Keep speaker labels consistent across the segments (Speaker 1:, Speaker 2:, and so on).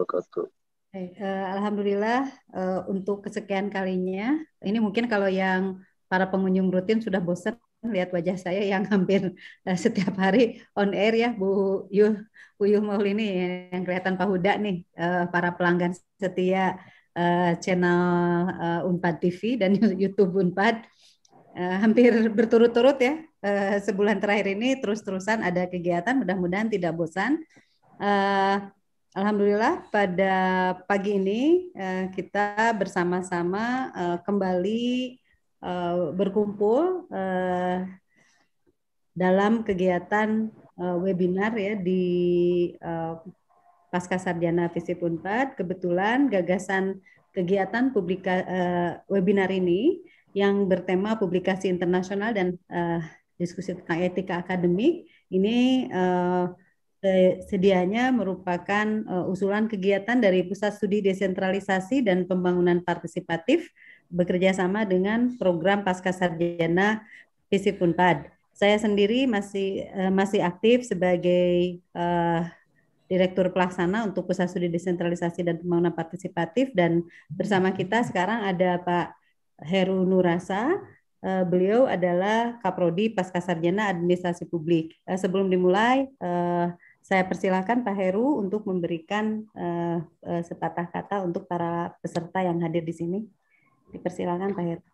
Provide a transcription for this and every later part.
Speaker 1: wabarakatuh.
Speaker 2: Hey, uh, Alhamdulillah uh, untuk kesekian kalinya. Ini mungkin kalau yang para pengunjung rutin sudah bosan lihat wajah saya yang hampir uh, setiap hari on air ya Bu Yuh Bu Yuh Maulini yang kelihatan Pak Huda nih uh, para pelanggan setia uh, channel uh, Unpad TV dan YouTube Unpad uh, hampir berturut-turut ya uh, sebulan terakhir ini terus-terusan ada kegiatan mudah-mudahan tidak bosan. Uh, Alhamdulillah pada pagi ini eh, kita bersama-sama eh, kembali eh, berkumpul dalam kegiatan webinar ya di Pasca Sarjana Fisip Unpad. Kebetulan gagasan kegiatan publika, webinar ini yang bertema publikasi internasional dan diskusi tentang etika akademik ini sedianya merupakan uh, usulan kegiatan dari Pusat Studi Desentralisasi dan Pembangunan Partisipatif bekerjasama dengan program Pasca Sarjana Visip Saya sendiri masih uh, masih aktif sebagai uh, Direktur Pelaksana untuk Pusat Studi Desentralisasi dan Pembangunan Partisipatif dan bersama kita sekarang ada Pak Heru Nurasa. beliau adalah Kaprodi pasca sarjana Administrasi Publik. sebelum dimulai, saya persilahkan Pak Heru untuk memberikan uh, uh, sepatah kata untuk para peserta yang hadir di sini. Dipersilakan Pak Heru.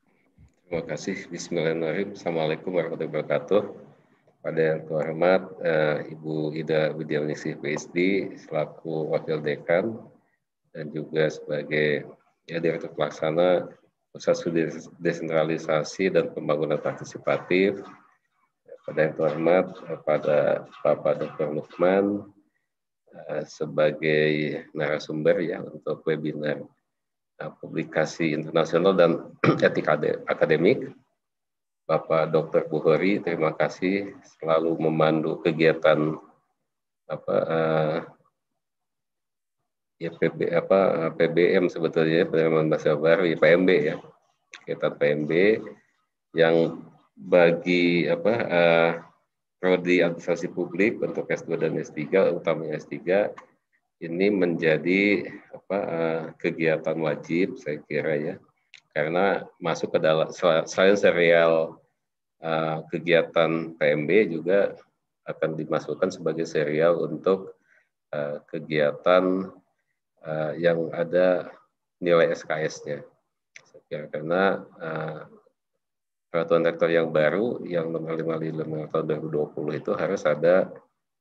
Speaker 3: Terima kasih. Bismillahirrahmanirrahim. Assalamualaikum warahmatullahi wabarakatuh. Pada yang terhormat uh, Ibu Ida Widianingsih PSD selaku Wakil Dekan dan juga sebagai ya, Direktur Pelaksana Pusat Studi Desentralisasi dan Pembangunan Partisipatif pada yang terhormat pada Bapak Dr. Lukman eh, sebagai narasumber ya untuk webinar eh, publikasi internasional dan etika akademik. Bapak Dr. Buhori, terima kasih selalu memandu kegiatan apa uh, ya PB, apa PBM sebetulnya penerimaan bahasa baru ya PMB ya kegiatan PMB yang bagi apa uh, prodi administrasi publik untuk S2 dan S3 utamanya S3 ini menjadi apa uh, kegiatan wajib saya kira ya karena masuk ke dalam selain serial uh, kegiatan PMB juga akan dimasukkan sebagai serial untuk uh, kegiatan uh, yang ada nilai SKS-nya. ya Karena uh, peraturan rektor yang baru yang nomor 55 tahun 2020 itu harus ada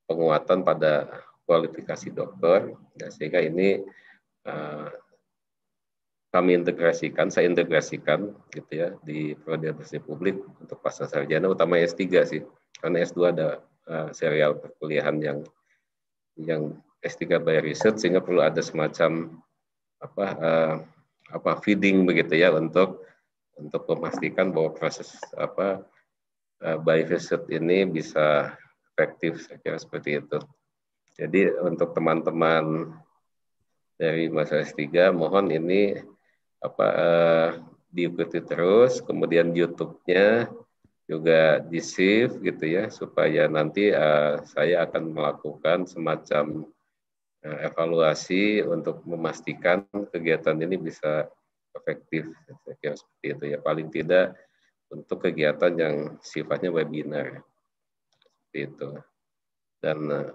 Speaker 3: penguatan pada kualifikasi dokter ya, sehingga ini uh, kami integrasikan, saya integrasikan gitu ya di prodi publik untuk pasca sarjana utama S3 sih. Karena S2 ada uh, serial perkuliahan yang yang S3 by research sehingga perlu ada semacam apa uh, apa feeding begitu ya untuk untuk memastikan bahwa proses apa eh, by visit ini bisa efektif saya kira seperti itu. Jadi untuk teman-teman dari masa S3 mohon ini apa eh, diikuti terus kemudian YouTube-nya juga di save gitu ya supaya nanti eh, saya akan melakukan semacam eh, evaluasi untuk memastikan kegiatan ini bisa efektif. Saya seperti itu ya. Paling tidak untuk kegiatan yang sifatnya webinar. Seperti itu. Dan eh,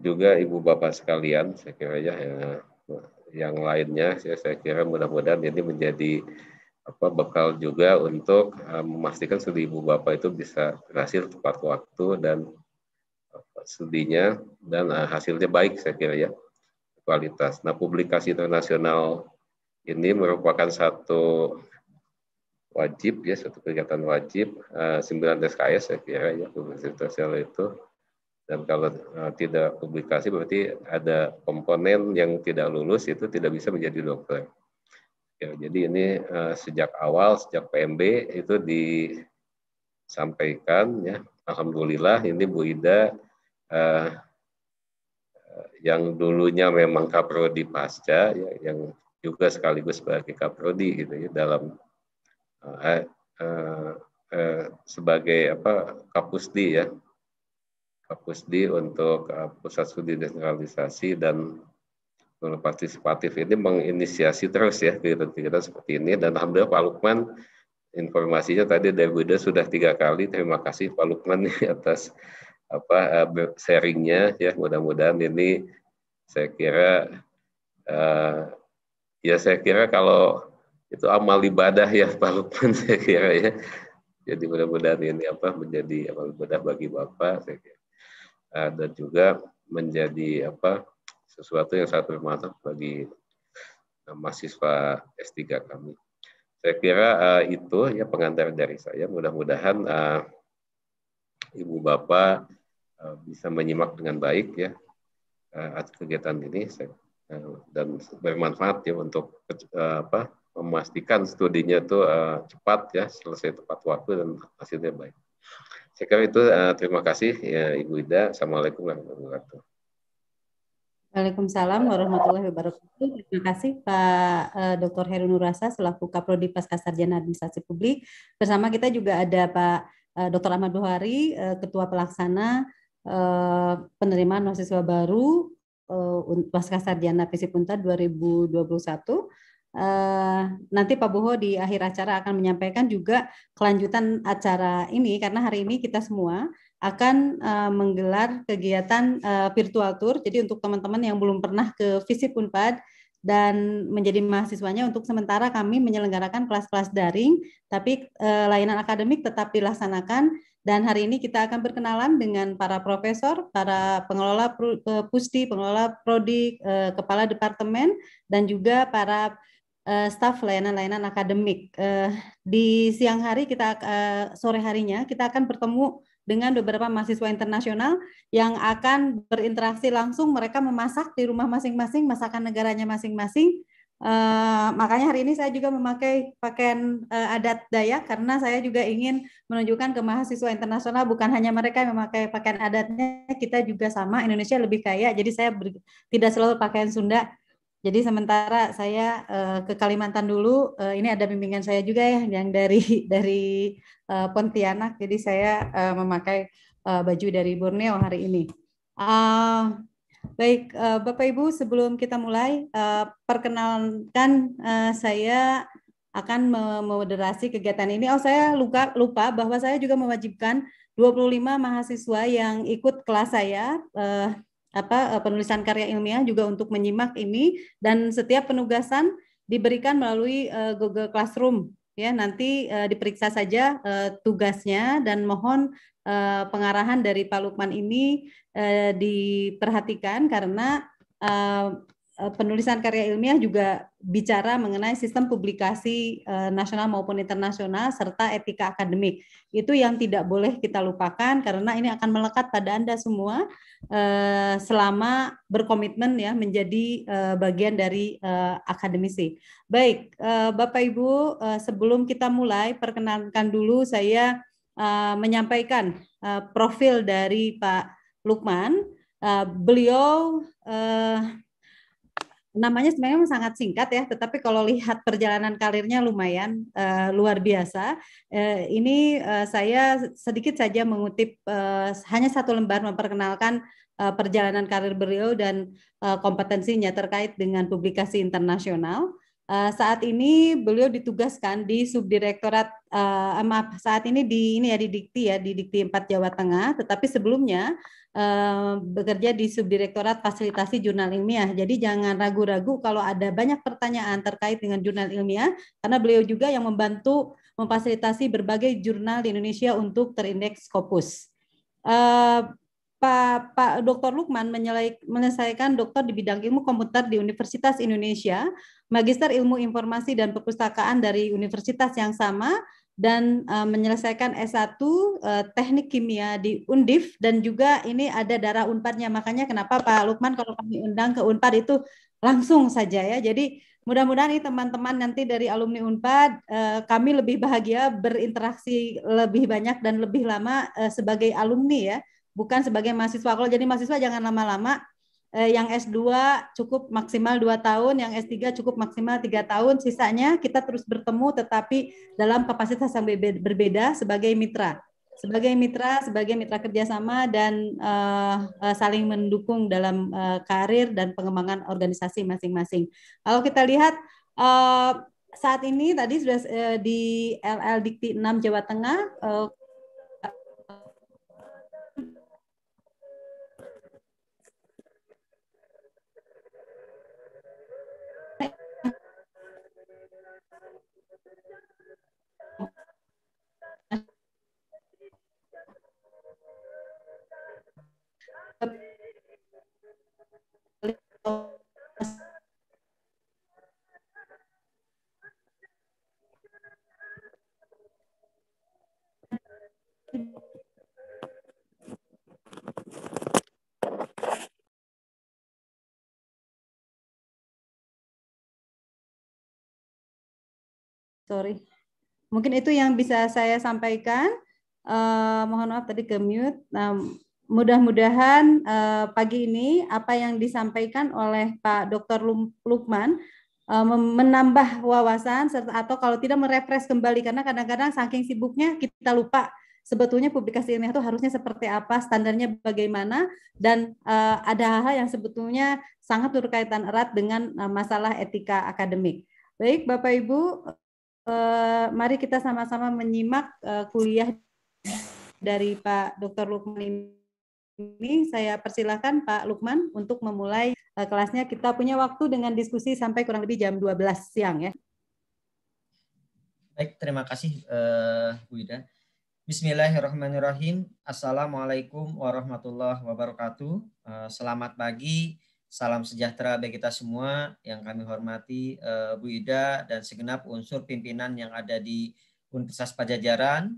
Speaker 3: juga ibu bapak sekalian, saya kira ya, eh, yang lainnya, saya, saya kira mudah-mudahan ini menjadi apa bekal juga untuk eh, memastikan studi ibu bapak itu bisa berhasil tepat waktu dan studinya dan hasilnya baik saya kira ya kualitas. Nah publikasi internasional ini merupakan satu wajib ya satu kegiatan wajib uh, 9 SKS ya, kira ya publikasi sosial itu dan kalau uh, tidak publikasi berarti ada komponen yang tidak lulus itu tidak bisa menjadi dokter ya jadi ini uh, sejak awal sejak PMB itu disampaikan ya alhamdulillah ini Bu Ida uh, yang dulunya memang kaprodi pasca ya, yang juga sekaligus sebagai kaprodi gitu ya dalam uh, uh, uh, sebagai apa kapusdi ya kapusdi untuk uh, pusat studi desentralisasi dan partisipatif ini menginisiasi terus ya kegiatan-kegiatan seperti ini dan alhamdulillah Pak Lukman informasinya tadi dari Buda sudah tiga kali terima kasih Pak Lukman atas apa eh, sharingnya ya mudah-mudahan ini saya kira uh, ya saya kira kalau itu amal ibadah ya Pak Lukman saya kira ya. Jadi mudah-mudahan ini apa menjadi amal ibadah bagi Bapak saya kira. Ah, dan juga menjadi apa sesuatu yang sangat bermanfaat bagi ah, mahasiswa S3 kami. Saya kira uh, itu ya pengantar dari saya. Mudah-mudahan uh, Ibu Bapak uh, bisa menyimak dengan baik ya uh, kegiatan ini. Saya Eh, dan bermanfaat ya untuk eh, apa memastikan studinya itu eh, cepat ya selesai tepat waktu dan hasilnya baik. Saya itu terima kasih ya Ibu Ida. Assalamualaikum warahmatullahi wabarakatuh.
Speaker 2: Waalaikumsalam warahmatullahi wabarakatuh. Terima kasih Pak Dr. Heru Nurasa selaku Kaprodi Pascasarjana Administrasi Publik. Bersama kita juga ada Pak Dr. Ahmad Buhari, Ketua Pelaksana penerimaan mahasiswa baru Eh, pasca sarjana FISIP Untar 2021 nanti Pak Boho di akhir acara akan menyampaikan juga kelanjutan acara ini karena hari ini kita semua akan eh, menggelar kegiatan eh, virtual tour. Jadi untuk teman-teman yang belum pernah ke Visipunta Unpad dan menjadi mahasiswanya untuk sementara kami menyelenggarakan kelas-kelas daring, tapi layanan akademik tetap dilaksanakan dan hari ini kita akan berkenalan dengan para profesor, para pengelola eh, pusti, pengelola prodi, eh, kepala departemen, dan juga para eh, staf layanan-layanan akademik. di siang hari kita sore harinya kita akan bertemu dengan beberapa mahasiswa internasional yang akan berinteraksi langsung. Mereka memasak di rumah masing-masing, masakan negaranya masing-masing. Eh, makanya hari ini saya juga memakai pakaian uh, adat Dayak karena saya juga ingin menunjukkan ke mahasiswa internasional bukan hanya mereka yang memakai pakaian adatnya, kita juga sama. Indonesia lebih kaya, jadi saya ber, tidak selalu pakaian Sunda. Jadi sementara saya uh, ke Kalimantan dulu, uh, ini ada bimbingan saya juga ya yang dari dari uh, Pontianak. Jadi saya uh, memakai uh, baju dari Borneo hari ini. Uh, Baik, eh, Bapak Ibu, sebelum kita mulai, eh, perkenalkan eh, saya akan memoderasi kegiatan ini. Oh, saya lupa, lupa bahwa saya juga mewajibkan 25 mahasiswa yang ikut kelas saya apa penulisan karya ilmiah juga untuk menyimak ini dan setiap penugasan diberikan melalui Google Classroom ya nanti uh, diperiksa saja uh, tugasnya dan mohon uh, pengarahan dari Pak Lukman ini uh, diperhatikan karena uh, Eh, penulisan karya ilmiah juga bicara mengenai sistem publikasi eh, nasional maupun internasional serta etika akademik. Itu yang tidak boleh kita lupakan karena ini akan melekat pada Anda semua eh, selama berkomitmen ya menjadi bagian dari akademisi. Baik, Bapak Ibu, sebelum kita mulai perkenankan dulu saya menyampaikan profil dari Pak Lukman. Beliau namanya sebenarnya sangat singkat ya, tetapi kalau lihat perjalanan karirnya lumayan uh, luar biasa. Uh, ini uh, saya sedikit saja mengutip uh, hanya satu lembar memperkenalkan uh, perjalanan karir beliau dan uh, kompetensinya terkait dengan publikasi internasional. Eh, saat ini beliau ditugaskan di subdirektorat uh, maaf saat ini di ini ya di Dikti ya di Dikti 4 Jawa Tengah tetapi sebelumnya uh, bekerja di subdirektorat fasilitasi jurnal ilmiah. Jadi jangan ragu-ragu kalau ada banyak pertanyaan terkait dengan jurnal ilmiah karena beliau juga yang membantu memfasilitasi berbagai jurnal di Indonesia untuk terindeks Scopus. Uh, Pak, Pak Dr. Lukman menyelesaikan dokter di bidang ilmu komputer di Universitas Indonesia Magister Ilmu Informasi dan Perpustakaan dari universitas yang sama dan uh, menyelesaikan S1 uh, eh, Teknik Kimia di Undif dan juga ini ada darah Unpadnya. Makanya kenapa Pak Lukman kalau kami undang ke Unpad itu langsung saja ya. Jadi mudah-mudahan nih teman-teman nanti dari alumni Unpad uh, kami lebih bahagia berinteraksi lebih banyak dan lebih lama uh, sebagai alumni ya, bukan sebagai mahasiswa. Kalau jadi mahasiswa jangan lama-lama eh, yang S2 cukup maksimal 2 tahun, yang S3 cukup maksimal 3 tahun, sisanya kita terus bertemu tetapi dalam kapasitas yang berbeda sebagai mitra. Sebagai mitra, sebagai mitra kerjasama dan uh, uh, saling mendukung dalam uh, karir dan pengembangan organisasi masing-masing. Kalau kita lihat uh, saat ini tadi sudah uh, di LL Dikti 6 Jawa Tengah uh, Sorry. Mungkin itu yang bisa saya sampaikan. Uh, mohon maaf tadi ke mute. Nah, mudah-mudahan uh, pagi ini apa yang disampaikan oleh Pak Dr. Lukman eh, menambah wawasan serta atau kalau tidak merefresh kembali karena kadang-kadang saking sibuknya kita lupa sebetulnya publikasi ini itu harusnya seperti apa, standarnya bagaimana, dan uh, ada hal-hal yang sebetulnya sangat berkaitan erat dengan uh, masalah etika akademik. Baik, Bapak Ibu, uh, mari kita sama-sama menyimak uh, kuliah dari Pak Dr. Lukman ini ini saya persilahkan Pak Lukman untuk memulai eh, kelasnya. Kita punya waktu dengan diskusi sampai kurang lebih jam 12 siang ya.
Speaker 4: Baik,
Speaker 5: terima kasih eh, Bu Ida. Bismillahirrahmanirrahim. Assalamualaikum warahmatullahi wabarakatuh. Eh, selamat pagi, salam sejahtera bagi kita semua yang kami hormati Bu Ida dan segenap unsur pimpinan yang ada di Universitas Pajajaran,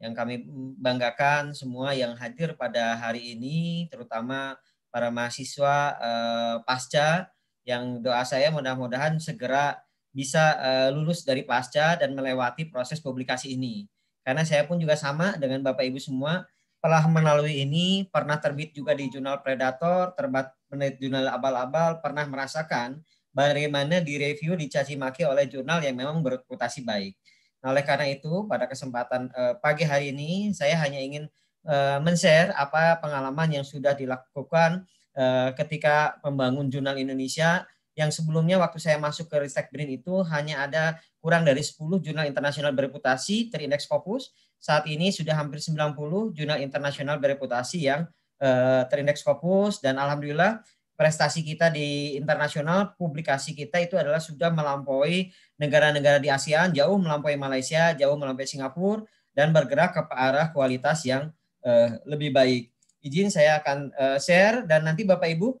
Speaker 5: yang kami banggakan semua yang hadir pada hari ini, terutama para mahasiswa uh, pasca yang doa saya mudah-mudahan segera bisa uh, lulus dari pasca dan melewati proses publikasi ini. Karena saya pun juga sama dengan Bapak Ibu semua telah melalui ini, pernah terbit juga di jurnal Predator, terbit jurnal Abal-Abal, pernah merasakan bagaimana direview dicaci maki oleh jurnal yang memang berputasi baik. Nah, oleh karena itu, pada kesempatan eh, pagi hari ini, saya hanya ingin eh, men-share apa pengalaman yang sudah dilakukan eh, ketika membangun jurnal Indonesia yang sebelumnya waktu saya masuk ke Ristek Brin itu hanya ada kurang dari 10 jurnal internasional bereputasi terindeks fokus. Saat ini sudah hampir 90 jurnal internasional bereputasi yang eh, terindeks fokus dan alhamdulillah prestasi kita di internasional, publikasi kita itu adalah sudah melampaui negara-negara di ASEAN, jauh melampaui Malaysia, jauh melampaui Singapura, dan bergerak ke arah kualitas yang uh, lebih baik. Izin saya akan uh, share dan nanti Bapak Ibu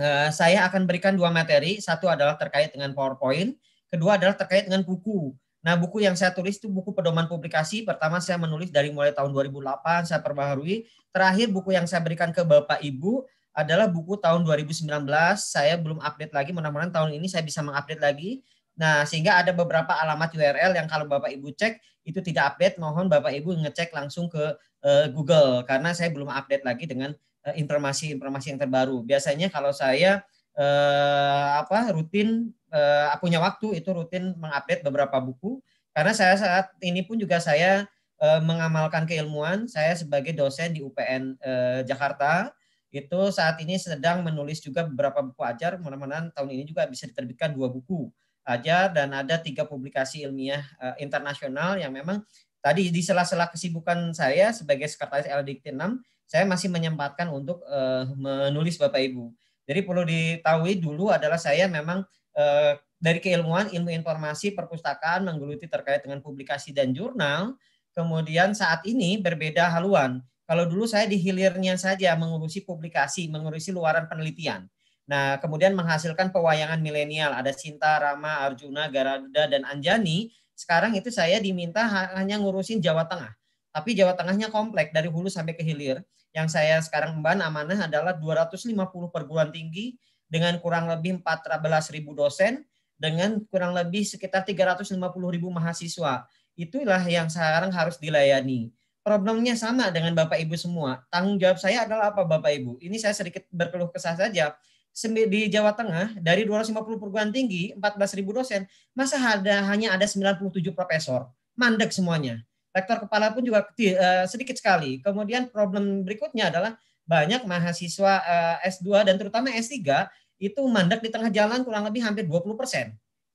Speaker 5: uh, saya akan berikan dua materi. Satu adalah terkait dengan PowerPoint, kedua adalah terkait dengan buku. Nah, buku yang saya tulis itu buku pedoman publikasi. Pertama saya menulis dari mulai tahun 2008 saya perbaharui. Terakhir buku yang saya berikan ke Bapak Ibu adalah buku tahun 2019. Saya belum update lagi, mudah-mudahan tahun ini saya bisa mengupdate lagi. Nah, sehingga ada beberapa alamat URL yang kalau Bapak Ibu cek itu tidak update, mohon Bapak Ibu ngecek langsung ke uh, Google karena saya belum update lagi dengan eh, informasi-informasi uh, yang terbaru. Biasanya kalau saya uh, apa rutin uh, punya waktu itu rutin mengupdate beberapa buku karena saya saat ini pun juga saya uh, mengamalkan keilmuan saya sebagai dosen di UPN uh, Jakarta itu saat ini sedang menulis juga beberapa buku ajar. Mudah-mudahan tahun ini juga bisa diterbitkan dua buku ajar dan ada tiga publikasi ilmiah uh, internasional yang memang tadi di sela-sela kesibukan saya sebagai sekretaris LDT 6, saya masih menyempatkan untuk uh, menulis Bapak Ibu. Jadi perlu diketahui dulu adalah saya memang uh, dari keilmuan ilmu informasi perpustakaan menggeluti terkait dengan publikasi dan jurnal. Kemudian saat ini berbeda haluan kalau dulu saya di hilirnya saja mengurusi publikasi, mengurusi luaran penelitian. Nah, kemudian menghasilkan pewayangan milenial. Ada Sinta, Rama, Arjuna, Garuda, dan Anjani. Sekarang itu saya diminta hanya ngurusin Jawa Tengah. Tapi Jawa Tengahnya kompleks dari hulu sampai ke hilir. Yang saya sekarang emban amanah adalah 250 perguruan tinggi dengan kurang lebih ribu dosen, dengan kurang lebih sekitar ribu mahasiswa. Itulah yang sekarang harus dilayani problemnya sama dengan Bapak Ibu semua. Tanggung jawab saya adalah apa Bapak Ibu? Ini saya sedikit berkeluh kesah saja. Di Jawa Tengah dari 250 perguruan tinggi 14.000 dosen, masa ada hanya ada 97 profesor. Mandek semuanya. Rektor kepala pun juga eh, sedikit sekali. Kemudian problem berikutnya adalah banyak mahasiswa eh, S2 dan terutama S3 itu mandek di tengah jalan kurang lebih hampir 20%.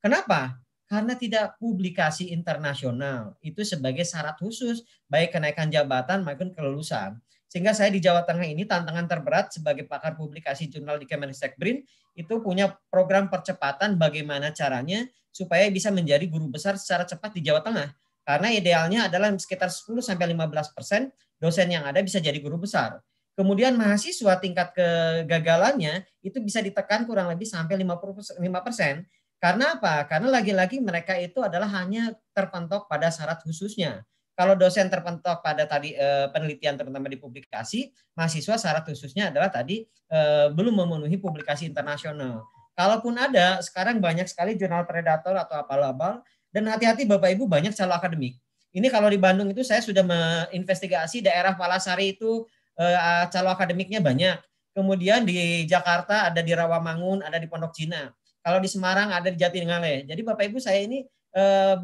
Speaker 5: Kenapa? karena tidak publikasi internasional itu sebagai syarat khusus baik kenaikan jabatan maupun kelulusan. Sehingga saya di Jawa Tengah ini tantangan terberat sebagai pakar publikasi jurnal di Brin itu punya program percepatan bagaimana caranya supaya bisa menjadi guru besar secara cepat di Jawa Tengah. Karena idealnya adalah sekitar 10 15 persen dosen yang ada bisa jadi guru besar. Kemudian mahasiswa tingkat kegagalannya itu bisa ditekan kurang lebih sampai 50 persen karena apa? Karena lagi-lagi mereka itu adalah hanya terpentok pada syarat khususnya. Kalau dosen terpentok pada tadi eh, penelitian terutama di publikasi, mahasiswa syarat khususnya adalah tadi eh, belum memenuhi publikasi internasional. Kalaupun ada, sekarang banyak sekali jurnal predator atau apa abal dan hati-hati Bapak Ibu banyak calon akademik. Ini kalau di Bandung itu saya sudah menginvestigasi daerah Palasari itu eh, calon akademiknya banyak. Kemudian di Jakarta ada di Rawamangun, ada di Pondok Cina. Kalau di Semarang ada di ya. Jadi Bapak Ibu saya ini eh,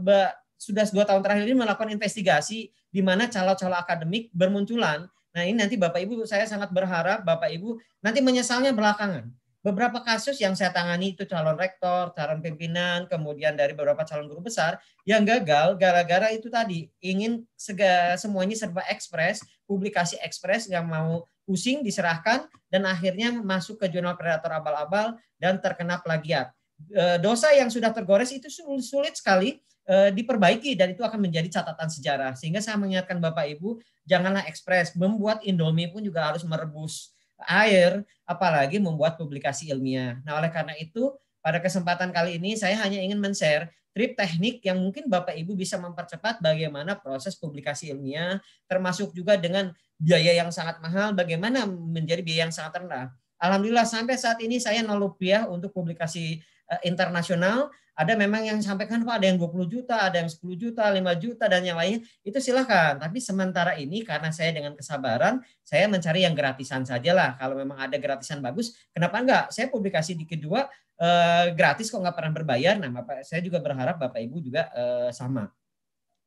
Speaker 5: sudah dua tahun terakhir ini melakukan investigasi di mana calon-calon akademik bermunculan. Nah ini nanti Bapak Ibu saya sangat berharap Bapak Ibu nanti menyesalnya belakangan. Beberapa kasus yang saya tangani itu calon rektor, calon pimpinan, kemudian dari beberapa calon guru besar yang gagal gara-gara itu tadi ingin sega, semuanya serba ekspres, publikasi ekspres, yang mau pusing diserahkan dan akhirnya masuk ke jurnal predator abal-abal dan terkena plagiat. E, dosa yang sudah tergores itu sulit sekali e, diperbaiki dan itu akan menjadi catatan sejarah. Sehingga saya mengingatkan Bapak Ibu, janganlah ekspres. Membuat Indomie pun juga harus merebus air, apalagi membuat publikasi ilmiah. Nah oleh karena itu, pada kesempatan kali ini saya hanya ingin men-share trip teknik yang mungkin Bapak Ibu bisa mempercepat bagaimana proses publikasi ilmiah, termasuk juga dengan biaya yang sangat mahal, bagaimana menjadi biaya yang sangat rendah. Alhamdulillah sampai saat ini saya nol rupiah untuk publikasi eh, internasional. Ada memang yang sampaikan Pak, ada yang 20 juta, ada yang 10 juta, 5 juta, dan yang lainnya. Itu silahkan. Tapi sementara ini karena saya dengan kesabaran, saya mencari yang gratisan saja lah Kalau memang ada gratisan bagus, kenapa enggak? Saya publikasi di kedua, eh, gratis kok enggak pernah berbayar. Nah, Bapak, saya juga berharap Bapak Ibu juga eh, sama.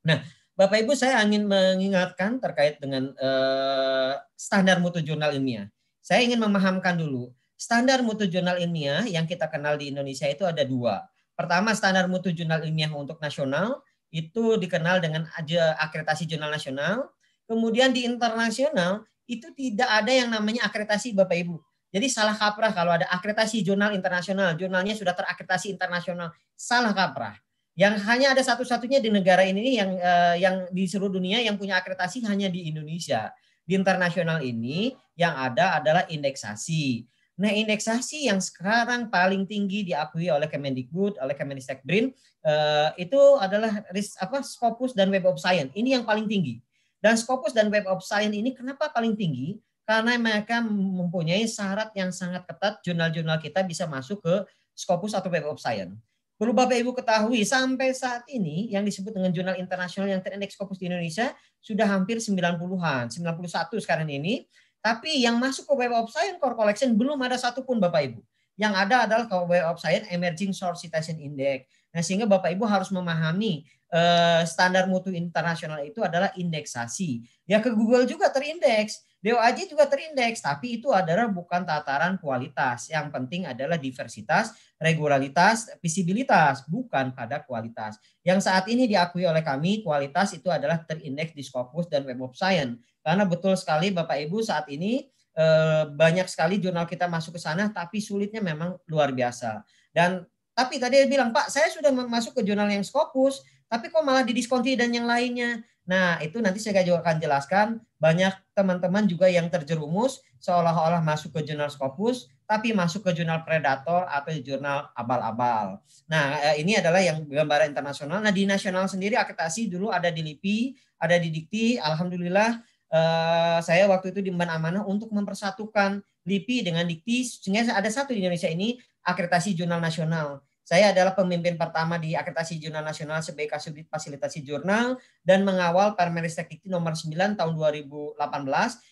Speaker 5: Nah, Bapak Ibu saya ingin mengingatkan terkait dengan eh, standar mutu jurnal ilmiah. Saya ingin memahamkan dulu. Standar mutu jurnal ilmiah yang kita kenal di Indonesia itu ada dua. Pertama standar mutu jurnal ilmiah untuk nasional itu dikenal dengan akreditasi jurnal nasional. Kemudian di internasional itu tidak ada yang namanya akreditasi Bapak Ibu. Jadi salah kaprah kalau ada akreditasi jurnal internasional, jurnalnya sudah terakreditasi internasional, salah kaprah yang hanya ada satu-satunya di negara ini yang uh, yang di seluruh dunia yang punya akreditasi hanya di Indonesia. Di internasional ini yang ada adalah indeksasi. Nah, indeksasi yang sekarang paling tinggi diakui oleh Kemendikbud, oleh Kemendikbud uh, eh, itu adalah risk, apa Scopus dan Web of Science. Ini yang paling tinggi. Dan Scopus dan Web of Science ini kenapa paling tinggi? Karena mereka mempunyai syarat yang sangat ketat. Jurnal-jurnal kita bisa masuk ke Scopus atau Web of Science Perlu Bapak Ibu ketahui sampai saat ini yang disebut dengan jurnal internasional yang terindeks Scopus di Indonesia sudah hampir 90-an, 91 sekarang ini. Tapi yang masuk ke Web of Science Core Collection belum ada satupun Bapak Ibu. Yang ada adalah ke Web of Science Emerging Source Citation Index. Nah sehingga Bapak Ibu harus memahami eh, standar mutu internasional itu adalah indeksasi. Ya ke Google juga terindeks. DOAJ juga terindeks, tapi itu adalah bukan tataran kualitas. Yang penting adalah diversitas regularitas, visibilitas, bukan pada kualitas. Yang saat ini diakui oleh kami, kualitas itu adalah terindeks di Scopus dan Web of Science. Karena betul sekali Bapak Ibu saat ini eh, banyak sekali jurnal kita masuk ke sana, tapi sulitnya memang luar biasa. Dan tapi tadi dia bilang, Pak, saya sudah masuk ke jurnal yang Scopus, tapi kok malah didiskonti dan yang lainnya. Nah, itu nanti saya juga akan jelaskan. Banyak teman-teman juga yang terjerumus seolah-olah masuk ke jurnal Scopus, tapi masuk ke jurnal predator atau jurnal abal-abal. Nah, eh, ini adalah yang gambaran internasional. Nah, di nasional sendiri akreditasi dulu ada di LIPI, ada di Dikti. Alhamdulillah eh, saya waktu itu di diemban amanah untuk mempersatukan LIPI dengan Dikti sehingga ada satu di Indonesia ini akreditasi jurnal nasional. Saya adalah pemimpin pertama di akreditasi jurnal nasional sebagai kasubdit fasilitasi jurnal dan mengawal Permenristek Dikti nomor 9 tahun 2018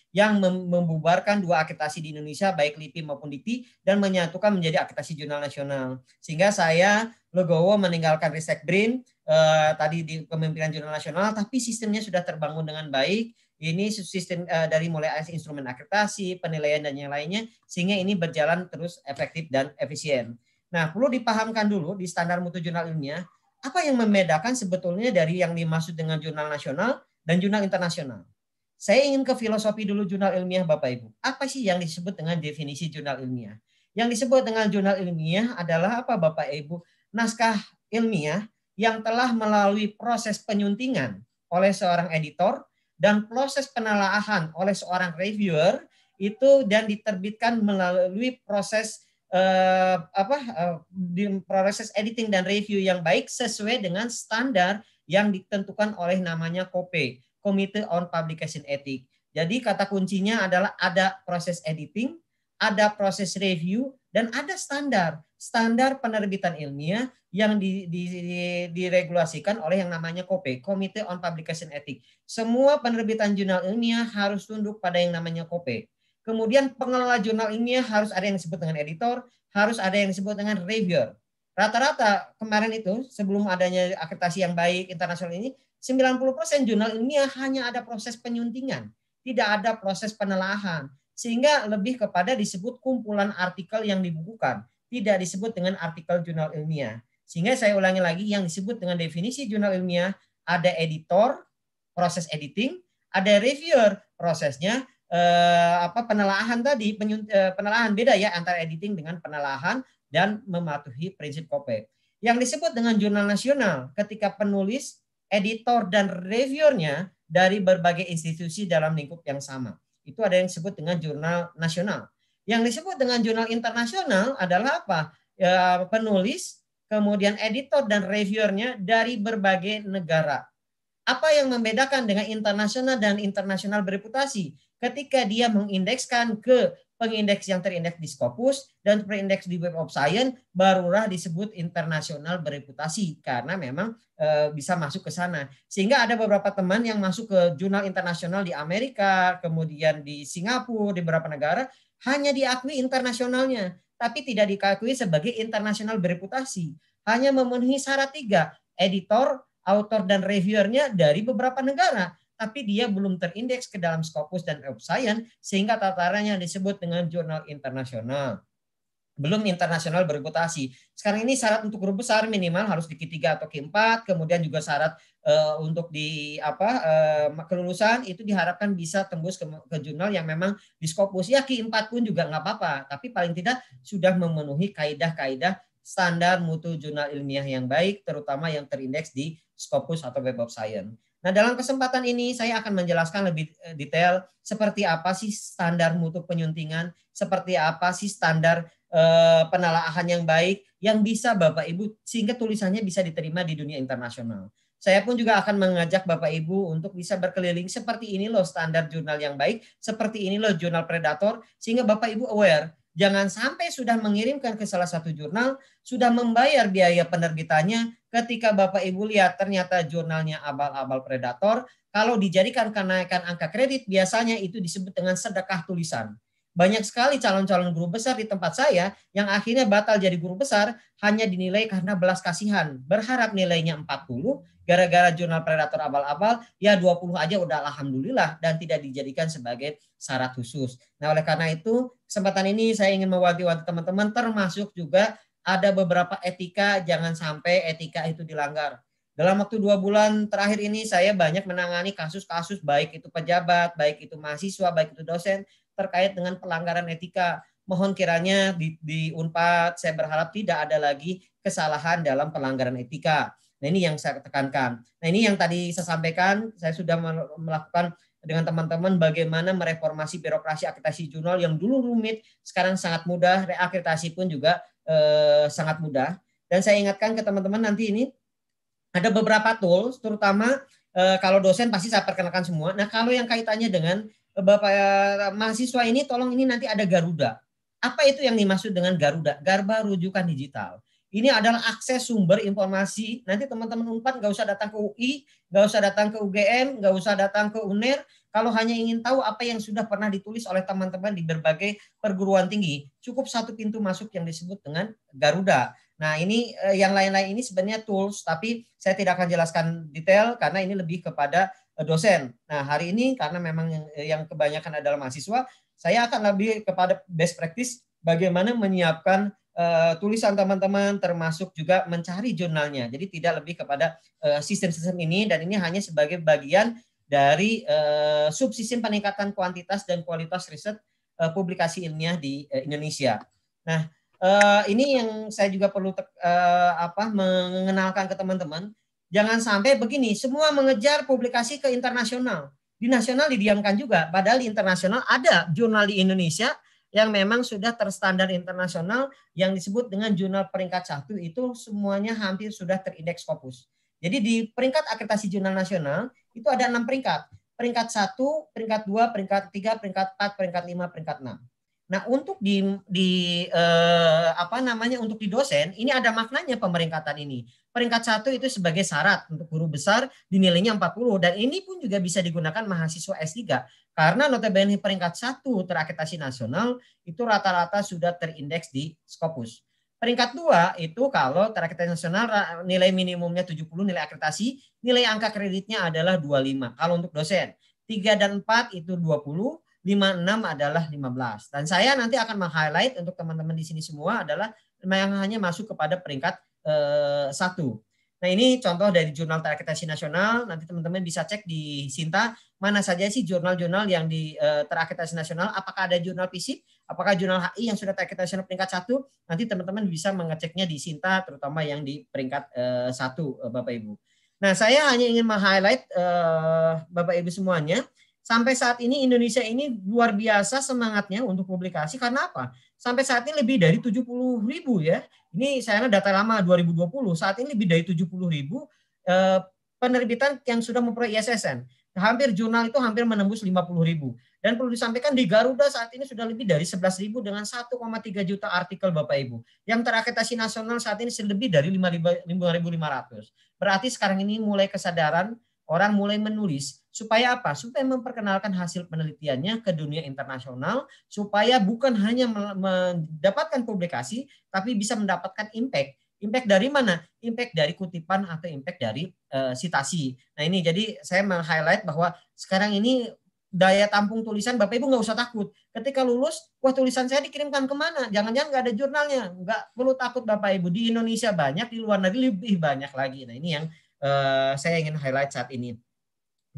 Speaker 5: yang membubarkan dua akreditasi di Indonesia baik LIPI maupun LIPI dan menyatukan menjadi akreditasi jurnal nasional. Sehingga saya Legowo meninggalkan Ristek Brin eh, tadi di kepemimpinan jurnal nasional tapi sistemnya sudah terbangun dengan baik. Ini sistem eh, dari mulai instrumen akreditasi, penilaian dan yang lainnya sehingga ini berjalan terus efektif dan efisien. Nah, perlu dipahamkan dulu di standar mutu jurnal ilmiah apa yang membedakan sebetulnya dari yang dimaksud dengan jurnal nasional dan jurnal internasional. Saya ingin ke filosofi dulu jurnal ilmiah Bapak Ibu. Apa sih yang disebut dengan definisi jurnal ilmiah? Yang disebut dengan jurnal ilmiah adalah apa Bapak Ibu? Naskah ilmiah yang telah melalui proses penyuntingan oleh seorang editor dan proses penelaahan oleh seorang reviewer itu dan diterbitkan melalui proses eh, apa eh, proses editing dan review yang baik sesuai dengan standar yang ditentukan oleh namanya COPE Committee on Publication Ethics. Jadi kata kuncinya adalah ada proses editing, ada proses review, dan ada standar. Standar penerbitan ilmiah yang di, di, di, diregulasikan oleh yang namanya COPE, Committee on Publication Ethics. Semua penerbitan jurnal ilmiah harus tunduk pada yang namanya COPE. Kemudian pengelola jurnal ilmiah harus ada yang disebut dengan editor, harus ada yang disebut dengan reviewer. Rata-rata kemarin itu sebelum adanya akreditasi yang baik internasional ini 90% jurnal ilmiah hanya ada proses penyuntingan, tidak ada proses penelahan sehingga lebih kepada disebut kumpulan artikel yang dibukukan, tidak disebut dengan artikel jurnal ilmiah. Sehingga saya ulangi lagi yang disebut dengan definisi jurnal ilmiah ada editor, proses editing, ada reviewer, prosesnya eh, apa penelaahan tadi, penyunt, eh, penelahan beda ya antara editing dengan penelaahan dan mematuhi prinsip COPE. Yang disebut dengan jurnal nasional ketika penulis, editor, dan reviewernya dari berbagai institusi dalam lingkup yang sama. Itu ada yang disebut dengan jurnal nasional. Yang disebut dengan jurnal internasional adalah apa? Ya, penulis, kemudian editor dan reviewernya dari berbagai negara. Apa yang membedakan dengan internasional dan internasional bereputasi? Ketika dia mengindekskan ke pengindeks yang terindeks di Scopus, dan terindeks di Web of Science, barulah disebut internasional bereputasi, karena memang e, bisa masuk ke sana. Sehingga ada beberapa teman yang masuk ke jurnal internasional di Amerika, kemudian di Singapura, di beberapa negara, hanya diakui internasionalnya, tapi tidak diakui sebagai internasional bereputasi. Hanya memenuhi syarat tiga, editor, author, dan reviewernya dari beberapa negara tapi dia belum terindeks ke dalam Scopus dan Web Science sehingga tatarannya disebut dengan jurnal internasional. Belum internasional bereputasi. Sekarang ini syarat untuk grup besar minimal harus di Q3 atau Q4, kemudian juga syarat uh, untuk di apa uh, kelulusan itu diharapkan bisa tembus ke, ke jurnal yang memang di Scopus. Ya Q4 pun juga nggak apa-apa, tapi paling tidak sudah memenuhi kaidah-kaidah standar mutu jurnal ilmiah yang baik, terutama yang terindeks di Scopus atau Web of Science. Nah, dalam kesempatan ini saya akan menjelaskan lebih eh, detail seperti apa sih standar mutu penyuntingan, seperti apa sih standar eh, penelaahan yang baik yang bisa Bapak Ibu sehingga tulisannya bisa diterima di dunia internasional. Saya pun juga akan mengajak Bapak Ibu untuk bisa berkeliling seperti ini loh standar jurnal yang baik, seperti ini loh jurnal predator sehingga Bapak Ibu aware Jangan sampai sudah mengirimkan ke salah satu jurnal, sudah membayar biaya penerbitannya. Ketika Bapak Ibu lihat ternyata jurnalnya abal-abal predator, kalau dijadikan kenaikan angka kredit biasanya itu disebut dengan sedekah tulisan banyak sekali calon-calon guru besar di tempat saya yang akhirnya batal jadi guru besar hanya dinilai karena belas kasihan. Berharap nilainya 40, gara-gara jurnal predator abal-abal, ya 20 aja udah alhamdulillah dan tidak dijadikan sebagai syarat khusus. Nah oleh karena itu kesempatan ini saya ingin mewanti-wanti teman-teman termasuk juga ada beberapa etika jangan sampai etika itu dilanggar. Dalam waktu dua bulan terakhir ini saya banyak menangani kasus-kasus baik itu pejabat, baik itu mahasiswa, baik itu dosen terkait dengan pelanggaran etika. Mohon kiranya di, di Unpad saya berharap tidak ada lagi kesalahan dalam pelanggaran etika. Nah ini yang saya tekankan. Nah ini yang tadi saya sampaikan, saya sudah melakukan dengan teman-teman bagaimana mereformasi birokrasi akreditasi jurnal yang dulu rumit, sekarang sangat mudah, reakreditasi pun juga eh, sangat mudah. Dan saya ingatkan ke teman-teman nanti ini ada beberapa tools, terutama eh, kalau dosen pasti saya perkenalkan semua. Nah kalau yang kaitannya dengan Bapak eh, mahasiswa ini tolong ini nanti ada Garuda. Apa itu yang dimaksud dengan Garuda? Garba rujukan digital. Ini adalah akses sumber informasi. Nanti teman-teman UNPAD nggak usah datang ke UI, nggak usah datang ke UGM, nggak usah datang ke UNER. Kalau hanya ingin tahu apa yang sudah pernah ditulis oleh teman-teman di berbagai perguruan tinggi, cukup satu pintu masuk yang disebut dengan Garuda. Nah, ini eh, yang lain-lain ini sebenarnya tools, tapi saya tidak akan jelaskan detail karena ini lebih kepada Eh, dosen. Nah, hari ini karena memang yang, kebanyakan adalah mahasiswa, saya akan lebih kepada best practice bagaimana menyiapkan uh, tulisan teman-teman termasuk juga mencari jurnalnya. Jadi tidak lebih kepada eh, sistem-sistem uh, ini dan ini hanya sebagai bagian dari uh, subsistem peningkatan kuantitas dan kualitas riset uh, publikasi ilmiah di uh, Indonesia. Nah, uh, ini yang saya juga perlu uh, apa mengenalkan ke teman-teman Jangan sampai begini, semua mengejar publikasi ke internasional. Di nasional didiamkan juga, padahal di internasional ada jurnal di Indonesia yang memang sudah terstandar internasional yang disebut dengan jurnal peringkat satu itu semuanya hampir sudah terindeks Scopus. Jadi di peringkat akreditasi jurnal nasional itu ada enam peringkat. Peringkat satu, peringkat dua, peringkat tiga, peringkat empat, peringkat lima, peringkat enam. Nah, untuk di di eh, apa namanya untuk di dosen ini ada maknanya pemeringkatan ini. Peringkat satu itu sebagai syarat untuk guru besar dinilainya 40 dan ini pun juga bisa digunakan mahasiswa S3 karena notabene peringkat satu terakreditasi nasional itu rata-rata sudah terindeks di Scopus. Peringkat dua itu kalau terakreditasi nasional nilai minimumnya 70 nilai akreditasi, nilai angka kreditnya adalah 25 kalau untuk dosen. 3 dan 4 itu 20, 56 adalah 15. Dan saya nanti akan meng-highlight untuk teman-teman di sini semua adalah yang hanya masuk kepada peringkat eh, satu. Nah ini contoh dari jurnal terakreditasi nasional. Nanti teman-teman bisa cek di Sinta mana saja sih jurnal-jurnal yang di eh, terakreditasi nasional. Apakah ada jurnal fisik? Apakah jurnal HI yang sudah terakreditasi nasional peringkat satu? Nanti teman-teman bisa mengeceknya di Sinta, terutama yang di peringkat eh, satu, eh, Bapak Ibu. Nah saya hanya ingin meng-highlight eh, Bapak Ibu semuanya. Sampai saat ini Indonesia ini luar biasa semangatnya untuk publikasi karena apa? Sampai saat ini lebih dari puluh ribu ya. Ini saya data lama 2020. Saat ini lebih dari puluh ribu eh, penerbitan yang sudah memperoleh ISSN. Hampir jurnal itu hampir menembus puluh ribu. Dan perlu disampaikan di Garuda saat ini sudah lebih dari sebelas ribu dengan 1,3 juta artikel Bapak Ibu. Yang terakreditasi nasional saat ini lebih dari 5.500. Berarti sekarang ini mulai kesadaran orang mulai menulis Supaya apa? Supaya memperkenalkan hasil penelitiannya ke dunia internasional, supaya bukan hanya mendapatkan publikasi, tapi bisa mendapatkan impact. Impact dari mana? Impact dari kutipan atau impact dari uh, sitasi. Nah ini jadi saya meng-highlight bahwa sekarang ini daya tampung tulisan Bapak Ibu nggak usah takut. Ketika lulus, wah tulisan saya dikirimkan kemana? Jangan-jangan nggak ada jurnalnya. Nggak perlu takut Bapak Ibu. Di Indonesia banyak, di luar negeri lebih banyak lagi. Nah ini yang uh, saya ingin highlight saat ini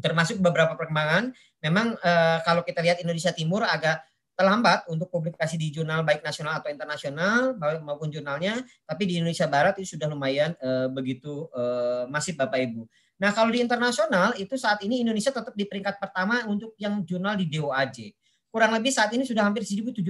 Speaker 5: termasuk beberapa perkembangan memang eh, kalau kita lihat Indonesia Timur agak terlambat untuk publikasi di jurnal baik nasional atau internasional maupun jurnalnya, tapi di Indonesia Barat itu sudah lumayan eh, begitu eh, masif Bapak Ibu. Nah kalau di internasional itu saat ini Indonesia tetap di peringkat pertama untuk yang jurnal di DOAJ. Kurang lebih saat ini sudah hampir 1.715.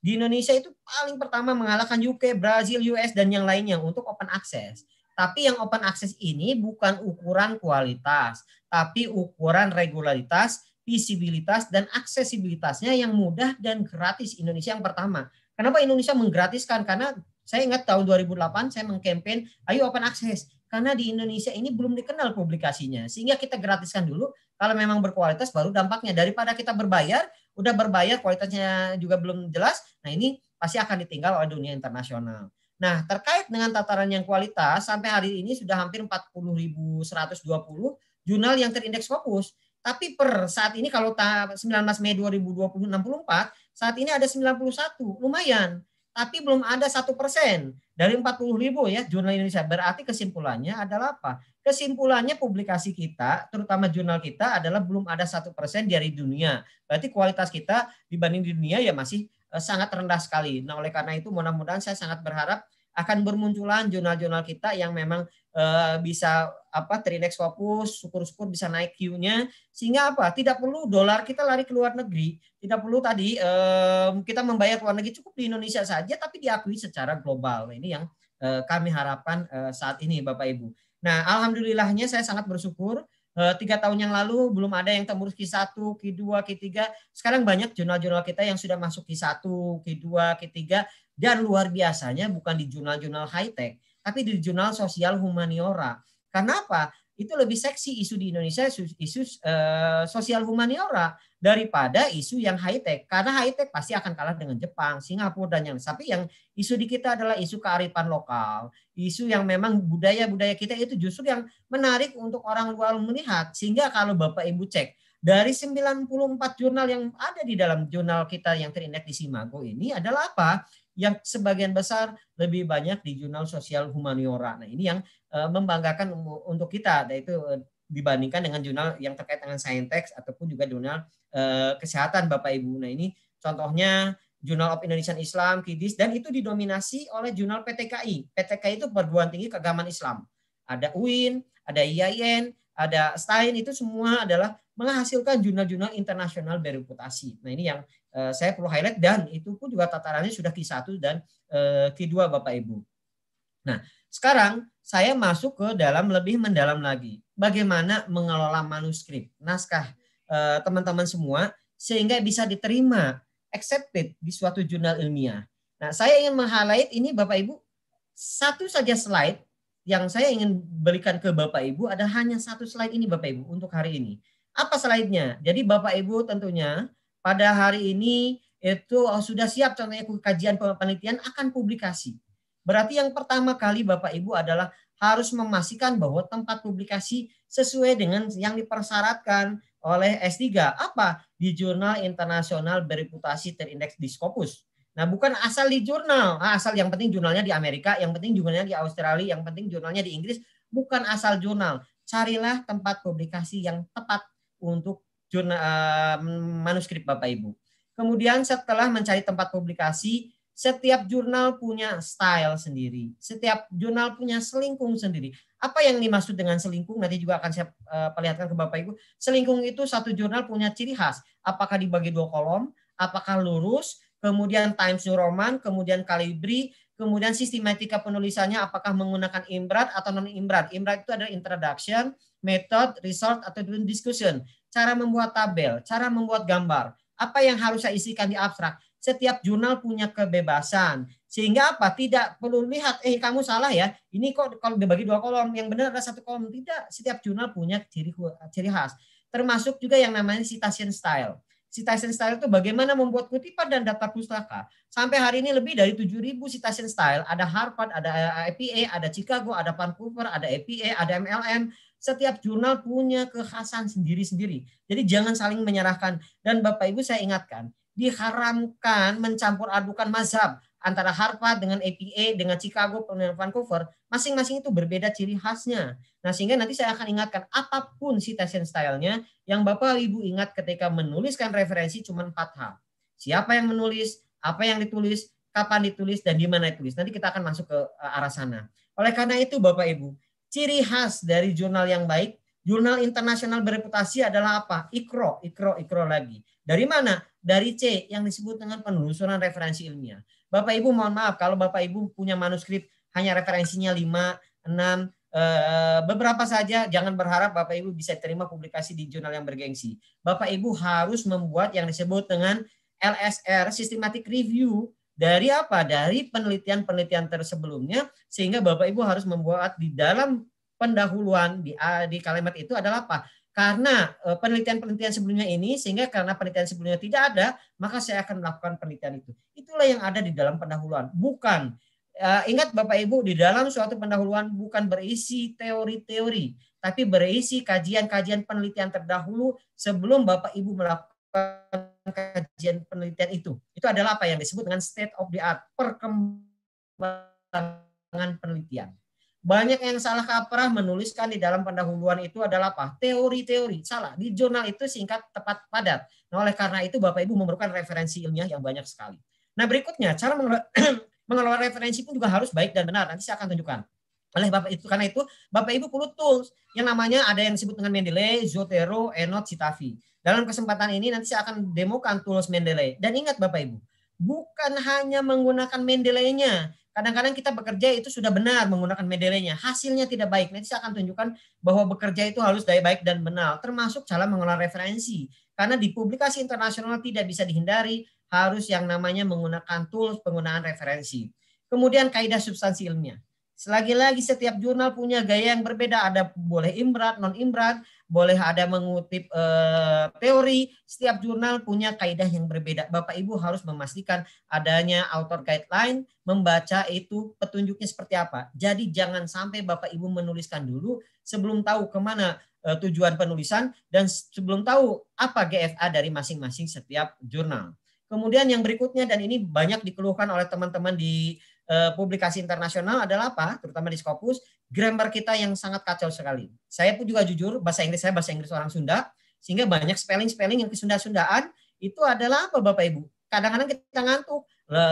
Speaker 5: Di Indonesia itu paling pertama mengalahkan UK, Brazil, US, dan yang lainnya untuk open access. Tapi yang open access ini bukan ukuran kualitas, tapi ukuran regularitas, visibilitas, dan aksesibilitasnya yang mudah dan gratis. Indonesia yang pertama. Kenapa Indonesia menggratiskan? Karena saya ingat tahun 2008 saya mengkampen, ayo open access. Karena di Indonesia ini belum dikenal publikasinya. Sehingga kita gratiskan dulu, kalau memang berkualitas baru dampaknya. Daripada kita berbayar, udah berbayar kualitasnya juga belum jelas, nah ini pasti akan ditinggal oleh dunia internasional. Nah, terkait dengan tataran yang kualitas, sampai hari ini sudah hampir 40.120 jurnal yang terindeks Fokus Tapi per saat ini kalau 19 Mei 2020 64, saat ini ada 91, lumayan. Tapi belum ada satu persen dari 40 ribu ya jurnal Indonesia. Berarti kesimpulannya adalah apa? Kesimpulannya publikasi kita, terutama jurnal kita adalah belum ada satu persen dari dunia. Berarti kualitas kita dibanding di dunia ya masih Eh, sangat rendah sekali. Nah, oleh karena itu mudah-mudahan saya sangat berharap akan bermunculan jurnal-jurnal kita yang memang uh, bisa apa Trinex fokus, syukur-syukur bisa naik Q-nya sehingga apa tidak perlu dolar kita lari ke luar negeri tidak perlu tadi um, kita membayar luar negeri cukup di Indonesia saja tapi diakui secara global ini yang uh, kami harapkan saat ini Bapak Ibu. Nah alhamdulillahnya saya sangat bersyukur Eh, tiga tahun yang lalu belum ada yang tembus Q1, Q2, Q3. Sekarang banyak jurnal-jurnal kita yang sudah masuk Q1, Q2, Q3 dan luar biasanya bukan di jurnal-jurnal high tech, tapi di jurnal sosial humaniora. Kenapa? Itu lebih seksi isu di Indonesia isu, isu uh, sosial humaniora daripada isu yang high tech karena high tech pasti akan kalah dengan Jepang, Singapura dan yang tapi yang isu di kita adalah isu kearifan lokal, isu yang memang budaya-budaya kita itu justru yang menarik untuk orang luar melihat sehingga kalau Bapak Ibu cek dari 94 jurnal yang ada di dalam jurnal kita yang terindeks di Simago ini adalah apa? Yang sebagian besar lebih banyak di jurnal sosial humaniora. Nah, ini yang eh, membanggakan um, untuk kita yaitu eh, dibandingkan dengan jurnal yang terkait dengan saintex ataupun juga jurnal eh, kesehatan Bapak Ibu. Nah ini contohnya jurnal of Indonesian Islam, KIDIS, dan itu didominasi oleh jurnal PTKI. PTKI itu Perguruan Tinggi Keagamaan Islam. Ada UIN, ada IAIN, ada STAIN, itu semua adalah menghasilkan jurnal-jurnal internasional bereputasi. Nah ini yang eh, saya perlu highlight, dan itu pun juga tatarannya sudah Q1 dan eh, Q2 Bapak Ibu. Nah sekarang saya masuk ke dalam lebih mendalam lagi bagaimana mengelola manuskrip, naskah eh, teman-teman eh, semua sehingga bisa diterima, accepted di suatu jurnal ilmiah. Nah, saya ingin meng-highlight ini Bapak Ibu satu saja slide yang saya ingin berikan ke Bapak Ibu ada hanya satu slide ini Bapak Ibu untuk hari ini. Apa slide-nya? Jadi Bapak Ibu tentunya pada hari ini itu oh, sudah siap contohnya kajian penelitian akan publikasi. Berarti yang pertama kali Bapak Ibu adalah harus memastikan bahwa tempat publikasi sesuai dengan yang dipersyaratkan oleh S3. Apa? Di jurnal internasional bereputasi terindeks di Scopus. Nah, bukan asal di jurnal, ah, asal yang penting jurnalnya di Amerika, yang penting jurnalnya di Australia, yang penting jurnalnya di Inggris, bukan asal jurnal. Carilah tempat publikasi yang tepat untuk jurnal eh, manuskrip Bapak Ibu. Kemudian setelah mencari tempat publikasi, setiap jurnal punya style sendiri. Setiap jurnal punya selingkung sendiri. Apa yang dimaksud dengan selingkung? Nanti juga akan saya uh, perlihatkan ke Bapak Ibu. Selingkung itu satu jurnal punya ciri khas. Apakah dibagi dua kolom? Apakah lurus? Kemudian Times New Roman, kemudian Calibri, kemudian sistematika penulisannya apakah menggunakan imbrat atau non imbrat. Imbrat itu adalah introduction, method, result atau discussion. Cara membuat tabel, cara membuat gambar, apa yang harus saya isikan di abstrak setiap jurnal punya kebebasan. Sehingga apa? Tidak perlu lihat, eh kamu salah ya. Ini kok kalau dibagi dua kolom, yang benar ada satu kolom. Tidak, setiap jurnal punya ciri, ciri khas. Termasuk juga yang namanya citation style. Citation style itu bagaimana membuat kutipan dan daftar pustaka. Sampai hari ini lebih dari 7.000 citation style. Ada Harvard, ada eh, IPA, ada Chicago, ada Vancouver, ada APA, ada MLM. Setiap jurnal punya kekhasan sendiri-sendiri. Jadi jangan saling menyerahkan. Dan Bapak Ibu saya ingatkan, diharamkan mencampur adukan mazhab antara Harvard dengan APA dengan Chicago dengan Vancouver masing-masing itu berbeda ciri khasnya. Nah sehingga nanti saya akan ingatkan apapun citation stylenya yang Bapak Ibu ingat ketika menuliskan referensi cuma empat hal. Siapa yang menulis, apa yang ditulis, kapan ditulis dan di mana ditulis. Nanti kita akan masuk ke eh, arah sana. Oleh karena itu Bapak Ibu, ciri khas dari jurnal yang baik, jurnal internasional bereputasi adalah apa? Ikro, ikro, ikro lagi. Dari mana? dari C yang disebut dengan penelusuran referensi ilmiah. Bapak Ibu mohon maaf kalau Bapak Ibu punya manuskrip hanya referensinya 5, 6, eh, beberapa saja jangan berharap Bapak Ibu bisa terima publikasi di jurnal yang bergengsi. Bapak Ibu harus membuat yang disebut dengan LSR systematic review dari apa? Dari penelitian-penelitian tersebelumnya sehingga Bapak Ibu harus membuat di dalam pendahuluan di, di kalimat itu adalah apa? karena eh, penelitian-penelitian sebelumnya ini sehingga karena penelitian sebelumnya tidak ada maka saya akan melakukan penelitian itu itulah yang ada di dalam pendahuluan bukan eh, ingat Bapak Ibu di dalam suatu pendahuluan bukan berisi teori-teori tapi berisi kajian-kajian penelitian terdahulu sebelum Bapak Ibu melakukan kajian penelitian itu itu adalah apa yang disebut dengan state of the art perkembangan penelitian banyak yang salah kaprah menuliskan di dalam pendahuluan itu adalah apa? Teori-teori. Salah. Di jurnal itu singkat, tepat, padat. Nah, oleh karena itu Bapak Ibu memerlukan referensi ilmiah yang banyak sekali. Nah, berikutnya cara mengelola, mengelola referensi pun juga harus baik dan benar. Nanti saya akan tunjukkan. Oleh Bapak itu karena itu Bapak Ibu perlu tools yang namanya ada yang disebut dengan Mendeley, Zotero, Enot, Citavi. Dalam kesempatan ini nanti saya akan demokan tools Mendeley. Dan ingat Bapak Ibu, bukan hanya menggunakan Mendeley-nya, Kadang-kadang kita bekerja itu sudah benar menggunakan medelenya hasilnya tidak baik. Nanti saya akan tunjukkan bahwa bekerja itu harus dari baik dan benar, termasuk cara mengolah referensi. Karena di publikasi internasional tidak bisa dihindari harus yang namanya menggunakan tools penggunaan referensi. Kemudian kaidah substansi ilmiah. Selagi-lagi setiap jurnal punya gaya yang berbeda, ada boleh imbrat, non imbrat boleh ada mengutip e, teori. Setiap jurnal punya kaidah yang berbeda. Bapak Ibu harus memastikan adanya author guideline, membaca itu petunjuknya seperti apa. Jadi jangan sampai Bapak Ibu menuliskan dulu sebelum tahu kemana e, tujuan penulisan dan sebelum tahu apa GFA dari masing-masing setiap jurnal. Kemudian yang berikutnya dan ini banyak dikeluhkan oleh teman-teman di Eh, publikasi internasional adalah apa? Terutama di Scopus, grammar kita yang sangat kacau sekali. Saya pun juga jujur, bahasa Inggris saya bahasa Inggris orang Sunda, sehingga banyak spelling-spelling yang kesunda-sundaan itu adalah apa Bapak Ibu? Kadang-kadang kita ngantuk,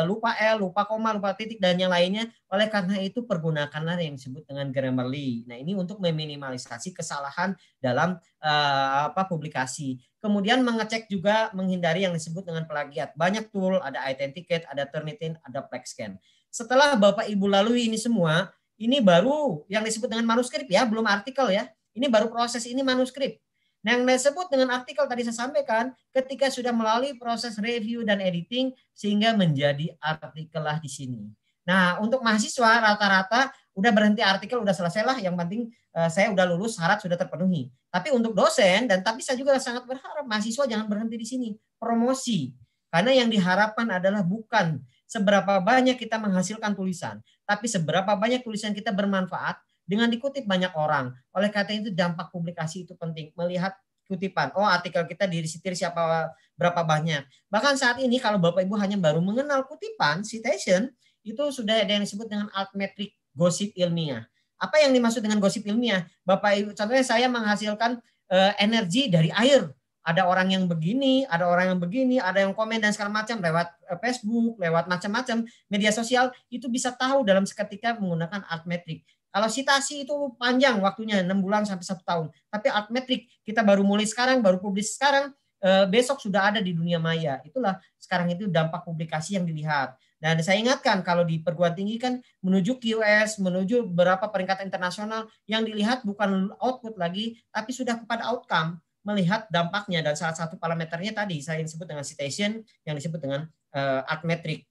Speaker 5: lupa L, lupa koma, lupa titik, dan yang lainnya. Oleh karena itu, pergunakanlah yang disebut dengan Grammarly. Nah, ini untuk meminimalisasi kesalahan dalam uh, apa publikasi. Kemudian mengecek juga menghindari yang disebut dengan plagiat. Banyak tool, ada Identicate, ada Turnitin, ada Plexscan setelah Bapak Ibu lalui ini semua, ini baru yang disebut dengan manuskrip ya, belum artikel ya. Ini baru proses ini manuskrip. Nah, yang disebut dengan artikel tadi saya sampaikan, ketika sudah melalui proses review dan editing, sehingga menjadi artikel lah di sini. Nah, untuk mahasiswa rata-rata udah berhenti artikel, udah selesai lah. Yang penting eh, saya udah lulus, syarat sudah terpenuhi. Tapi untuk dosen, dan tapi saya juga sangat berharap mahasiswa jangan berhenti di sini. Promosi. Karena yang diharapkan adalah bukan seberapa banyak kita menghasilkan tulisan, tapi seberapa banyak tulisan kita bermanfaat dengan dikutip banyak orang. Oleh karena itu dampak publikasi itu penting. Melihat kutipan. Oh, artikel kita dirisitir siapa berapa banyak. Bahkan saat ini kalau Bapak Ibu hanya baru mengenal kutipan, citation, itu sudah ada yang disebut dengan altmetric gosip ilmiah. Apa yang dimaksud dengan gosip ilmiah? Bapak Ibu, contohnya saya menghasilkan uh, energi dari air ada orang yang begini, ada orang yang begini, ada yang komen dan segala macam lewat eh, Facebook, lewat macam-macam media sosial itu bisa tahu dalam seketika menggunakan altmetric. Kalau sitasi itu panjang waktunya 6 bulan sampai satu tahun. Tapi altmetric kita baru mulai sekarang, baru publis sekarang, eh, besok sudah ada di dunia maya. Itulah sekarang itu dampak publikasi yang dilihat. Dan saya ingatkan kalau di perguruan tinggi kan menuju QS, menuju berapa peringkat internasional yang dilihat bukan output lagi, tapi sudah kepada outcome melihat dampaknya dan salah satu parameternya tadi saya disebut dengan citation yang disebut dengan uh, art metric.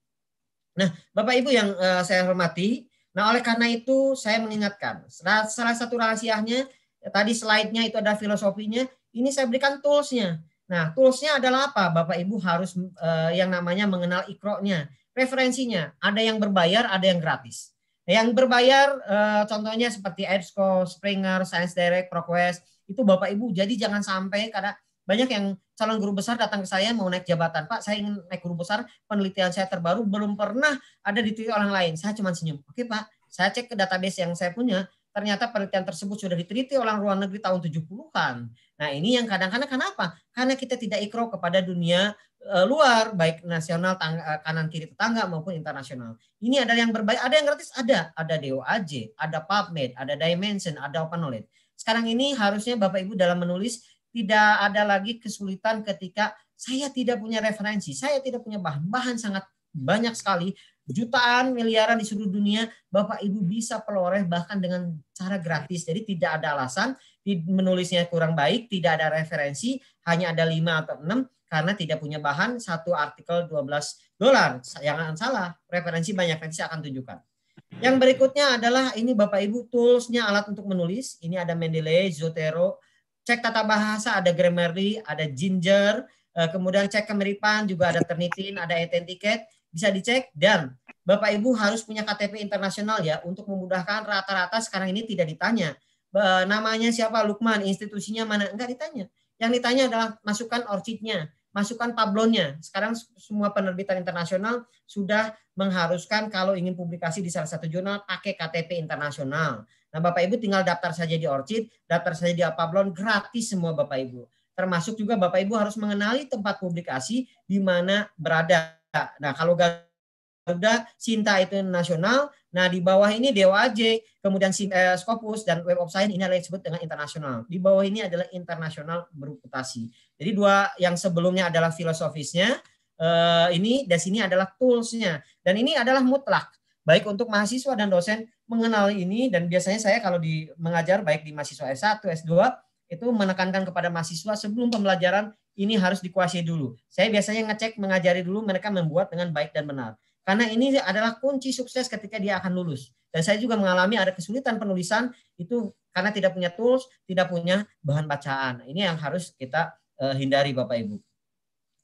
Speaker 5: Nah, Bapak Ibu yang uh, saya hormati, nah oleh karena itu saya mengingatkan salah, salah satu rahasianya ya, tadi slide-nya itu ada filosofinya, ini saya berikan tools-nya. Nah, tools-nya adalah apa? Bapak Ibu harus uh, yang namanya mengenal ikro-nya, referensinya. Ada yang berbayar, ada yang gratis. Yang berbayar contohnya seperti EBSCO, Springer, Science Direct, ProQuest, itu Bapak Ibu. Jadi jangan sampai karena banyak yang calon guru besar datang ke saya mau naik jabatan. Pak, saya ingin naik guru besar. Penelitian saya terbaru belum pernah ada diteliti orang lain. Saya cuma senyum. Oke, Pak. Saya cek ke database yang saya punya. Ternyata penelitian tersebut sudah diteliti orang luar negeri tahun 70-an. Nah, ini yang kadang-kadang kenapa? Karena kita tidak ikro kepada dunia eh, luar, baik nasional, eh, kanan kiri tetangga maupun internasional. Ini ada yang berbayar, ada yang gratis, ada, ada DOAJ, ada PubMed, ada Dimension, ada Open Knowledge. Sekarang ini harusnya Bapak Ibu dalam menulis tidak ada lagi kesulitan ketika saya tidak punya referensi, saya tidak punya bahan. Bahan sangat banyak sekali, jutaan, miliaran di seluruh dunia, Bapak Ibu bisa peloreh bahkan dengan cara gratis. Jadi tidak ada alasan menulisnya kurang baik, tidak ada referensi, hanya ada lima atau enam karena tidak punya bahan satu artikel 12 dolar. Jangan salah, referensi banyak nanti saya akan tunjukkan. Yang berikutnya adalah ini Bapak Ibu toolsnya alat untuk menulis. Ini ada Mendeley, Zotero, cek tata bahasa ada Grammarly, ada Ginger, eh, kemudian cek kemiripan juga ada Ternitin, ada Authenticate. bisa dicek dan Bapak Ibu harus punya KTP internasional ya untuk memudahkan rata-rata sekarang ini tidak ditanya namanya siapa Lukman, institusinya mana enggak ditanya. Yang ditanya adalah masukkan orchidnya masukkan pablonnya. Sekarang semua penerbitan internasional sudah mengharuskan kalau ingin publikasi di salah satu jurnal pakai KTP internasional. Nah, Bapak Ibu tinggal daftar saja di Orchid, daftar saja di Apablon gratis semua Bapak Ibu. Termasuk juga Bapak Ibu harus mengenali tempat publikasi di mana berada. Nah, kalau Garuda, Sinta itu nasional. Nah, di bawah ini Dewa kemudian skopus eh, Scopus dan Web of Science ini adalah yang disebut dengan internasional. Di bawah ini adalah internasional berputasi. Jadi dua yang sebelumnya adalah filosofisnya, eh, ini dan sini adalah toolsnya. Dan ini adalah mutlak baik untuk mahasiswa dan dosen mengenal ini dan biasanya saya kalau di mengajar baik di mahasiswa S1, S2 itu menekankan kepada mahasiswa sebelum pembelajaran ini harus dikuasai dulu. Saya biasanya ngecek mengajari dulu mereka membuat dengan baik dan benar. Karena ini adalah kunci sukses ketika dia akan lulus. Dan saya juga mengalami ada kesulitan penulisan itu karena tidak punya tools, tidak punya bahan bacaan. Nah, ini yang harus kita uh, hindari Bapak Ibu.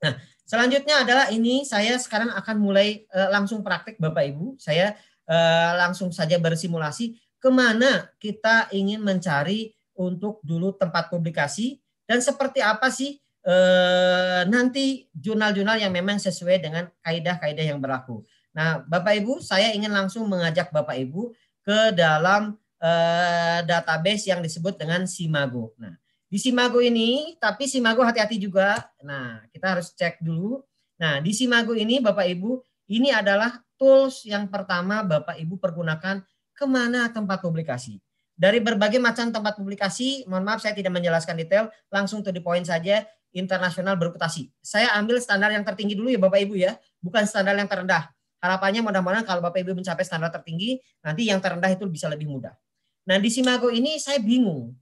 Speaker 5: Nah, selanjutnya adalah ini saya sekarang akan mulai uh, langsung praktik, Bapak Ibu. Saya uh, langsung saja bersimulasi kemana kita ingin mencari untuk dulu tempat publikasi dan seperti apa sih uh, nanti jurnal-jurnal yang memang sesuai dengan kaidah-kaidah yang berlaku. Nah, Bapak Ibu, saya ingin langsung mengajak Bapak Ibu ke dalam eh, database yang disebut dengan Simago. Nah, di Simago ini, tapi Simago hati-hati juga. Nah, kita harus cek dulu. Nah, di Simago ini Bapak Ibu, ini adalah tools yang pertama Bapak Ibu pergunakan kemana tempat publikasi. Dari berbagai macam tempat publikasi, mohon maaf saya tidak menjelaskan detail, langsung to the point saja, internasional berputasi. Saya ambil standar yang tertinggi dulu ya Bapak Ibu ya, bukan standar yang terendah Harapannya mudah-mudahan kalau Bapak Ibu mencapai standar tertinggi, nanti yang terendah itu bisa lebih mudah. Nah di Simago ini saya bingung.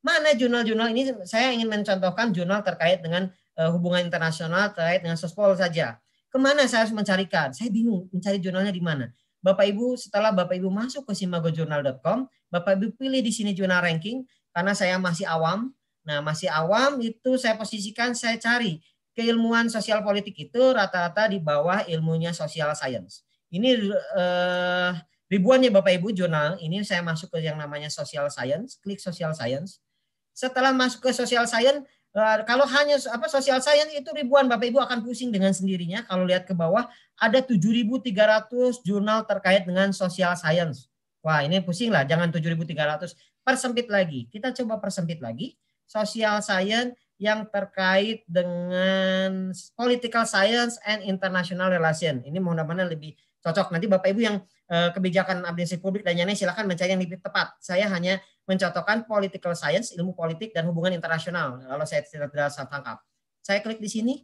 Speaker 5: Mana jurnal-jurnal ini saya ingin mencontohkan jurnal terkait dengan eh, hubungan internasional, terkait dengan sospol saja. Kemana saya harus mencarikan? Saya bingung mencari jurnalnya di mana. Bapak Ibu setelah Bapak Ibu masuk ke simagojournal.com, Bapak Ibu pilih di sini jurnal ranking karena saya masih awam. Nah, masih awam itu saya posisikan, saya cari keilmuan sosial politik itu rata-rata di bawah ilmunya sosial science. Ini eh, ribuannya Bapak Ibu jurnal, ini saya masuk ke yang namanya social science, klik social science. Setelah masuk ke social science, eh, kalau hanya apa social science itu ribuan Bapak Ibu akan pusing dengan sendirinya kalau lihat ke bawah ada 7.300 jurnal terkait dengan social science. Wah, ini pusing lah, jangan 7.300. Persempit lagi. Kita coba persempit lagi. Social science yang terkait dengan political science and international relation. Ini mudah mana lebih cocok. Nanti Bapak Ibu yang eh, kebijakan administrasi publik dan lainnya silakan mencari yang lebih tepat. Saya hanya mencocokkan political science, ilmu politik dan hubungan internasional. Nah, kalau saya tidak, tidak salah tangkap. Saya klik di sini,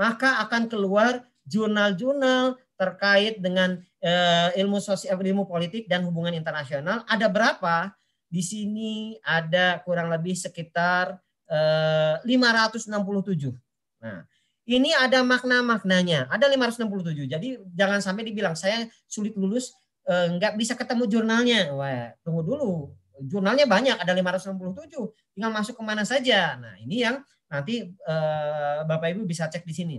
Speaker 5: maka akan keluar jurnal-jurnal terkait dengan eh, ilmu sosial, ilmu politik dan hubungan internasional. Ada berapa? Di sini ada kurang lebih sekitar 567. Eh, nah, ini ada makna-maknanya. Ada 567. Jadi jangan sampai dibilang saya sulit lulus eh, nggak bisa ketemu jurnalnya. Wah, tunggu dulu. Jurnalnya banyak, ada 567. Tinggal masuk kemana saja. Nah, ini yang nanti eh, Bapak Ibu bisa cek di sini.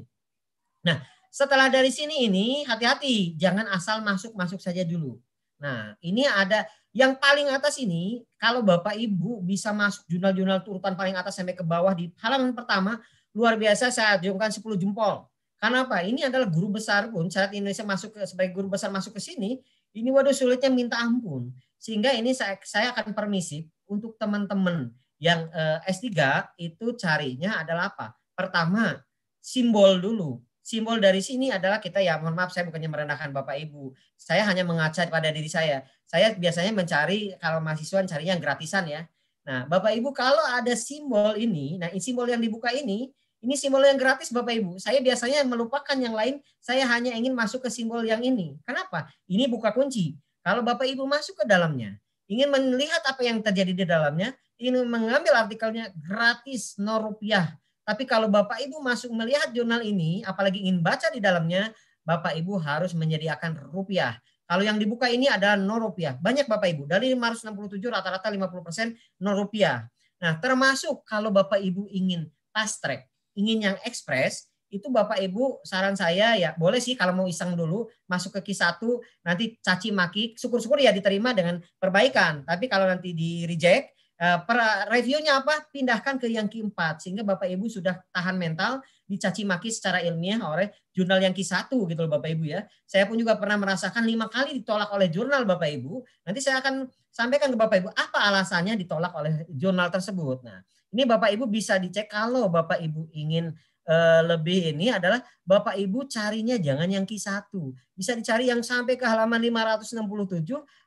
Speaker 5: Nah, setelah dari sini ini hati-hati, jangan asal masuk-masuk saja dulu. Nah, ini ada yang paling atas ini, kalau Bapak Ibu bisa masuk jurnal-jurnal turutan paling atas sampai ke bawah di halaman pertama, luar biasa saya ajukan 10 jempol. Karena apa? Ini adalah guru besar pun syarat Indonesia masuk ke, sebagai guru besar masuk ke sini, ini waduh sulitnya minta ampun. Sehingga ini saya, saya akan permisi untuk teman-teman yang eh, S3 itu carinya adalah apa? Pertama, simbol dulu simbol dari sini adalah kita ya mohon maaf saya bukannya merendahkan Bapak Ibu. Saya hanya mengajar pada diri saya. Saya biasanya mencari kalau mahasiswa cari yang gratisan ya. Nah, Bapak Ibu kalau ada simbol ini, nah simbol yang dibuka ini ini simbol yang gratis Bapak Ibu. Saya biasanya melupakan yang lain, saya hanya ingin masuk ke simbol yang ini. Kenapa? Ini buka kunci. Kalau Bapak Ibu masuk ke dalamnya, ingin melihat apa yang terjadi di dalamnya, ingin mengambil artikelnya gratis, nol rupiah. Tapi kalau Bapak Ibu masuk melihat jurnal ini, apalagi ingin baca di dalamnya, Bapak Ibu harus menyediakan rupiah. Kalau yang dibuka ini adalah 0 rupiah. Banyak Bapak Ibu, dari 567 rata-rata 50% 0 rupiah. Nah termasuk kalau Bapak Ibu ingin fast track, ingin yang ekspres, itu Bapak Ibu saran saya ya boleh sih kalau mau iseng dulu masuk ke Q1 nanti caci maki syukur-syukur ya diterima dengan perbaikan tapi kalau nanti di reject Eh, per reviewnya apa? Pindahkan ke yang keempat sehingga Bapak Ibu sudah tahan mental dicaci maki secara ilmiah oleh jurnal yang ke satu gitu loh Bapak Ibu ya. Saya pun juga pernah merasakan lima kali ditolak oleh jurnal Bapak Ibu. Nanti saya akan sampaikan ke Bapak Ibu apa alasannya ditolak oleh jurnal tersebut. Nah, ini Bapak Ibu bisa dicek kalau Bapak Ibu ingin eh, lebih ini adalah Bapak Ibu carinya jangan yang Q1. Bisa dicari yang sampai ke halaman 567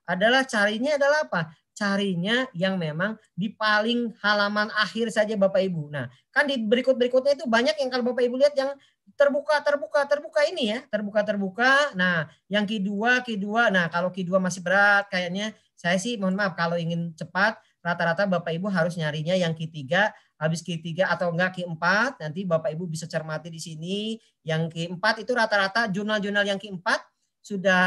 Speaker 5: adalah carinya adalah apa? carinya yang memang di paling halaman akhir saja Bapak Ibu. Nah, kan di berikut-berikutnya itu banyak yang kalau Bapak Ibu lihat yang terbuka terbuka terbuka ini ya, terbuka terbuka. Nah, yang kedua kedua. Nah, kalau kedua masih berat kayaknya saya sih mohon maaf kalau ingin cepat rata-rata Bapak Ibu harus nyarinya yang ketiga tiga. habis ke tiga atau enggak ke empat. nanti Bapak Ibu bisa cermati di sini yang ke empat itu rata-rata jurnal-jurnal yang ke empat sudah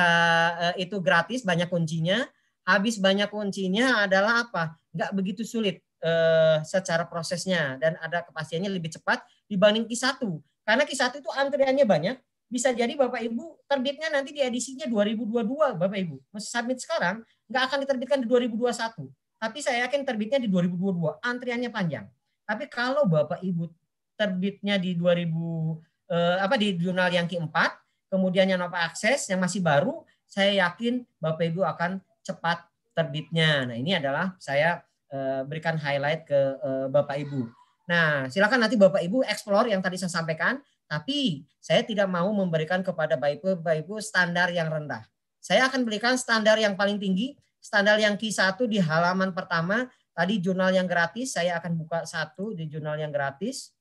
Speaker 5: eh, itu gratis banyak kuncinya habis banyak kuncinya adalah apa? Nggak begitu sulit eh, secara prosesnya dan ada kepastiannya lebih cepat dibanding Q1. Karena Q1 itu antriannya banyak, bisa jadi Bapak Ibu terbitnya nanti di edisinya 2022 Bapak Ibu. Masih submit sekarang nggak akan diterbitkan di 2021. Tapi saya yakin terbitnya di 2022, antriannya panjang. Tapi kalau Bapak Ibu terbitnya di 2000 eh, apa di jurnal yang keempat, kemudian yang apa akses yang masih baru, saya yakin Bapak Ibu akan cepat terbitnya. Nah, ini adalah saya eh, berikan highlight ke eh, Bapak Ibu. Nah, silakan nanti Bapak Ibu explore yang tadi saya sampaikan, tapi saya tidak mau memberikan kepada Bapak Ibu, Bapak Ibu standar yang rendah. Saya akan berikan standar yang paling tinggi, standar yang Q1 di halaman pertama, tadi jurnal yang gratis, saya akan buka satu di jurnal yang gratis.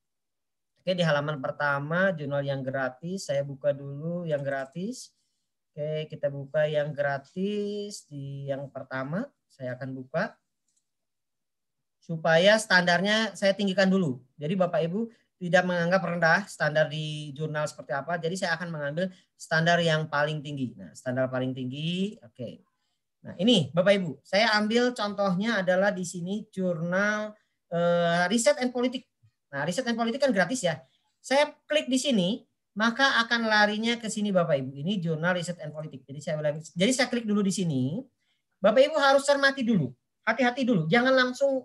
Speaker 5: Oke, di halaman pertama jurnal yang gratis, saya buka dulu yang gratis. Oke, kita buka yang gratis di yang pertama. Saya akan buka. Supaya standarnya saya tinggikan dulu. Jadi Bapak Ibu tidak menganggap rendah standar di jurnal seperti apa. Jadi saya akan mengambil standar yang paling tinggi. Nah, standar paling tinggi, oke. Nah, ini Bapak Ibu, saya ambil contohnya adalah di sini jurnal eh, riset and politik. Nah, riset and politik kan gratis ya. Saya klik di sini, maka akan larinya ke sini Bapak Ibu. Ini jurnal riset and politik. Jadi saya ulangi. Jadi saya klik dulu di sini. Bapak Ibu harus cermati dulu. Hati-hati dulu. Jangan langsung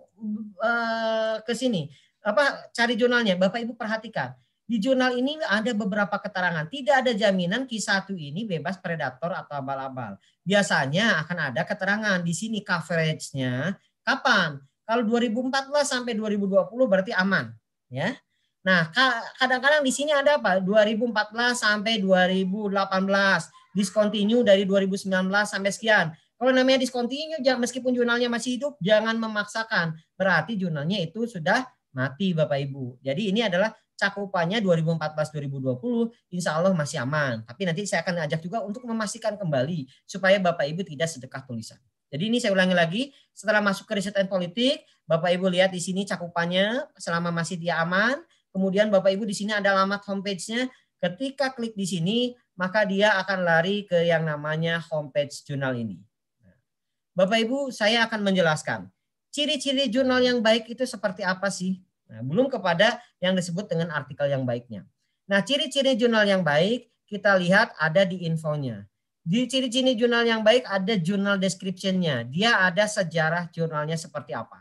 Speaker 5: uh, ke sini. Apa cari jurnalnya. Bapak Ibu perhatikan. Di jurnal ini ada beberapa keterangan. Tidak ada jaminan Q1 ini bebas predator atau abal-abal. Biasanya akan ada keterangan di sini coverage-nya. Kapan? Kalau 2014 sampai 2020 berarti aman, ya. Nah, kadang-kadang di sini ada apa? 2014 sampai 2018, discontinue dari 2019 sampai sekian. Kalau namanya discontinue, meskipun jurnalnya masih hidup, jangan memaksakan. Berarti jurnalnya itu sudah mati, Bapak Ibu. Jadi ini adalah cakupannya 2014-2020, insya Allah masih aman. Tapi nanti saya akan ajak juga untuk memastikan kembali supaya Bapak Ibu tidak sedekah tulisan. Jadi ini saya ulangi lagi, setelah masuk ke riset dan politik, Bapak Ibu lihat di sini cakupannya selama masih dia aman, Kemudian Bapak Ibu di sini ada alamat homepage-nya. Ketika klik di sini, maka dia akan lari ke yang namanya homepage jurnal ini. Nah, Bapak Ibu, saya akan menjelaskan. Ciri-ciri jurnal yang baik itu seperti apa sih? Nah, belum kepada yang disebut dengan artikel yang baiknya. Nah, ciri-ciri jurnal yang baik kita lihat ada di infonya. Di ciri-ciri jurnal yang baik ada jurnal description-nya. Dia ada sejarah jurnalnya seperti apa.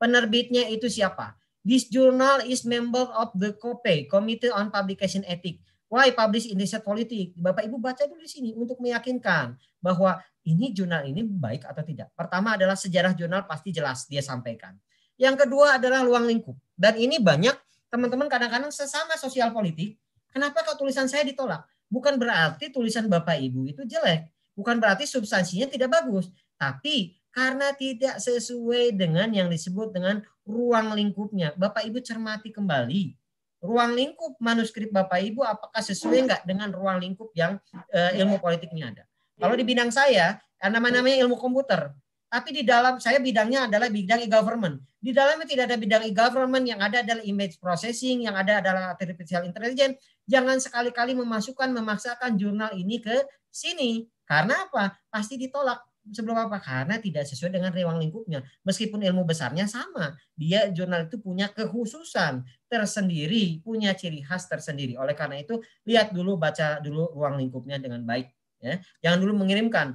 Speaker 5: Penerbitnya itu siapa? This journal is member of the COPE, Committee on Publication Ethics. Why publish in research politik? Bapak Ibu baca dulu di sini untuk meyakinkan bahwa ini jurnal ini baik atau tidak. Pertama adalah sejarah jurnal pasti jelas dia sampaikan. Yang kedua adalah luang lingkup. Dan ini banyak teman-teman kadang-kadang sesama sosial politik, kenapa kalau tulisan saya ditolak? Bukan berarti tulisan Bapak Ibu itu jelek, bukan berarti substansinya tidak bagus, tapi karena tidak sesuai dengan yang disebut dengan ruang lingkupnya. Bapak Ibu cermati kembali ruang lingkup manuskrip Bapak Ibu apakah sesuai enggak dengan ruang lingkup yang uh, ilmu politiknya ada. Kalau di bidang saya nama-namanya ilmu komputer. Tapi di dalam saya bidangnya adalah bidang e-government. Di dalamnya tidak ada bidang e-government yang ada adalah image processing, yang ada adalah artificial intelligence. Jangan sekali-kali memasukkan memaksakan jurnal ini ke sini. Karena apa? Pasti ditolak sebelum apa? Karena tidak sesuai dengan ruang lingkupnya. Meskipun ilmu besarnya sama, dia jurnal itu punya kekhususan tersendiri, punya ciri khas tersendiri. Oleh karena itu, lihat dulu baca dulu ruang lingkupnya dengan baik ya. Jangan dulu mengirimkan.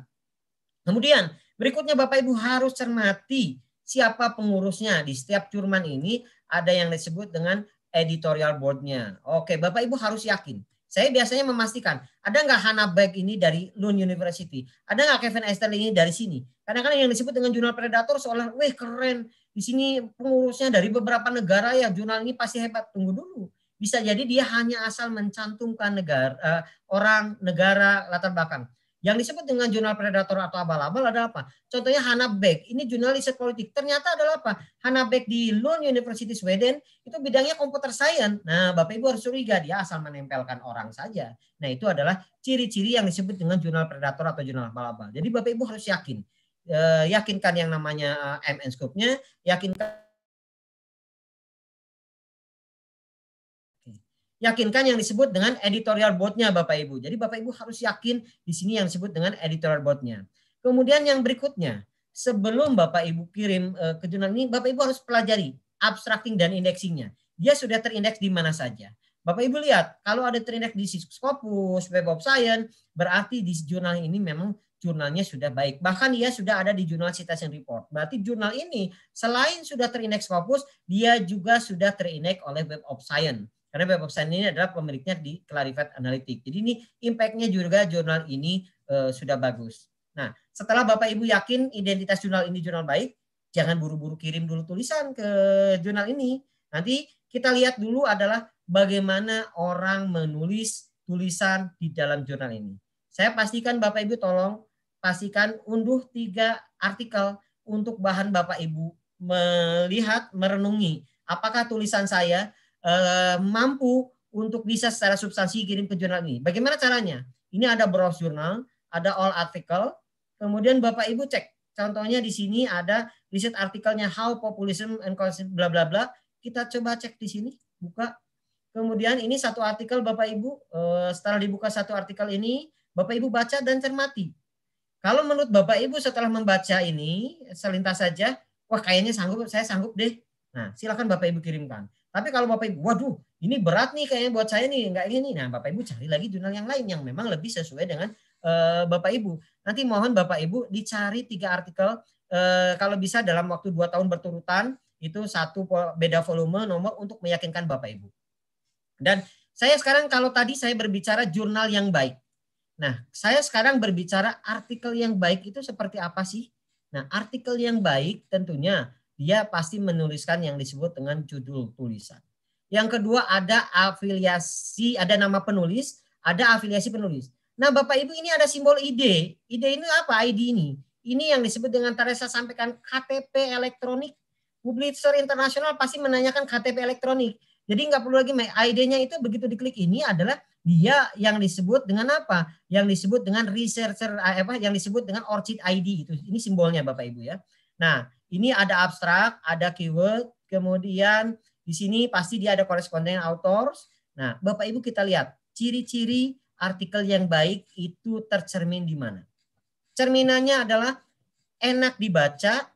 Speaker 5: Kemudian, berikutnya Bapak Ibu harus cermati siapa pengurusnya. Di setiap curman ini ada yang disebut dengan editorial boardnya. Oke, Bapak Ibu harus yakin saya biasanya memastikan, ada nggak Hannah Beck ini dari Lund University? Ada nggak Kevin Estelle ini dari sini? Kadang-kadang yang disebut dengan jurnal predator seolah, wih keren, di sini pengurusnya dari beberapa negara ya, jurnal ini pasti hebat. Tunggu dulu. Bisa jadi dia hanya asal mencantumkan negara, eh, orang, negara, latar belakang. Yang disebut dengan jurnal predator atau abal-abal adalah apa? Contohnya Hannah Beck. Ini jurnalis politik. Ternyata adalah apa? Hannah Beck di Lund University Sweden itu bidangnya komputer science. Nah, Bapak Ibu harus curiga dia asal menempelkan orang saja. Nah, itu adalah ciri-ciri yang disebut dengan jurnal predator atau jurnal abal-abal. Jadi Bapak Ibu harus yakin. E, yakinkan yang namanya eh, MN scope-nya, yakinkan yakinkan yang disebut dengan editorial boardnya Bapak Ibu. Jadi Bapak Ibu harus yakin di sini yang disebut dengan editorial boardnya. Kemudian yang berikutnya, sebelum Bapak Ibu kirim eh, ke jurnal ini, Bapak Ibu harus pelajari abstracting dan indexingnya. Dia sudah terindeks di mana saja. Bapak Ibu lihat, kalau ada terindeks di Scopus, Web of Science, berarti di jurnal ini memang jurnalnya sudah baik. Bahkan dia sudah ada di jurnal Citation Report. Berarti jurnal ini selain sudah terindeks Scopus, dia juga sudah terindeks oleh Web of Science. Karena Bapak of ini adalah pemiliknya di Clarivate Analytics. Jadi ini impact-nya juga jurnal ini eh, sudah bagus. Nah, setelah Bapak Ibu yakin identitas jurnal ini jurnal baik, jangan buru-buru kirim dulu tulisan ke jurnal ini. Nanti kita lihat dulu adalah bagaimana orang menulis tulisan di dalam jurnal ini. Saya pastikan Bapak Ibu tolong pastikan unduh tiga artikel untuk bahan Bapak Ibu melihat, merenungi apakah tulisan saya eh, mampu untuk bisa secara substansi kirim ke jurnal ini. Bagaimana caranya? Ini ada browse jurnal, ada all article, kemudian Bapak Ibu cek. Contohnya di sini ada riset artikelnya how populism and consent bla bla bla. Kita coba cek di sini, buka. Kemudian ini satu artikel Bapak Ibu eh, setelah dibuka satu artikel ini, Bapak Ibu baca dan cermati. Kalau menurut Bapak Ibu setelah membaca ini selintas saja, wah kayaknya sanggup, saya sanggup deh. Nah, silakan Bapak Ibu kirimkan. Tapi kalau Bapak Ibu, waduh, ini berat nih kayaknya buat saya nih, enggak ini. Nah, Bapak Ibu cari lagi jurnal yang lain yang memang lebih sesuai dengan uh, Bapak Ibu. Nanti mohon Bapak Ibu dicari tiga artikel uh, kalau bisa dalam waktu dua tahun berturutan itu satu beda volume nomor untuk meyakinkan Bapak Ibu. Dan saya sekarang kalau tadi saya berbicara jurnal yang baik. Nah, saya sekarang berbicara artikel yang baik itu seperti apa sih? Nah, artikel yang baik tentunya dia pasti menuliskan yang disebut dengan judul tulisan. Yang kedua ada afiliasi, ada nama penulis, ada afiliasi penulis. Nah Bapak Ibu ini ada simbol ide. Ide ini apa? ID ini. Ini yang disebut dengan tadi saya sampaikan KTP elektronik. Publisher internasional pasti menanyakan KTP elektronik. Jadi nggak perlu lagi ID-nya itu begitu diklik ini adalah dia yang disebut dengan apa? Yang disebut dengan researcher eh, apa? Yang disebut dengan orchid ID itu. Ini simbolnya Bapak Ibu ya. Nah, ini ada abstrak, ada keyword, kemudian di sini pasti dia ada koresponden authors. Nah, Bapak Ibu kita lihat ciri-ciri artikel yang baik itu tercermin di mana. Cerminannya adalah enak dibaca,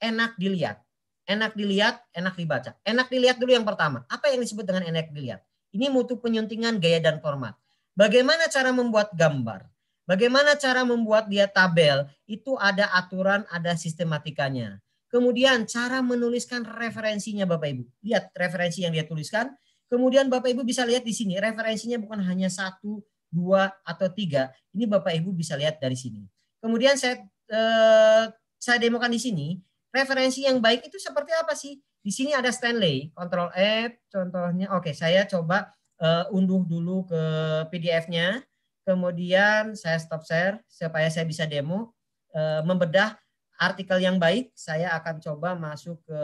Speaker 5: enak dilihat. Enak dilihat, enak dibaca. Enak dilihat dulu yang pertama. Apa yang disebut dengan enak dilihat? Ini mutu penyuntingan gaya dan format. Bagaimana cara membuat gambar? Bagaimana cara membuat dia tabel? Itu ada aturan, ada sistematikanya. Kemudian cara menuliskan referensinya Bapak Ibu. Lihat referensi yang dia tuliskan. Kemudian Bapak Ibu bisa lihat di sini referensinya bukan hanya satu, dua atau tiga. Ini Bapak Ibu bisa lihat dari sini. Kemudian saya eh, saya demokan di sini referensi yang baik itu seperti apa sih? Di sini ada Stanley, Control F, contohnya. Oke, saya coba eh, unduh dulu ke PDF-nya. Kemudian saya stop share supaya saya bisa demo eh, membedah artikel yang baik saya akan coba masuk ke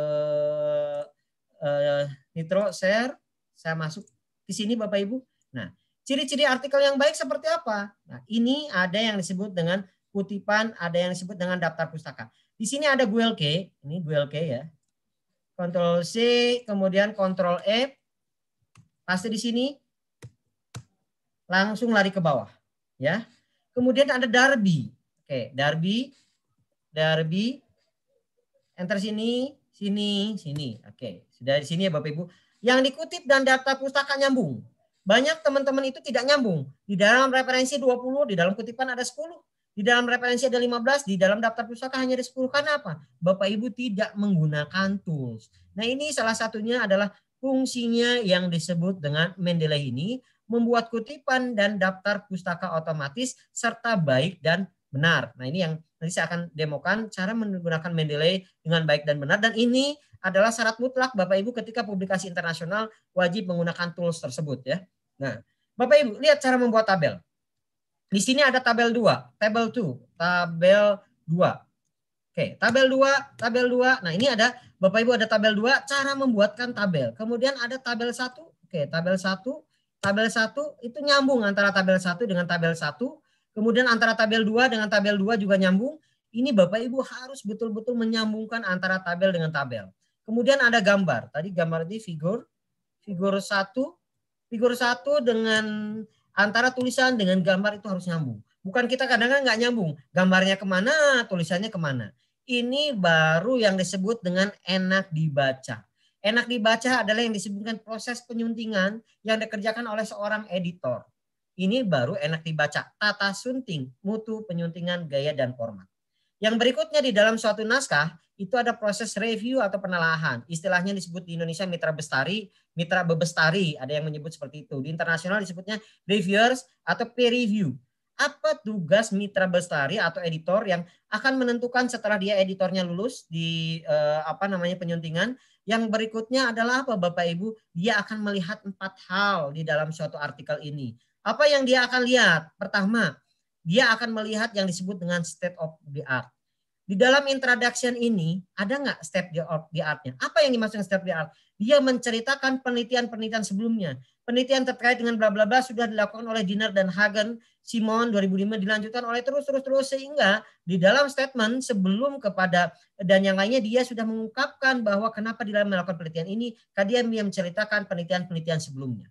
Speaker 5: uh, Nitro Share. Saya masuk di sini Bapak Ibu. Nah, ciri-ciri artikel yang baik seperti apa? Nah, ini ada yang disebut dengan kutipan, ada yang disebut dengan daftar pustaka. Di sini ada Google Key. ini Google Key ya. Ctrl C, kemudian Ctrl E. Pasti di sini langsung lari ke bawah, ya. Kemudian ada Darby. Oke, Darby Darby Enter sini, sini, sini. Oke, sudah di sini ya Bapak Ibu. Yang dikutip dan data pustaka nyambung. Banyak teman-teman itu tidak nyambung. Di dalam referensi 20, di dalam kutipan ada 10. Di dalam referensi ada 15, di dalam daftar pustaka hanya ada 10. Karena apa? Bapak Ibu tidak menggunakan tools. Nah ini salah satunya adalah fungsinya yang disebut dengan Mendeley ini membuat kutipan dan daftar pustaka otomatis serta baik dan benar. Nah ini yang nanti saya akan demokan cara menggunakan Mendeley dengan baik dan benar dan ini adalah syarat mutlak Bapak Ibu ketika publikasi internasional wajib menggunakan tools tersebut ya. Nah, Bapak Ibu lihat cara membuat tabel. Di sini ada tabel 2, table 2, tabel 2. Oke, tabel 2, tabel 2. Nah, ini ada Bapak Ibu ada tabel 2 cara membuatkan tabel. Kemudian ada tabel 1. Oke, tabel 1. Tabel 1 itu nyambung antara tabel 1 dengan tabel 1 Kemudian antara tabel 2 dengan tabel 2 juga nyambung. Ini Bapak Ibu harus betul-betul menyambungkan antara tabel dengan tabel. Kemudian ada gambar. Tadi gambar di figur. Figur 1. Figur 1 dengan antara tulisan dengan gambar itu harus nyambung. Bukan kita kadang-kadang nggak nyambung. Gambarnya kemana, tulisannya kemana. Ini baru yang disebut dengan enak dibaca. Enak dibaca adalah yang disebutkan proses penyuntingan yang dikerjakan oleh seorang editor. Ini baru enak dibaca. Tata sunting, mutu penyuntingan, gaya, dan format. Yang berikutnya di dalam suatu naskah itu ada proses review atau penelahan. Istilahnya disebut di Indonesia mitra bestari, mitra bebestari, ada yang menyebut seperti itu. Di internasional disebutnya reviewers atau peer review. Apa tugas mitra bestari atau editor yang akan menentukan setelah dia editornya lulus di eh, apa namanya penyuntingan? Yang berikutnya adalah apa Bapak Ibu? Dia akan melihat empat hal di dalam suatu artikel ini. Apa yang dia akan lihat? Pertama, dia akan melihat yang disebut dengan state of the art. Di dalam introduction ini, ada nggak step of the art-nya? Apa yang dimaksud step the art? Dia menceritakan penelitian-penelitian sebelumnya. Penelitian terkait dengan bla bla bla sudah dilakukan oleh Diner dan Hagen, Simon 2005 dilanjutkan oleh terus terus terus sehingga di dalam statement sebelum kepada dan yang lainnya dia sudah mengungkapkan bahwa kenapa dia melakukan penelitian ini, karena dia menceritakan penelitian-penelitian sebelumnya.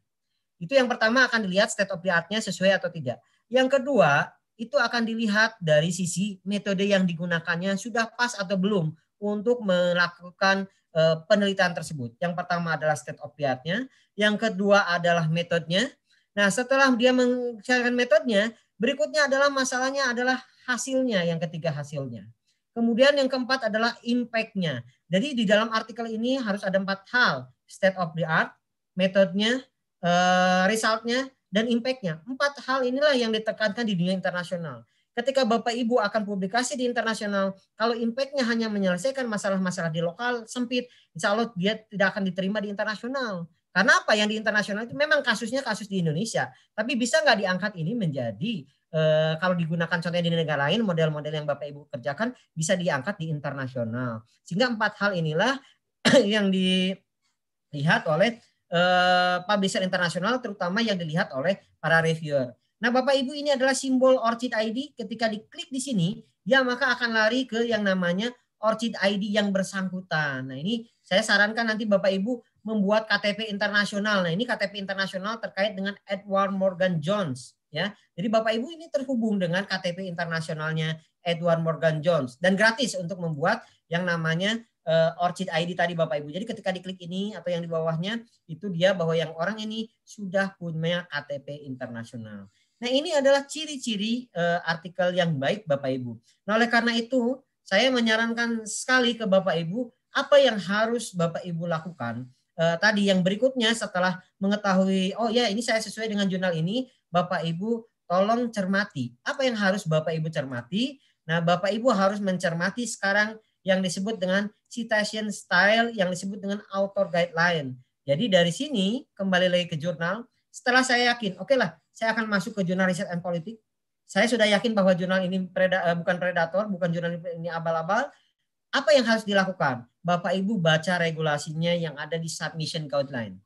Speaker 5: Itu yang pertama akan dilihat state of the art-nya sesuai atau tidak. Yang kedua, itu akan dilihat dari sisi metode yang digunakannya sudah pas atau belum untuk melakukan eh, penelitian tersebut. Yang pertama adalah state of the art-nya, yang kedua adalah metodenya. Nah, setelah dia mengeluarkan metodenya, berikutnya adalah masalahnya adalah hasilnya, yang ketiga hasilnya. Kemudian yang keempat adalah impact-nya. Jadi di dalam artikel ini harus ada empat hal. State of the art, metodenya, Eh, resultnya dan impactnya. Empat hal inilah yang ditekankan di dunia internasional. Ketika Bapak Ibu akan publikasi di internasional, kalau impactnya hanya menyelesaikan masalah-masalah di lokal sempit, insya Allah dia tidak akan diterima di internasional. Karena apa yang di internasional itu memang kasusnya kasus di Indonesia, tapi bisa nggak diangkat ini menjadi e, kalau digunakan contohnya di negara lain model-model yang Bapak Ibu kerjakan bisa diangkat di internasional. Sehingga empat hal inilah yang dilihat oleh Eh, publisher internasional terutama yang dilihat oleh para reviewer. Nah, Bapak Ibu ini adalah simbol Orchid ID. Ketika diklik di sini, ya maka akan lari ke yang namanya Orchid ID yang bersangkutan. Nah, ini saya sarankan nanti Bapak Ibu membuat KTP internasional. Nah, ini KTP internasional terkait dengan Edward Morgan Jones, ya. Jadi Bapak Ibu ini terhubung dengan KTP internasionalnya Edward Morgan Jones dan gratis untuk membuat yang namanya uh, Orchid ID tadi Bapak Ibu. Jadi ketika diklik ini atau yang di bawahnya itu dia bahwa yang orang ini sudah punya KTP internasional. Nah, ini adalah ciri-ciri uh, artikel yang baik Bapak Ibu. Nah, oleh karena itu saya menyarankan sekali ke Bapak Ibu apa yang harus Bapak Ibu lakukan uh, tadi yang berikutnya setelah mengetahui oh ya ini saya sesuai dengan jurnal ini Bapak Ibu tolong cermati apa yang harus Bapak Ibu cermati. Nah, Bapak Ibu harus mencermati sekarang yang disebut dengan citation style yang disebut dengan author guideline. Jadi dari sini kembali lagi ke jurnal. Setelah saya yakin, oke okay lah, saya akan masuk ke jurnal riset and politik. Saya sudah yakin bahwa jurnal ini preda, eh, bukan predator, bukan jurnal ini abal-abal. Apa yang harus dilakukan? Bapak Ibu baca regulasinya yang ada di submission guideline.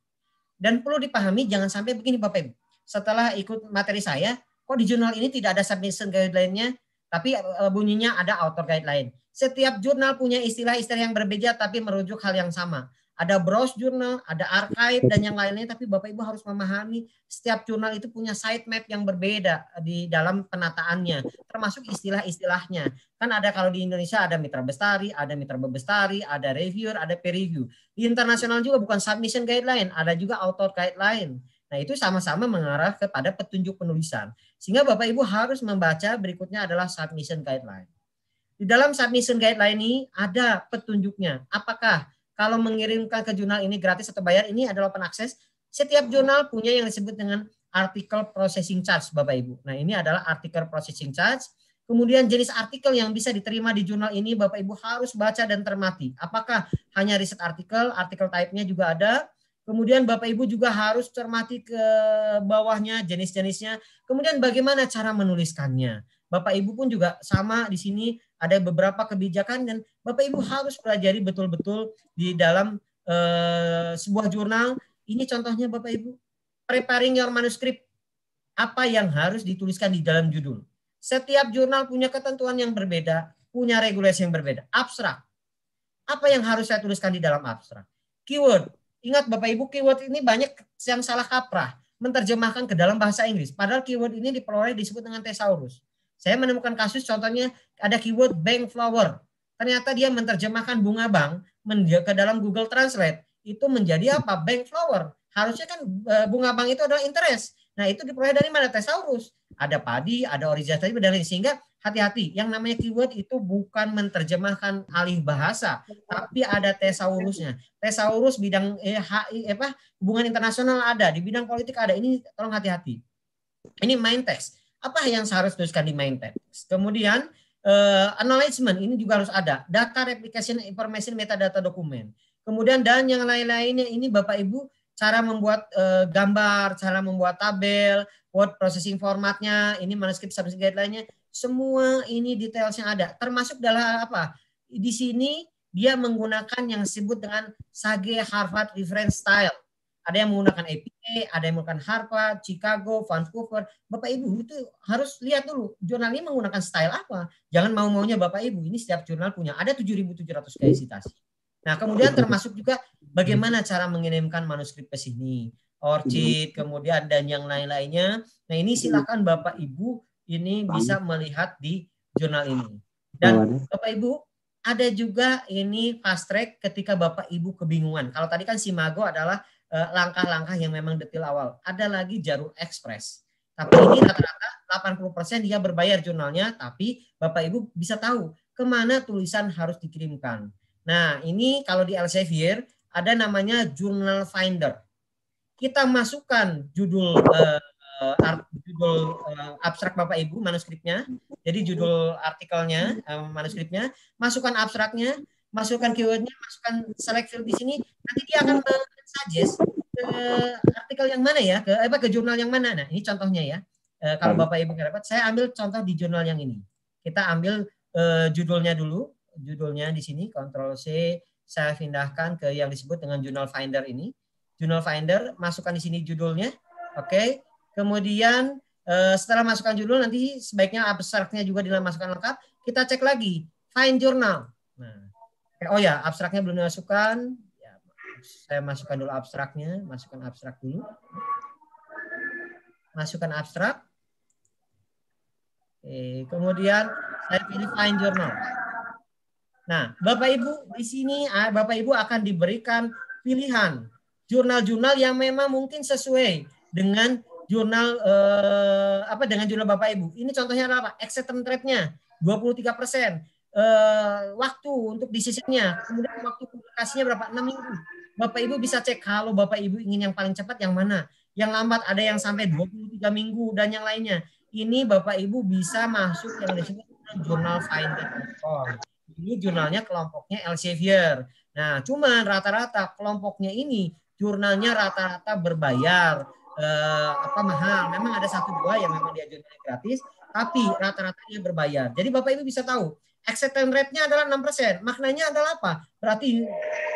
Speaker 5: Dan perlu dipahami jangan sampai begini Bapak Ibu. Setelah ikut materi saya, kok di jurnal ini tidak ada submission guideline-nya? Tapi eh, bunyinya ada author guideline. Setiap jurnal punya istilah-istilah yang berbeda tapi merujuk hal yang sama. Ada browse jurnal, ada archive dan yang lainnya tapi Bapak Ibu harus memahami setiap jurnal itu punya sitemap yang berbeda eh, di dalam penataannya termasuk istilah-istilahnya. Kan ada kalau di Indonesia ada mitra bestari, ada mitra bebestari, ada reviewer, ada peer review. Di internasional juga bukan submission guideline, ada juga author guideline Nah, itu sama-sama mengarah kepada petunjuk penulisan. Sehingga Bapak Ibu harus membaca berikutnya adalah submission guideline. Di dalam submission guideline ini ada petunjuknya. Apakah kalau mengirimkan ke jurnal ini gratis atau bayar ini adalah open access Setiap jurnal punya yang disebut dengan artikel processing charge, Bapak Ibu. Nah, ini adalah artikel processing charge. Kemudian jenis artikel yang bisa diterima di jurnal ini Bapak Ibu harus baca dan termati. Apakah hanya riset artikel, artikel type-nya juga ada, Kemudian Bapak Ibu juga harus cermati ke bawahnya jenis-jenisnya. Kemudian bagaimana cara menuliskannya. Bapak Ibu pun juga sama di sini ada beberapa kebijakan dan Bapak Ibu harus pelajari betul-betul di dalam eh, sebuah jurnal. Ini contohnya Bapak Ibu. Preparing your manuscript. Apa yang harus dituliskan di dalam judul. Setiap jurnal punya ketentuan yang berbeda, punya regulasi yang berbeda. Abstrak. Apa yang harus saya tuliskan di dalam abstrak? Keyword, Ingat Bapak Ibu keyword ini banyak yang salah kaprah menerjemahkan ke dalam bahasa Inggris. Padahal keyword ini diperoleh disebut dengan thesaurus. Saya menemukan kasus contohnya ada keyword bank flower. Ternyata dia menerjemahkan bunga bank ke dalam Google Translate. Itu menjadi apa? Bank flower. Harusnya kan e, bunga bank itu adalah interest. Nah itu diperoleh dari mana? Thesaurus ada padi, ada tadi dan lain sehingga hati-hati yang namanya keyword itu bukan menerjemahkan alih bahasa tapi ada tesaurusnya tesaurus bidang eh, HI apa hubungan internasional ada di bidang politik ada ini tolong hati-hati ini main text apa yang harus tuliskan di main text kemudian eh, acknowledgement ini juga harus ada data replication information metadata dokumen kemudian dan yang lain-lainnya ini Bapak Ibu cara membuat eh, gambar cara membuat tabel word processing formatnya, ini manuscript subject guideline-nya, semua ini detail yang ada. Termasuk dalam apa? Di sini dia menggunakan yang disebut dengan Sage Harvard Reference Style. Ada yang menggunakan APA, ada yang menggunakan Harvard, Chicago, Vancouver. Bapak Ibu itu harus lihat dulu jurnal ini menggunakan style apa. Jangan mau-maunya Bapak Ibu, ini setiap jurnal punya. Ada 7.700 kaya citasi. Nah, kemudian termasuk juga bagaimana cara mengirimkan manuskrip ke sini orchid, mm-hmm. kemudian dan yang lain-lainnya. Nah ini mm-hmm. silakan Bapak Ibu ini bisa melihat di jurnal ini.
Speaker 2: Dan Bapak Ibu ada
Speaker 5: juga ini fast track ketika Bapak Ibu kebingungan. Kalau tadi kan Simago adalah eh, langkah-langkah yang memang detail awal. Ada lagi Jarum Express. Tapi ini rata-rata 80% dia berbayar jurnalnya, tapi Bapak Ibu bisa tahu kemana tulisan harus dikirimkan. Nah ini kalau di Elsevier ada namanya Journal Finder kita masukkan judul uh, art, judul uh, abstrak Bapak Ibu manuskripnya. Jadi judul artikelnya, uh, manuskripnya, masukkan abstraknya, masukkan keywordnya, masukkan select field di sini. Nanti dia akan suggest ke artikel yang mana ya, ke apa ke jurnal yang mana. Nah, ini contohnya ya. Uh, kalau Bapak Ibu dapat, saya ambil contoh di jurnal yang ini. Kita ambil uh, judulnya dulu, judulnya di sini kontrol C, saya pindahkan ke yang disebut dengan jurnal finder ini. Journal Finder, masukkan di sini judulnya. Oke. Okay. Kemudian uh, setelah masukkan judul nanti sebaiknya abstraknya juga dimasukkan lengkap. Kita cek lagi find journal. Nah. Eh, oh ya, abstraknya belum dimasukkan. Ya, saya masukkan dulu abstraknya, masukkan abstrak dulu. Masukkan abstrak. Oke, kemudian saya pilih find journal. Nah, Bapak Ibu di sini ah, Bapak Ibu akan diberikan pilihan jurnal-jurnal yang memang mungkin sesuai dengan jurnal eh, apa dengan jurnal Bapak Ibu. Ini contohnya apa? Acceptance rate-nya 23 persen. Eh, waktu untuk disisipnya, kemudian waktu publikasinya berapa? 6 minggu. Bapak Ibu bisa cek kalau Bapak Ibu ingin yang paling cepat yang mana. Yang lambat ada yang sampai 23 minggu dan yang lainnya. Ini Bapak Ibu bisa masuk yang disebut jurnal Finder. Ini jurnalnya kelompoknya Elsevier. Nah, cuman rata-rata kelompoknya ini jurnalnya rata-rata berbayar eh, apa mahal. Memang ada satu dua yang memang dia jurnalnya gratis, tapi rata-ratanya berbayar. Jadi Bapak Ibu bisa tahu acceptance rate-nya adalah 6%. Maknanya adalah apa? Berarti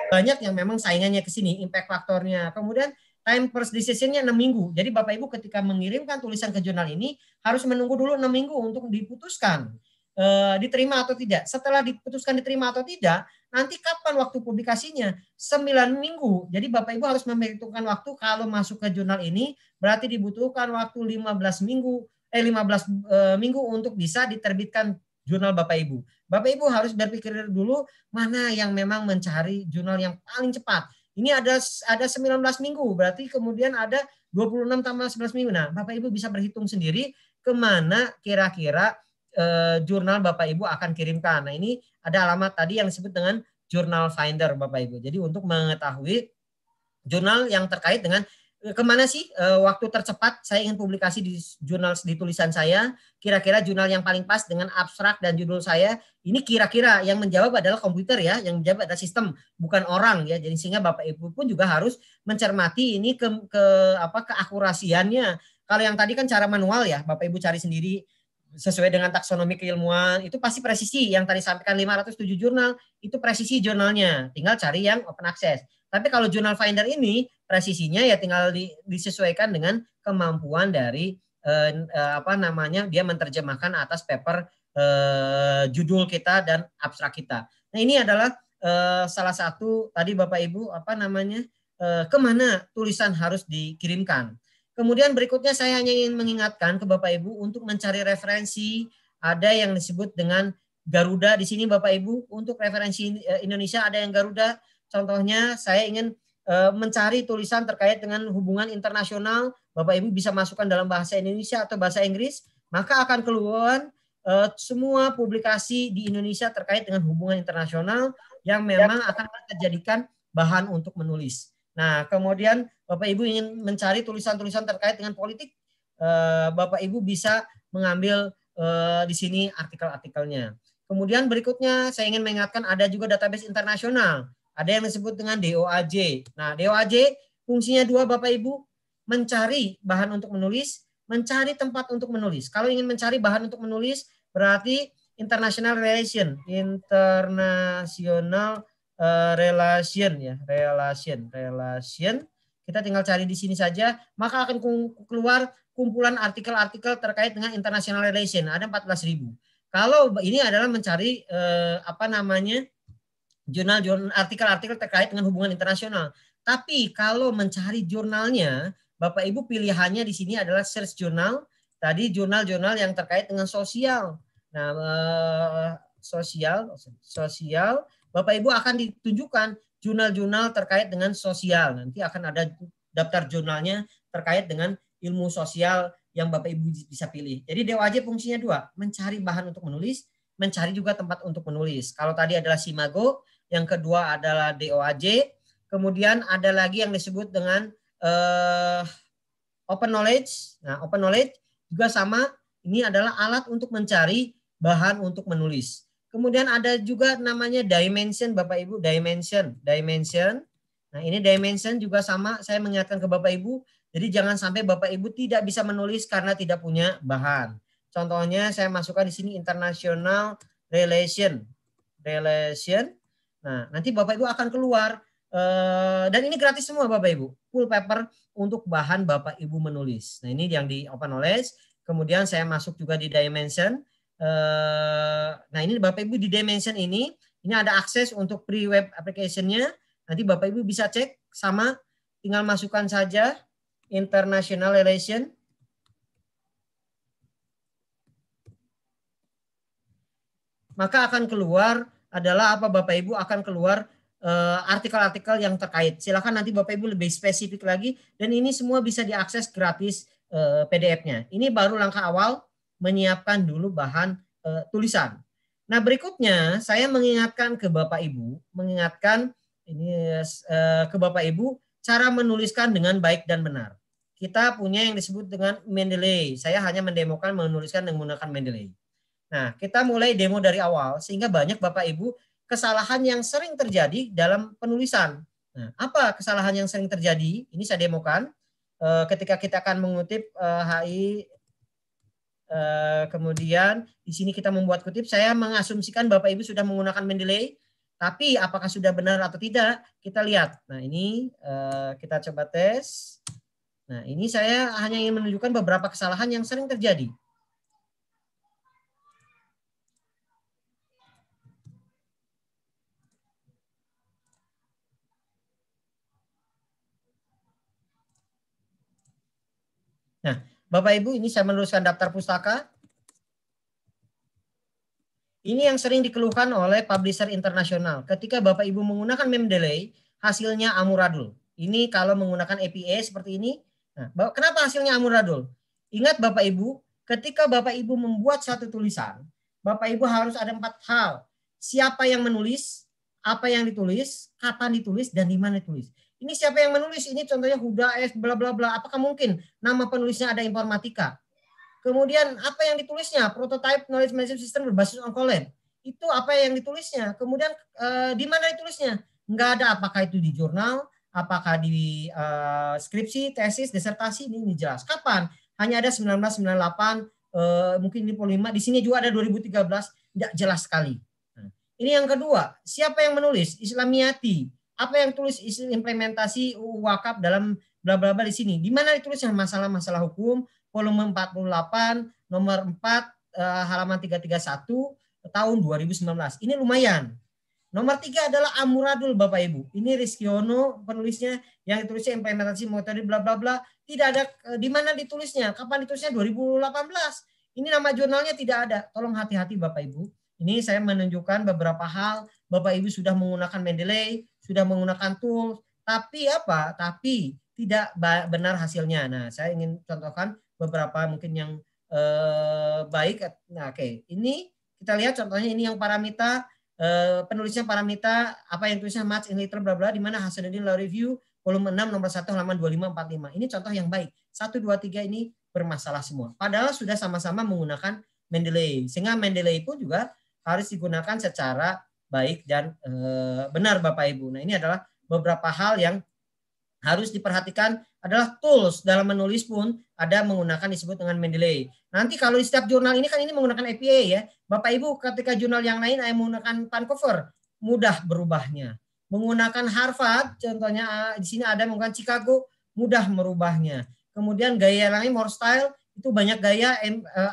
Speaker 5: banyak yang memang saingannya ke sini, impact faktornya. Kemudian time first decision-nya 6 minggu. Jadi Bapak Ibu ketika mengirimkan tulisan ke jurnal ini harus menunggu dulu 6 minggu untuk diputuskan. Eh, diterima atau tidak. Setelah diputuskan diterima atau tidak, nanti kapan waktu publikasinya? 9 minggu. Jadi Bapak Ibu harus memperhitungkan waktu kalau masuk ke jurnal ini berarti dibutuhkan waktu 15 minggu eh 15 e, eh, minggu untuk bisa diterbitkan jurnal Bapak Ibu. Bapak Ibu harus berpikir dulu mana yang memang mencari jurnal yang paling cepat. Ini ada ada 19 minggu, berarti kemudian ada 26 tambah 11 minggu. Nah, Bapak Ibu bisa berhitung sendiri kemana kira-kira eh, jurnal Bapak Ibu akan kirimkan. Nah, ini ada alamat tadi yang disebut dengan jurnal finder Bapak Ibu. Jadi untuk mengetahui jurnal yang terkait dengan eh, kemana sih eh, waktu tercepat saya ingin publikasi di jurnal di tulisan saya kira-kira jurnal yang paling pas dengan abstrak dan judul saya ini kira-kira yang menjawab adalah komputer ya yang menjawab adalah sistem bukan orang ya jadi sehingga bapak ibu pun juga harus mencermati ini ke, ke apa keakurasiannya kalau yang tadi kan cara manual ya bapak ibu cari sendiri sesuai dengan taksonomi keilmuan itu pasti presisi yang tadi sampaikan 507 jurnal itu presisi jurnalnya tinggal cari yang open access tapi kalau jurnal finder ini presisinya ya tinggal di, disesuaikan dengan kemampuan dari eh, eh, apa namanya dia menerjemahkan atas paper eh, judul kita dan abstrak kita nah ini adalah eh, salah satu tadi bapak ibu apa namanya eh, kemana tulisan harus dikirimkan Kemudian berikutnya saya hanya ingin mengingatkan ke Bapak Ibu untuk mencari referensi ada yang disebut dengan Garuda di sini Bapak Ibu untuk referensi eh, Indonesia ada yang Garuda contohnya saya ingin eh, mencari tulisan terkait dengan hubungan internasional Bapak Ibu bisa masukkan dalam bahasa Indonesia atau bahasa Inggris maka akan keluar eh, semua publikasi di Indonesia terkait dengan hubungan internasional yang memang akan kita bahan untuk menulis. Nah, kemudian Bapak Ibu ingin mencari tulisan-tulisan terkait dengan politik, eh, Bapak Ibu bisa mengambil eh, di sini artikel-artikelnya. Kemudian berikutnya saya ingin mengingatkan ada juga database internasional. Ada yang disebut dengan DOAJ. Nah, DOAJ fungsinya dua Bapak Ibu, mencari bahan untuk menulis, mencari tempat untuk menulis. Kalau ingin mencari bahan untuk menulis berarti international relation, international uh, relation ya, relation, relation. Kita tinggal cari di sini saja, maka akan keluar kumpulan artikel-artikel terkait dengan international relation. Ada 14.000. Kalau ini adalah mencari uh, apa namanya? jurnal-jurnal artikel-artikel terkait dengan hubungan internasional. Tapi kalau mencari jurnalnya, Bapak Ibu pilihannya di sini adalah search jurnal, tadi jurnal-jurnal yang terkait dengan sosial. Nah, eh, sosial, sosial Bapak Ibu akan ditunjukkan jurnal-jurnal terkait dengan sosial. Nanti akan ada daftar jurnalnya terkait dengan ilmu sosial yang Bapak Ibu bisa pilih. Jadi DOAJ fungsinya dua, mencari bahan untuk menulis, mencari juga tempat untuk menulis. Kalau tadi adalah Simago, yang kedua adalah DOAJ, kemudian ada lagi yang disebut dengan eh, open knowledge. Nah, open knowledge juga sama, ini adalah alat untuk mencari bahan untuk menulis. Kemudian ada juga namanya dimension Bapak Ibu, dimension, dimension. Nah, ini dimension juga sama saya mengingatkan ke Bapak Ibu, jadi jangan sampai Bapak Ibu tidak bisa menulis karena tidak punya bahan. Contohnya saya masukkan di sini international relation. Relation. Nah, nanti Bapak Ibu akan keluar eh, dan ini gratis semua Bapak Ibu. Full paper untuk bahan Bapak Ibu menulis. Nah, ini yang di open knowledge. Kemudian saya masuk juga di dimension Eh, nah ini Bapak Ibu di dimension ini, ini ada akses untuk pre-web application-nya. Nanti Bapak Ibu bisa cek sama tinggal masukkan saja international relation. Maka akan keluar adalah apa Bapak Ibu akan keluar eh, artikel-artikel yang terkait. Silakan nanti Bapak Ibu lebih spesifik lagi dan ini semua bisa diakses gratis eh, PDF-nya. Ini baru langkah awal menyiapkan dulu bahan e, tulisan. Nah, berikutnya saya mengingatkan ke Bapak Ibu, mengingatkan ini e, ke Bapak Ibu cara menuliskan dengan baik dan benar. Kita punya yang disebut dengan Mendeley. Saya hanya mendemokan menuliskan menggunakan Mendeley. Nah, kita mulai demo dari awal sehingga banyak Bapak Ibu kesalahan yang sering terjadi dalam penulisan. Nah, apa kesalahan yang sering terjadi? Ini saya demokan eh, ketika kita akan mengutip HI Eh, kemudian di sini kita membuat kutip. Saya mengasumsikan Bapak Ibu sudah menggunakan Mendeley, tapi apakah sudah benar atau tidak kita lihat. Nah ini eh, kita coba tes. Nah ini saya hanya ingin menunjukkan beberapa kesalahan yang sering terjadi. Bapak Ibu, ini saya menuliskan daftar pustaka. Ini yang sering dikeluhkan oleh publisher internasional. Ketika Bapak Ibu menggunakan mem delay, hasilnya amuradul. Ini kalau menggunakan APA seperti ini. Nah, kenapa hasilnya amuradul? Ingat Bapak Ibu, ketika Bapak Ibu membuat satu tulisan, Bapak Ibu harus ada empat hal. Siapa yang menulis, apa yang ditulis, kapan ditulis, dan di mana ditulis. Ini siapa yang menulis? Ini contohnya Huda S bla bla bla. Apakah mungkin nama penulisnya ada informatika? Kemudian apa yang ditulisnya? Prototype knowledge management system berbasis on -call Itu apa yang ditulisnya? Kemudian eh, di mana ditulisnya? Enggak ada apakah itu di jurnal, apakah di eh, skripsi, tesis, disertasi ini, ini jelas. Kapan? Hanya ada 1998 eh, mungkin ini 45, di sini juga ada 2013, tidak jelas sekali. Nah, ini yang kedua, siapa yang menulis? Islamiyati apa yang tulis implementasi UU Wakaf dalam bla bla bla di sini. Di mana ditulisnya masalah-masalah hukum volume 48 nomor 4 eh, tiga halaman 331 tahun 2019. Ini lumayan. Nomor tiga adalah Amuradul Bapak Ibu. Ini rizkyono penulisnya yang ditulisnya implementasi metode bla bla bla. Tidak ada eh, di mana ditulisnya. Kapan ditulisnya? 2018. Ini nama jurnalnya tidak ada. Tolong hati-hati Bapak Ibu. Ini saya menunjukkan beberapa hal. Bapak Ibu sudah menggunakan Mendeley, sudah menggunakan tools, tapi apa? Tapi tidak benar hasilnya. Nah, saya ingin contohkan beberapa mungkin yang eh, baik. Nah, oke, okay. ini kita lihat contohnya ini yang paramita eh, penulisnya paramita apa yang tulisnya match in liter bla bla di mana ini law review volume 6 nomor 1 halaman 2545. Ini contoh yang baik. 1 2 3 ini bermasalah semua. Padahal sudah sama-sama menggunakan Mendeley. Sehingga Mendeley pun juga harus digunakan secara baik dan e, benar Bapak Ibu. Nah, ini adalah beberapa hal yang harus diperhatikan adalah tools dalam menulis pun ada menggunakan disebut dengan Mendeley. Nanti kalau di setiap jurnal ini kan ini menggunakan APA ya. Bapak Ibu ketika jurnal yang lain saya eh, menggunakan Pancover mudah berubahnya. Menggunakan Harvard contohnya eh, di sini ada menggunakan Chicago mudah merubahnya. Kemudian gaya lain more style itu banyak gaya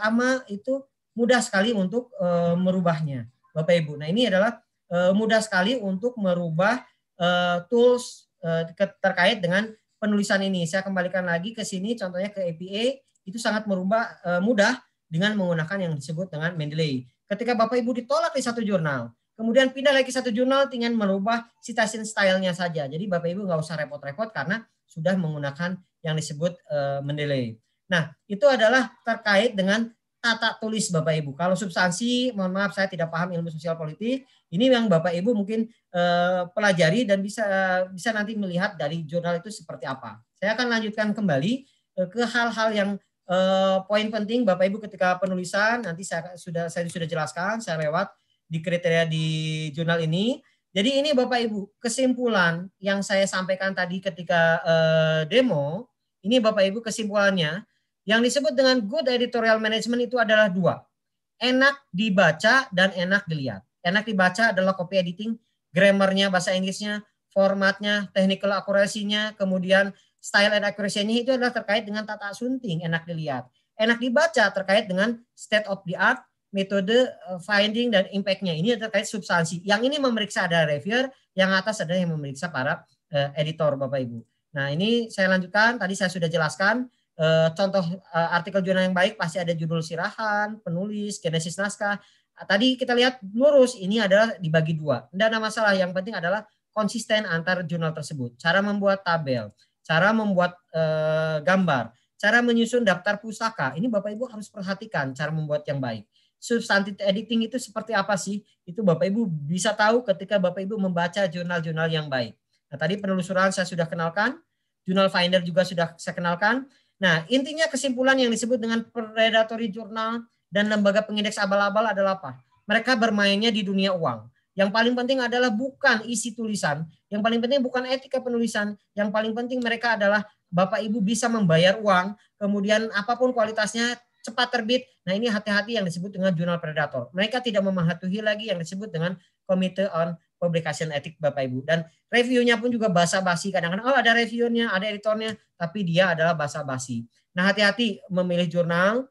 Speaker 5: ama itu mudah sekali untuk merubahnya. Bapak Ibu. Nah, ini adalah Eh, mudah sekali untuk merubah eh, tools eh, terkait dengan penulisan ini. Saya kembalikan lagi ke sini, contohnya ke APA, itu sangat merubah mudah dengan menggunakan yang disebut dengan Mendeley. Ketika Bapak Ibu ditolak di satu jurnal, kemudian pindah lagi satu jurnal dengan merubah citation stylenya saja. Jadi Bapak Ibu nggak usah repot-repot karena sudah menggunakan yang disebut Mendeley. Nah, itu adalah terkait dengan tata tulis Bapak Ibu. Kalau substansi, mohon maaf saya tidak paham ilmu sosial politik. Ini yang Bapak Ibu mungkin eh, pelajari dan bisa eh, bisa nanti melihat dari jurnal itu seperti apa. Saya akan lanjutkan kembali eh, ke hal-hal yang eh, poin penting Bapak Ibu ketika penulisan. Nanti saya sudah saya sudah jelaskan, saya lewat di kriteria di jurnal ini. Jadi ini Bapak Ibu kesimpulan yang saya sampaikan tadi ketika eh, demo. Ini Bapak Ibu kesimpulannya yang disebut dengan good editorial management itu adalah dua. Enak dibaca dan enak dilihat. Enak dibaca adalah copy editing, grammarnya, bahasa Inggrisnya, formatnya, technical akurasinya, kemudian style and accuracy-nya itu adalah terkait dengan tata sunting, enak dilihat. Enak dibaca terkait dengan state of the art, metode eh, finding dan impact-nya. Ini terkait substansi. Yang ini memeriksa ada reviewer, yang atas ada yang memeriksa para eh, editor Bapak Ibu. Nah, ini saya lanjutkan. Tadi saya sudah jelaskan Eh, contoh eh, artikel jurnal yang baik pasti ada judul sirahan, penulis, genesis naskah. Tadi kita lihat lurus ini adalah dibagi dua. Tidak ada masalah. Yang penting adalah konsisten antar jurnal tersebut. Cara membuat tabel, cara membuat uh, gambar, cara menyusun daftar pusaka. Ini Bapak Ibu harus perhatikan cara membuat yang baik. Substantive editing itu seperti apa sih? Itu Bapak Ibu bisa tahu ketika Bapak Ibu membaca jurnal-jurnal yang baik. Nah, tadi penelusuran saya sudah kenalkan, jurnal finder juga sudah saya kenalkan. Nah, intinya kesimpulan yang disebut dengan predatory journal dan lembaga pengindeks abal-abal adalah apa? Mereka bermainnya di dunia uang. Yang paling penting adalah bukan isi tulisan, yang paling penting bukan etika penulisan, yang paling penting mereka adalah Bapak Ibu bisa membayar uang, kemudian apapun kualitasnya cepat terbit. Nah, ini hati-hati yang disebut dengan jurnal predator. Mereka tidak mematuhi lagi yang disebut dengan komite on publication etik Bapak Ibu. Dan reviewnya pun juga basa-basi. Kadang-kadang oh ada reviewnya, ada editornya, tapi dia adalah basa-basi. Nah hati-hati memilih jurnal.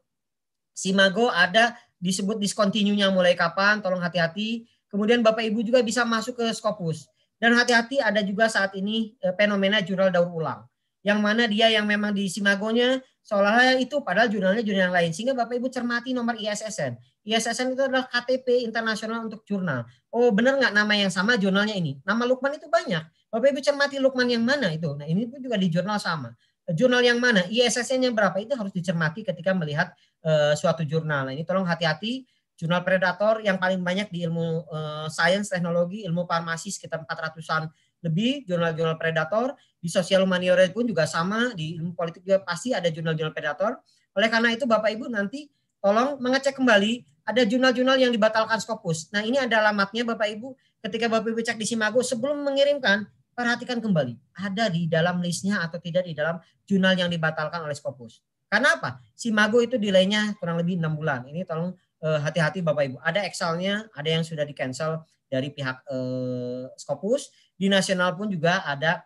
Speaker 5: Simago ada disebut diskontinunya mulai kapan, tolong hati-hati. Kemudian Bapak Ibu juga bisa masuk ke Scopus. Dan hati-hati ada juga saat ini eh, fenomena jurnal daur ulang yang mana dia yang memang di simagonya seolah-olah itu padahal jurnalnya jurnal yang lain sehingga Bapak Ibu cermati nomor ISSN. ISSN itu adalah KTP internasional untuk jurnal. Oh benar nggak nama yang sama jurnalnya ini? Nama Lukman itu banyak. Bapak Ibu cermati Lukman yang mana itu. Nah ini pun juga di jurnal sama. Jurnal yang mana? ISSN yang berapa itu harus dicermati ketika melihat uh, suatu jurnal. Nah, ini tolong hati-hati jurnal predator yang paling banyak di ilmu uh, sains teknologi, ilmu farmasi sekitar 400-an lebih jurnal-jurnal predator di sosial humaniora pun juga sama, di ilmu politik juga pasti ada jurnal-jurnal predator. Oleh karena itu Bapak Ibu nanti tolong mengecek kembali ada jurnal-jurnal yang dibatalkan skopus Nah ini ada alamatnya Bapak Ibu. Ketika Bapak Ibu cek di Simago sebelum mengirimkan perhatikan kembali ada di dalam listnya atau tidak di dalam jurnal yang dibatalkan oleh skopus Karena apa? Simago itu delaynya kurang lebih enam bulan. Ini tolong eh, hati-hati Bapak Ibu. Ada Excelnya, ada yang sudah di cancel dari pihak eh, skopus Di nasional pun juga ada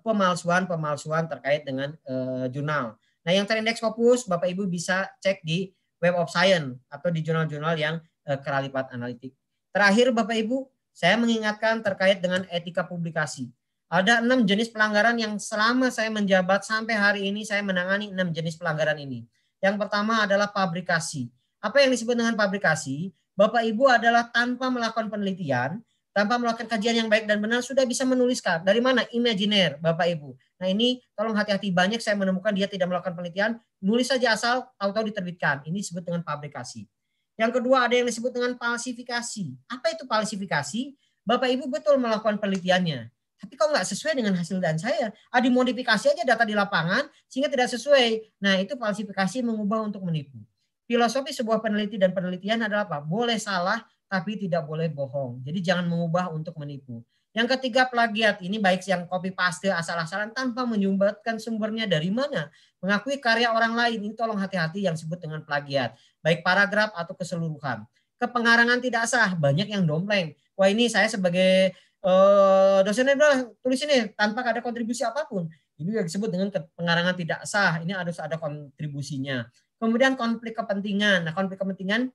Speaker 5: pemalsuan-pemalsuan eh, terkait dengan eh, jurnal. Nah, yang terindeks Scopus, Bapak Ibu bisa cek di Web of Science atau di jurnal-jurnal yang eh, keralipat analitik. Terakhir, Bapak Ibu, saya mengingatkan terkait dengan etika publikasi. Ada enam jenis pelanggaran yang selama saya menjabat sampai hari ini saya menangani enam jenis pelanggaran ini. Yang pertama adalah pabrikasi. Apa yang disebut dengan pabrikasi? Bapak Ibu adalah tanpa melakukan penelitian, tanpa melakukan kajian yang baik dan benar sudah bisa menuliskan. Dari mana? Imajiner, Bapak Ibu. Nah ini tolong hati-hati banyak saya menemukan dia tidak melakukan penelitian, nulis saja asal tahu-tahu diterbitkan. Ini disebut dengan pabrikasi. Yang kedua ada yang disebut dengan falsifikasi. Apa itu falsifikasi? Bapak Ibu betul melakukan penelitiannya. Tapi kalau nggak sesuai dengan hasil dan saya? Ah, dimodifikasi aja data di lapangan sehingga tidak sesuai. Nah itu falsifikasi mengubah untuk menipu. Filosofi sebuah peneliti dan penelitian adalah apa? Boleh salah, tapi tidak boleh bohong. Jadi jangan mengubah untuk menipu. Yang ketiga plagiat ini baik yang copy paste asal-asalan tanpa menyumbatkan sumbernya dari mana. Mengakui karya orang lain ini tolong hati-hati yang disebut dengan plagiat. Baik paragraf atau keseluruhan. Kepengarangan tidak sah, banyak yang dompleng. Wah ini saya sebagai eh, dosennya udah tulis ini tanpa ada kontribusi apapun. Ini yang disebut dengan pengarangan tidak sah. Ini harus ada kontribusinya. Kemudian konflik kepentingan. Nah konflik kepentingan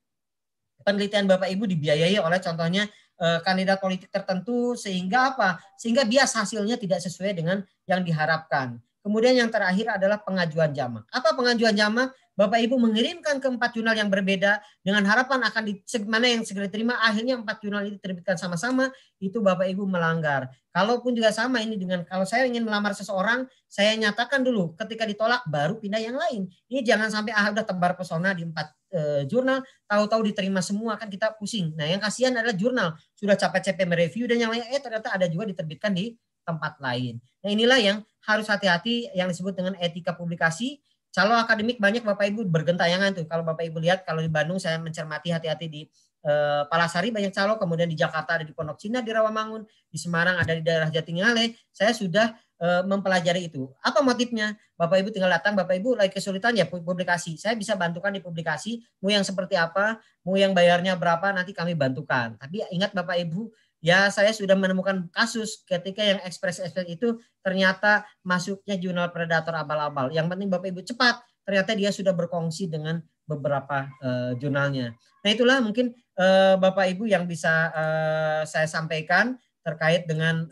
Speaker 5: penelitian Bapak Ibu dibiayai oleh contohnya eh, kandidat politik tertentu sehingga apa? Sehingga bias hasilnya tidak sesuai dengan yang diharapkan. Kemudian yang terakhir adalah pengajuan jamak. Apa pengajuan jamak? Bapak Ibu mengirimkan ke empat jurnal yang berbeda dengan harapan akan di, mana yang segera terima. Akhirnya empat jurnal itu terbitkan sama-sama, itu Bapak Ibu melanggar. Kalaupun juga sama ini dengan kalau saya ingin melamar seseorang, saya nyatakan dulu ketika ditolak baru pindah yang lain. Ini jangan sampai ah udah tebar pesona di empat e, jurnal, tahu-tahu diterima semua kan kita pusing. Nah, yang kasihan adalah jurnal sudah capek-capek mereview dan yang lain eh ternyata ada juga diterbitkan di tempat lain. Nah, inilah yang harus hati-hati yang disebut dengan etika publikasi. Calon akademik banyak Bapak Ibu bergentayangan tuh. Kalau Bapak Ibu lihat kalau di Bandung saya mencermati hati-hati di eh, Palasari banyak calo, kemudian di Jakarta ada di Pondok Cina, di Rawamangun, di Semarang ada di daerah Jatinggale. Saya sudah eh, mempelajari itu. Apa motifnya? Bapak Ibu tinggal datang, Bapak Ibu lagi kesulitan ya publikasi. Saya bisa bantukan di publikasi, mau yang seperti apa, mau yang bayarnya berapa, nanti kami bantukan. Tapi ingat Bapak Ibu, ya saya sudah menemukan kasus ketika yang ekspres ekspres itu ternyata masuknya jurnal predator abal-abal. Yang penting Bapak Ibu cepat, ternyata dia sudah berkongsi dengan beberapa uh, jurnalnya. Nah itulah mungkin uh, Bapak Ibu yang bisa uh, saya sampaikan terkait dengan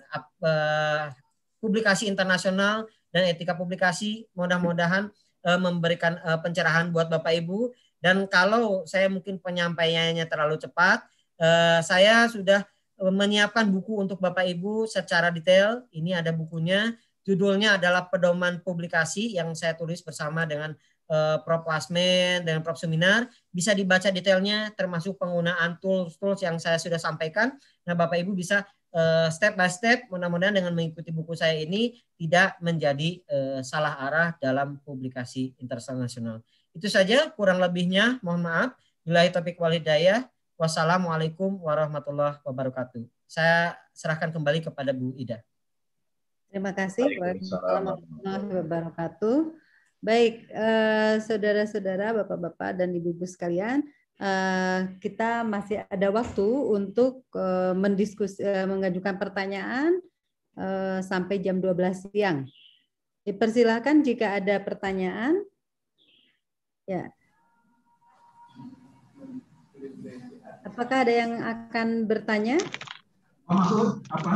Speaker 5: uh, publikasi internasional dan etika publikasi. Mudah-mudahan uh, memberikan uh, pencerahan buat Bapak Ibu. Dan kalau saya mungkin penyampaiannya terlalu cepat, uh, saya sudah menyiapkan buku untuk Bapak Ibu secara detail. Ini ada bukunya. Judulnya adalah Pedoman Publikasi yang saya tulis bersama dengan Eh, Prof. Lasmen dan Prof. Seminar Bisa dibaca detailnya termasuk penggunaan tools-tools yang saya sudah sampaikan. Nah Bapak Ibu bisa eh, step by step mudah-mudahan dengan mengikuti buku saya ini tidak menjadi eh, salah arah dalam publikasi internasional. Itu saja kurang lebihnya mohon maaf. Bila topik daya. Wassalamualaikum warahmatullah wabarakatuh. Saya serahkan kembali kepada Bu Ida.
Speaker 2: Terima kasih. Waalaikumsalam warahmatullahi wabarakatuh. Baik, eh, saudara-saudara, eh, bapak-bapak dan ibu-ibu sekalian, eh, kita masih ada waktu untuk eh, mendiskus eh, mengajukan pertanyaan eh, sampai jam 12 siang. Dipersilahkan jika ada pertanyaan. Ya. Apakah ada yang akan bertanya? Maksud apa?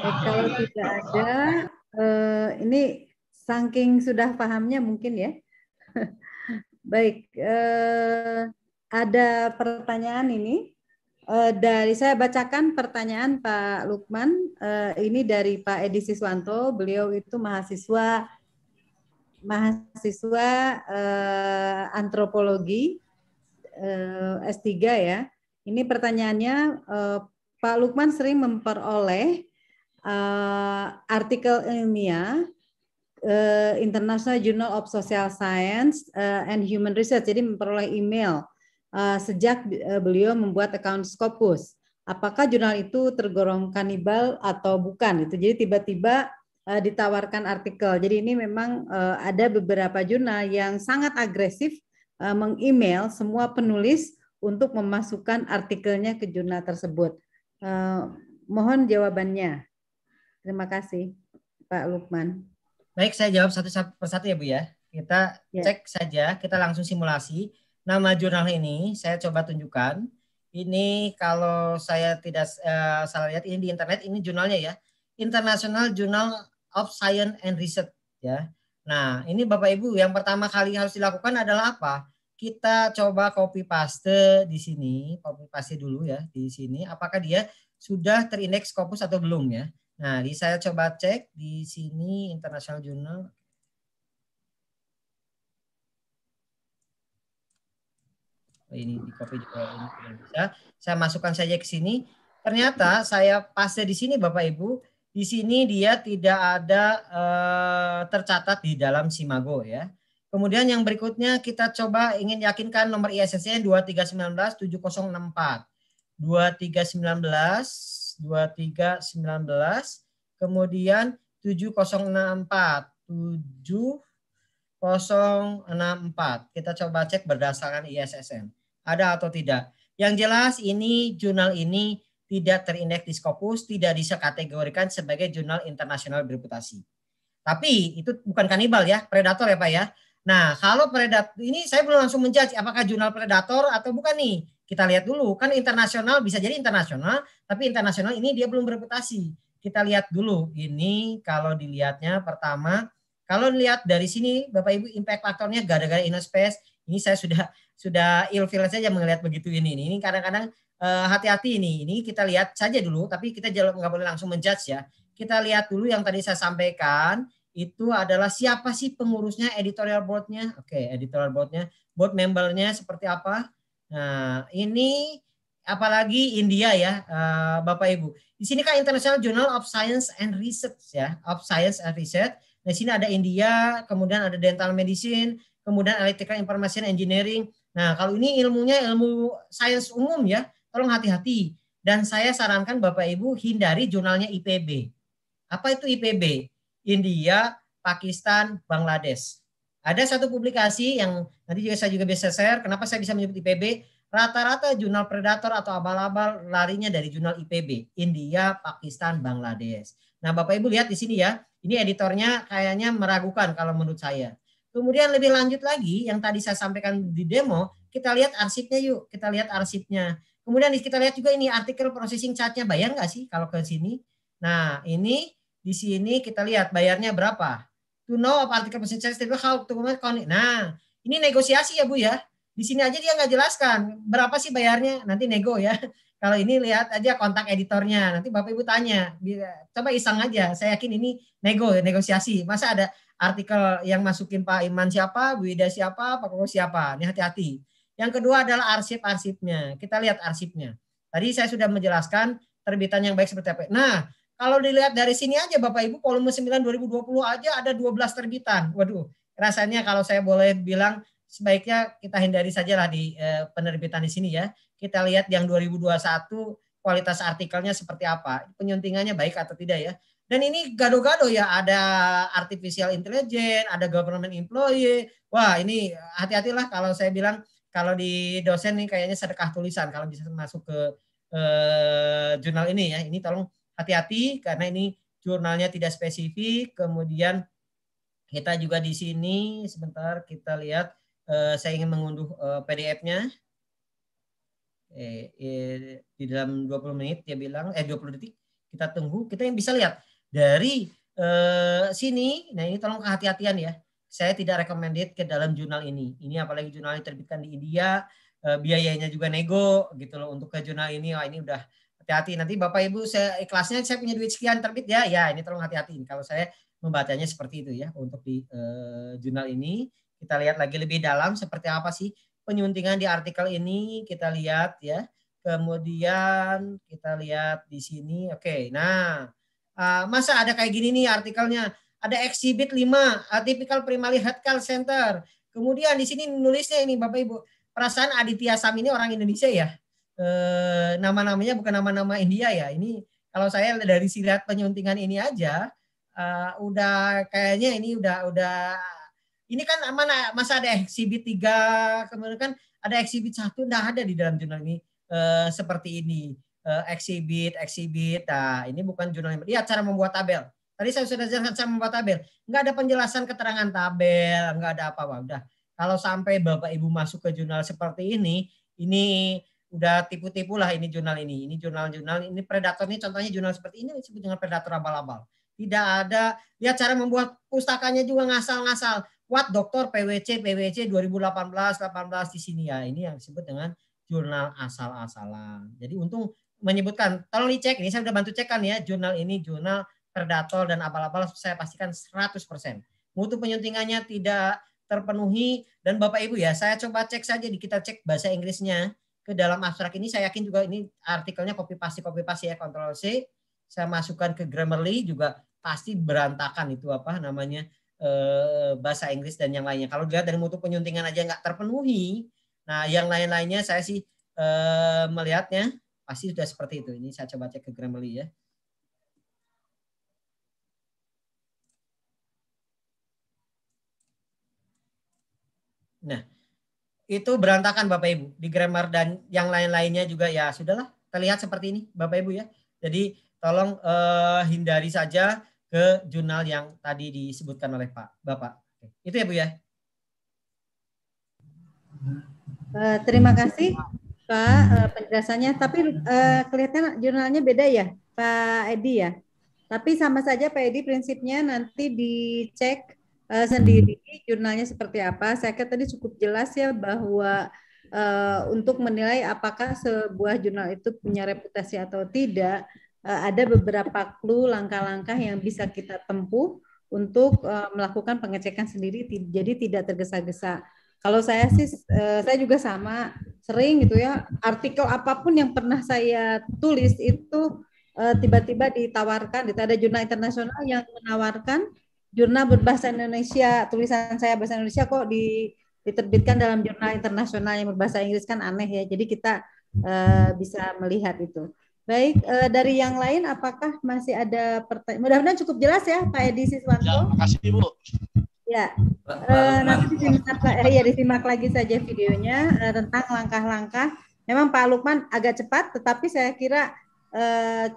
Speaker 2: kalau tidak ada, Eh, ini saking sudah pahamnya mungkin ya. Baik, uh, ada pertanyaan ini. Uh, dari saya bacakan pertanyaan Pak Lukman, uh, ini dari Pak Edi Siswanto, beliau itu mahasiswa mahasiswa uh, antropologi uh, S3 ya. Ini pertanyaannya uh, Pak Lukman sering memperoleh uh, artikel ilmiah uh, International Journal of Social Science uh, and Human Research. Jadi memperoleh email uh, sejak beliau membuat account Scopus. Apakah jurnal itu tergolong kanibal atau bukan? Itu jadi tiba-tiba uh, ditawarkan artikel. Jadi ini memang uh, ada beberapa jurnal yang sangat agresif uh, meng-email semua penulis untuk memasukkan artikelnya ke jurnal tersebut. Uh, mohon jawabannya. Terima kasih Pak Lukman.
Speaker 5: Baik, saya jawab satu persatu ya Bu ya.
Speaker 2: Kita ya. cek
Speaker 5: saja, kita langsung simulasi. Nama jurnal ini saya coba tunjukkan. Ini kalau saya tidak uh, salah lihat ini di internet, ini jurnalnya ya. International Journal of Science and Research ya. Nah, ini Bapak Ibu yang pertama kali harus dilakukan adalah apa? Kita coba copy paste di sini, copy paste dulu ya di sini apakah dia sudah terindeks Scopus atau belum ya. Nah, di saya coba cek di sini International Journal oh, ini di copy juga ini bisa. Saya masukkan saja ke sini. Ternyata saya paste di sini Bapak Ibu, di sini dia tidak ada eh, tercatat di dalam Simago ya. Kemudian yang berikutnya kita coba ingin yakinkan nomor ISSN 2319 7064. 2319 2319. Kemudian 7064. 7064. Kita coba cek berdasarkan ISSN. Ada atau tidak. Yang jelas ini jurnal ini tidak terindeks di Scopus, tidak bisa kategorikan sebagai jurnal internasional bereputasi. Tapi itu bukan kanibal ya, predator ya Pak ya. Nah, kalau predator ini saya belum langsung menjudge apakah jurnal predator atau bukan nih. Kita lihat dulu, kan internasional bisa jadi internasional, tapi internasional ini dia belum bereputasi. Kita lihat dulu, ini kalau dilihatnya pertama, kalau lihat dari sini Bapak Ibu impact faktornya gara-gara InnoSpace, ini saya sudah sudah ilfil saja melihat begitu ini. Ini kadang-kadang eh, hati-hati -kadang, ini, ini kita lihat saja dulu, tapi kita nggak boleh langsung menjudge ya. Kita lihat dulu yang tadi saya sampaikan, itu adalah siapa sih pengurusnya, editorial boardnya, oke, okay, editorial boardnya, board membernya seperti apa. Nah, ini apalagi India ya, uh, Bapak Ibu. Di sini kan International Journal of Science and Research ya, of Science and Research. Nah, sini ada India, kemudian ada Dental Medicine, kemudian Electrical Information Engineering. Nah, kalau ini ilmunya ilmu sains umum ya, tolong hati-hati. Dan saya sarankan Bapak Ibu hindari jurnalnya IPB. Apa itu IPB? India, Pakistan, Bangladesh. Ada satu publikasi yang nanti juga saya juga bisa share, kenapa saya bisa menyebut IPB, rata-rata jurnal predator atau abal-abal larinya dari jurnal IPB, India, Pakistan, Bangladesh. Nah, Bapak Ibu lihat di sini ya, ini editornya kayaknya meragukan kalau menurut saya. Kemudian lebih lanjut lagi yang tadi saya sampaikan di demo, kita lihat arsipnya yuk, kita lihat arsipnya. Kemudian kita lihat juga ini artikel processing chartnya bayar nggak sih kalau ke sini? Nah ini di sini kita lihat bayarnya berapa. To know of article itu sensitive how to comment. Nah, ini negosiasi ya Bu ya. Di sini aja dia nggak jelaskan berapa sih bayarnya. Nanti nego ya. Kalau ini lihat aja kontak editornya. Nanti Bapak Ibu tanya. Coba iseng aja. Saya yakin ini nego, ya, negosiasi. Masa ada artikel yang masukin Pak Iman siapa, Bu Ida siapa, Pak Koko siapa. Ini hati-hati. Yang kedua adalah arsip-arsipnya. Kita lihat arsipnya. Tadi saya sudah menjelaskan terbitan yang baik seperti apa. Nah, kalau dilihat dari sini aja Bapak Ibu volume 9 2020 aja ada 12 terbitan. Waduh, rasanya kalau saya boleh bilang sebaiknya kita hindari sajalah di eh, penerbitan di sini ya. Kita lihat yang 2021 kualitas artikelnya seperti apa, penyuntingannya baik atau tidak ya. Dan ini gado-gado ya, ada artificial intelligence, ada government employee. Wah ini hati-hatilah kalau saya bilang, kalau di dosen ini kayaknya sedekah tulisan kalau bisa masuk ke eh, jurnal ini ya. Ini tolong hati-hati karena ini jurnalnya tidak spesifik. Kemudian kita juga di sini sebentar kita lihat eh, saya ingin mengunduh PDF-nya. Eh, eh, di dalam 20 menit dia bilang eh 20 detik kita tunggu kita yang bisa lihat dari eh, sini nah ini tolong kehati-hatian ya saya tidak recommended ke dalam jurnal ini ini apalagi jurnal yang terbitkan di India eh, biayanya juga nego gitu loh untuk ke jurnal ini wah ini udah hati-hati nanti Bapak Ibu saya ikhlasnya eh, saya punya duit sekian terbit ya. Ya, ini tolong hati-hatiin kalau saya membacanya seperti itu ya untuk di eh, jurnal ini. Kita lihat lagi lebih dalam seperti apa sih penyuntingan di artikel ini kita lihat ya. Kemudian kita lihat di sini. Oke. Okay. Nah, uh, masa ada kayak gini nih artikelnya. Ada exhibit 5, atypical primary health call center. Kemudian di sini nulisnya ini Bapak Ibu, perasaan Aditya Sam ini orang Indonesia ya? eh, nama-namanya bukan nama-nama India ya. Ini kalau saya dari silat penyuntingan ini aja uh, udah kayaknya ini udah udah ini kan mana masa ada exhibit tiga kemudian kan ada exhibit satu udah ada di dalam jurnal ini uh, seperti ini uh, exhibit exhibit. nah ini bukan jurnal ini ya cara membuat tabel tadi saya sudah jelaskan cara membuat tabel Enggak ada penjelasan keterangan tabel enggak ada apa-apa udah kalau sampai bapak ibu masuk ke jurnal seperti ini ini udah tipu-tipu lah ini jurnal ini. Ini jurnal-jurnal, ini predator ini contohnya jurnal seperti ini disebut dengan predator abal-abal. Tidak ada, lihat cara membuat pustakanya juga ngasal-ngasal. What dokter PWC, PWC 2018, 18 di sini ya. Ini yang disebut dengan jurnal asal-asalan. Jadi untung menyebutkan, tolong dicek, ini saya sudah bantu cekkan ya, jurnal ini jurnal predator dan abal-abal saya pastikan 100%. Mutu penyuntingannya tidak terpenuhi dan Bapak Ibu ya, saya coba cek saja di kita cek bahasa Inggrisnya ke dalam abstrak ini saya yakin juga ini artikelnya copy paste copy paste ya kontrol C saya masukkan ke Grammarly juga pasti berantakan itu apa namanya eh, bahasa Inggris dan yang lainnya. Kalau dilihat dari mutu penyuntingan aja nggak terpenuhi, nah yang lain-lainnya saya sih eh, melihatnya pasti sudah seperti itu. Ini saya coba cek ke Grammarly ya. Nah, itu berantakan Bapak Ibu di grammar dan yang lain-lainnya juga ya sudahlah terlihat seperti ini Bapak Ibu ya. Jadi tolong eh, hindari saja ke jurnal yang tadi disebutkan oleh Pak Bapak. Itu ya Bu ya.
Speaker 2: Eh, terima kasih Pak uh, penjelasannya. Tapi uh, eh, kelihatan jurnalnya beda ya Pak Edi ya. Tapi sama saja Pak Edi prinsipnya nanti dicek uh, sendiri jurnalnya seperti apa. Saya kira tadi cukup jelas ya bahwa uh, untuk menilai apakah sebuah jurnal itu punya reputasi atau tidak, uh, ada beberapa clue langkah-langkah yang bisa kita tempuh untuk uh, melakukan pengecekan sendiri. Jadi tidak tergesa-gesa kalau saya sih saya juga sama sering gitu ya artikel apapun yang pernah saya tulis itu tiba-tiba ditawarkan itu ada jurnal internasional yang menawarkan jurnal berbahasa Indonesia tulisan saya bahasa Indonesia kok di, diterbitkan dalam jurnal internasional yang berbahasa Inggris kan aneh ya jadi kita uh, bisa melihat itu baik uh, dari yang lain apakah masih ada pertanyaan mudah-mudahan cukup jelas ya Pak Edi Siswanto
Speaker 6: ya, kasih Ibu
Speaker 2: Ya, eh, nanti disimak, ya disimak lagi saja videonya tentang langkah-langkah. Memang Pak Lukman agak cepat, tetapi saya kira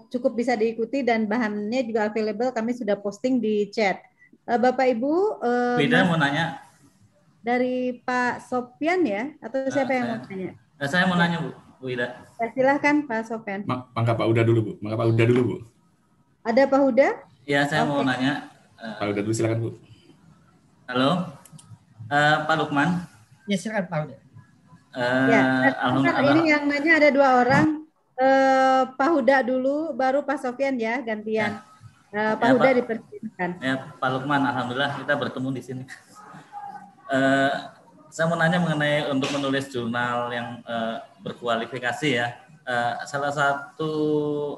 Speaker 2: cukup bisa diikuti dan bahannya juga available. Kami sudah posting di chat. Eh, Bapak Ibu, Uh, eh, Wida mau nanya dari Pak Sofian ya atau eh, siapa saya, yang mau tanya?
Speaker 4: Uh, saya mau nanya Bu, Bu Ida.
Speaker 2: Ya, silahkan Pak Sopian.
Speaker 4: Ma Mangga Pak Uda dulu Bu, Mangga Pak Uda dulu Bu.
Speaker 2: Ada Pak Huda?
Speaker 4: Ya saya okay. mau nanya. Uh, Pak Uda dulu silakan Bu. Halo, uh, Pak Lukman. Ya silakan Pak Huda. Uh, ya, ini yang
Speaker 2: nanya ada dua orang. Uh, Pak Huda dulu, baru Pak Sofian ya gantian. Ya. Eh, ya, Pak ya, Huda dipersilakan. Ya,
Speaker 4: Pak Lukman, alhamdulillah kita bertemu di sini. Uh, saya mau nanya mengenai untuk menulis jurnal yang uh, berkualifikasi ya. Uh, salah satu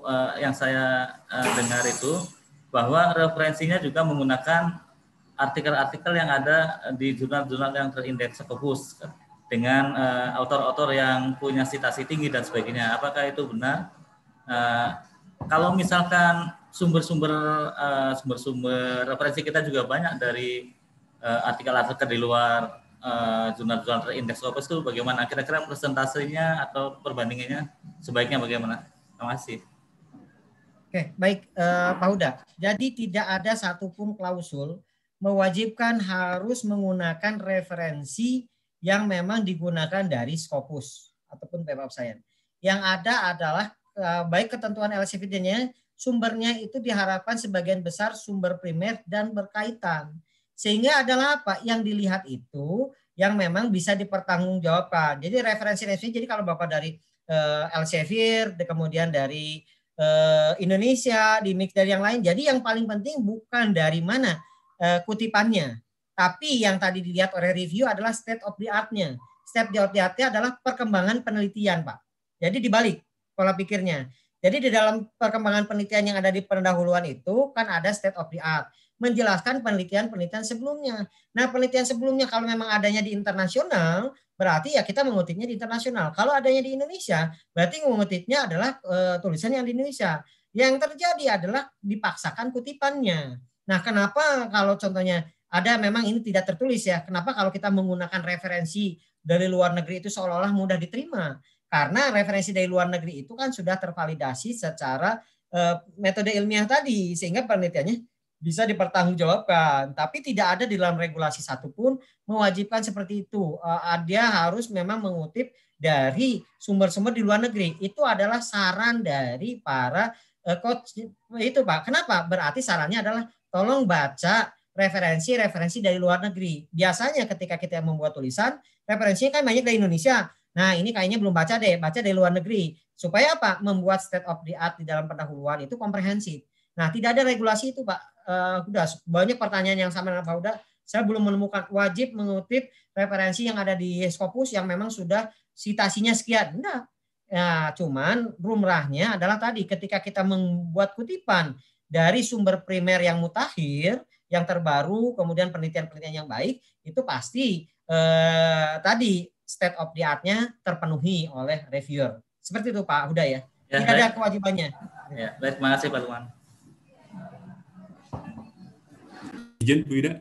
Speaker 4: uh, yang saya uh, dengar itu bahwa referensinya juga menggunakan artikel-artikel yang ada di jurnal-jurnal yang terindeks Scopus dengan uh, autor-autor yang punya citasi tinggi dan sebagainya. Apakah itu benar? Uh, kalau misalkan sumber-sumber uh, sumber-sumber referensi kita juga banyak dari eh, artikel-artikel di luar eh, jurnal-jurnal uh, indeks Scopus itu bagaimana? Kira-kira presentasinya atau perbandingannya sebaiknya bagaimana? Terima kasih.
Speaker 5: Oke, baik uh, Pak Huda. Jadi tidak ada satupun klausul mewajibkan harus menggunakan referensi yang memang digunakan dari Scopus ataupun Web of Science. Yang ada adalah uh, baik ketentuan LCVD-nya sumbernya itu diharapkan sebagian besar sumber primer dan berkaitan. Sehingga adalah apa? Yang dilihat itu yang memang bisa dipertanggungjawabkan. Jadi referensi-referensi jadi kalau Bapak dari eh, Elsevier, kemudian dari eh, Indonesia, di mix dari yang lain. Jadi yang paling penting bukan dari mana eh, kutipannya, tapi yang tadi dilihat oleh review adalah state of the art-nya. State of the art-nya adalah perkembangan penelitian, Pak. Jadi dibalik pola pikirnya. Jadi di dalam perkembangan penelitian yang ada di pendahuluan itu kan ada state of the art menjelaskan penelitian-penelitian sebelumnya. Nah, penelitian sebelumnya kalau memang adanya di internasional, berarti ya kita mengutipnya di internasional. Kalau adanya di Indonesia, berarti mengutipnya adalah e, tulisan yang di Indonesia. Yang terjadi adalah dipaksakan kutipannya. Nah, kenapa kalau contohnya ada memang ini tidak tertulis ya. Kenapa kalau kita menggunakan referensi dari luar negeri itu seolah-olah mudah diterima? Karena referensi dari luar negeri itu kan sudah tervalidasi secara eh, metode ilmiah tadi, sehingga penelitiannya bisa dipertanggungjawabkan. Tapi tidak ada di dalam regulasi satupun mewajibkan seperti itu. Eh, dia harus memang mengutip dari sumber-sumber di luar negeri. Itu adalah saran dari para eh, coach itu Pak. Kenapa? Berarti sarannya adalah tolong baca referensi-referensi dari luar negeri. Biasanya ketika kita membuat tulisan, referensinya kan banyak dari Indonesia. Nah, ini kayaknya belum baca deh, baca dari luar negeri. Supaya apa? Membuat state of the art di dalam pendahuluan itu komprehensif. Nah, tidak ada regulasi itu, Pak. Uh, udah banyak pertanyaan yang sama dengan Pak Uda. Saya belum menemukan wajib mengutip referensi yang ada di Scopus yang memang sudah citasinya sekian. Enggak. Ya, cuman rumrahnya adalah tadi ketika kita membuat kutipan dari sumber primer yang mutakhir, yang terbaru, kemudian penelitian-penelitian yang baik, itu pasti eh, tadi state of the art-nya terpenuhi oleh reviewer. Seperti itu Pak Huda ya. ya Ini baik. ada
Speaker 2: kewajibannya.
Speaker 4: Ya, baik, terima kasih Pak Luan.
Speaker 1: Izin Bu Ida.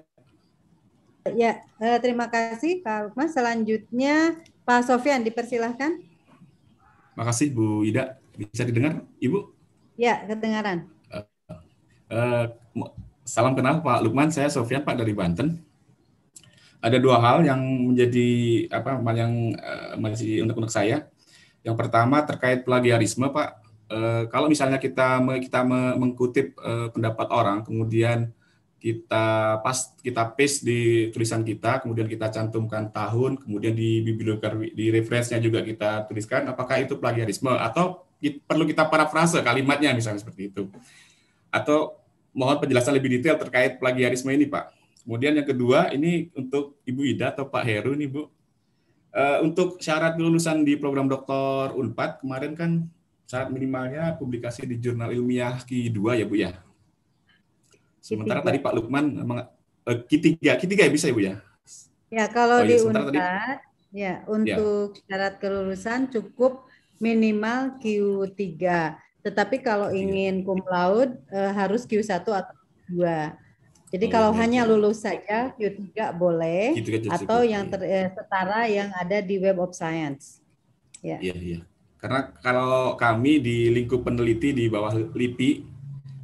Speaker 2: Ya, eh, terima kasih Pak Lukman. Selanjutnya Pak Sofian dipersilahkan.
Speaker 1: Terima kasih Bu Ida. Bisa didengar Ibu?
Speaker 2: Ya, kedengaran. Uh,
Speaker 1: uh, salam kenal Pak Lukman, saya Sofian Pak dari Banten ada dua hal yang menjadi apa yang eh, masih untuk untuk saya. Yang pertama terkait plagiarisme, Pak. Eh, kalau misalnya kita kita mengkutip eh, pendapat orang, kemudian kita pas kita paste di tulisan kita, kemudian kita cantumkan tahun, kemudian di bibliografi di referensinya juga kita tuliskan apakah itu plagiarisme atau perlu kita parafrase kalimatnya misalnya seperti itu. Atau mohon penjelasan lebih detail terkait plagiarisme ini, Pak. Kemudian yang kedua ini untuk Ibu Ida atau Pak Heru nih Bu. Eh, untuk syarat kelulusan di program doktor Unpad kemarin kan syarat minimalnya publikasi di jurnal ilmiah Q2 ya Bu ya. Sementara tadi Pak Lukman memang uh, Q3, ya bisa ya Bu ya.
Speaker 2: Ya, kalau oh, iya, di ya, Unpad ya untuk syarat kelulusan cukup minimal Q3. Tetapi kalau iya. ingin cum laude eh, harus Q1 atau Q2. Jadi kalau oh, hanya gitu. lulus saja Q3 boleh Q3, atau iya. yang ter, eh, setara yang ada di Web of Science. Ya. Iya, iya.
Speaker 1: Karena kalau kami di lingkup peneliti di bawah LIPI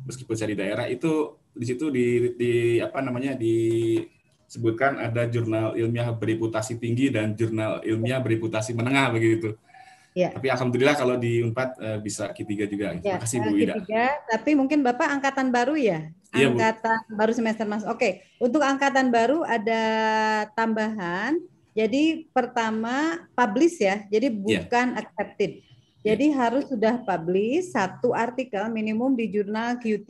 Speaker 1: meskipun saya di daerah itu di situ di, di apa namanya disebutkan ada jurnal ilmiah bereputasi tinggi dan jurnal ilmiah ya. bereputasi menengah begitu. Ya. Tapi alhamdulillah kalau di Unpad eh, bisa Q3 juga. Ya, Terima kasih Bu eh, Ida. Q3,
Speaker 2: tapi mungkin Bapak angkatan baru ya? Iya, angkatan ya, baru semester mas. Oke, untuk angkatan baru ada tambahan. Jadi pertama publish ya. Jadi iya. bukan ya. accepted. Iya. Jadi ya. harus sudah publish satu artikel minimum di jurnal Q3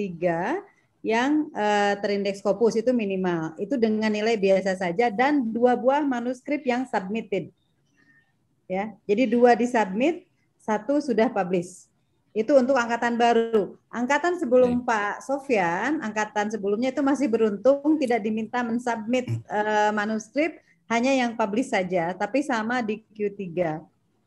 Speaker 2: yang uh, terindeks Scopus itu minimal. Itu dengan nilai biasa saja dan dua buah manuskrip yang submitted. Ya, jadi dua di submit, satu sudah publish. Itu untuk angkatan baru. Angkatan sebelum okay. Pak Sofyan, angkatan sebelumnya itu masih beruntung tidak diminta mensubmit uh, manuskrip, hanya yang publish saja, tapi sama di Q3.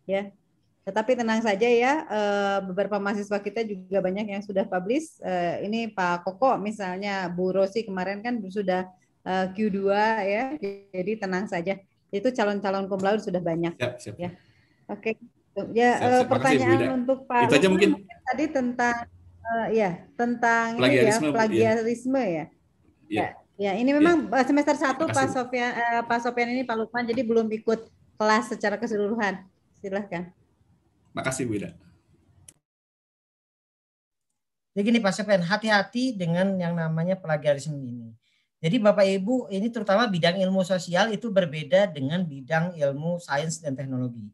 Speaker 2: Ya. Tetapi tenang saja ya, eh, beberapa mahasiswa kita juga banyak yang sudah publish. Eh, ini Pak Koko misalnya, Bu Rosi kemarin kan sudah Q2 ya. Jadi tenang saja. Itu calon-calon kumlaud sudah banyak. Siap, siap. Ya. Oke. Okay. Ya, uh, pertanyaan kasih, untuk Pak. Itu aja mungkin. tadi tentang uh, ya tentang ya, plagiarisme, ya, plagiarisme ya. Ya. ya. Ya, ini memang ya. semester satu Pak Sofian uh, Pak Sofian ini Pak Lukman jadi belum ikut kelas secara keseluruhan. Silahkan.
Speaker 1: Makasih Bu Ida.
Speaker 5: Jadi ya, gini Pak Sofian hati-hati dengan yang namanya plagiarisme ini. Jadi Bapak Ibu, ini terutama bidang ilmu sosial itu berbeda dengan bidang ilmu sains dan teknologi.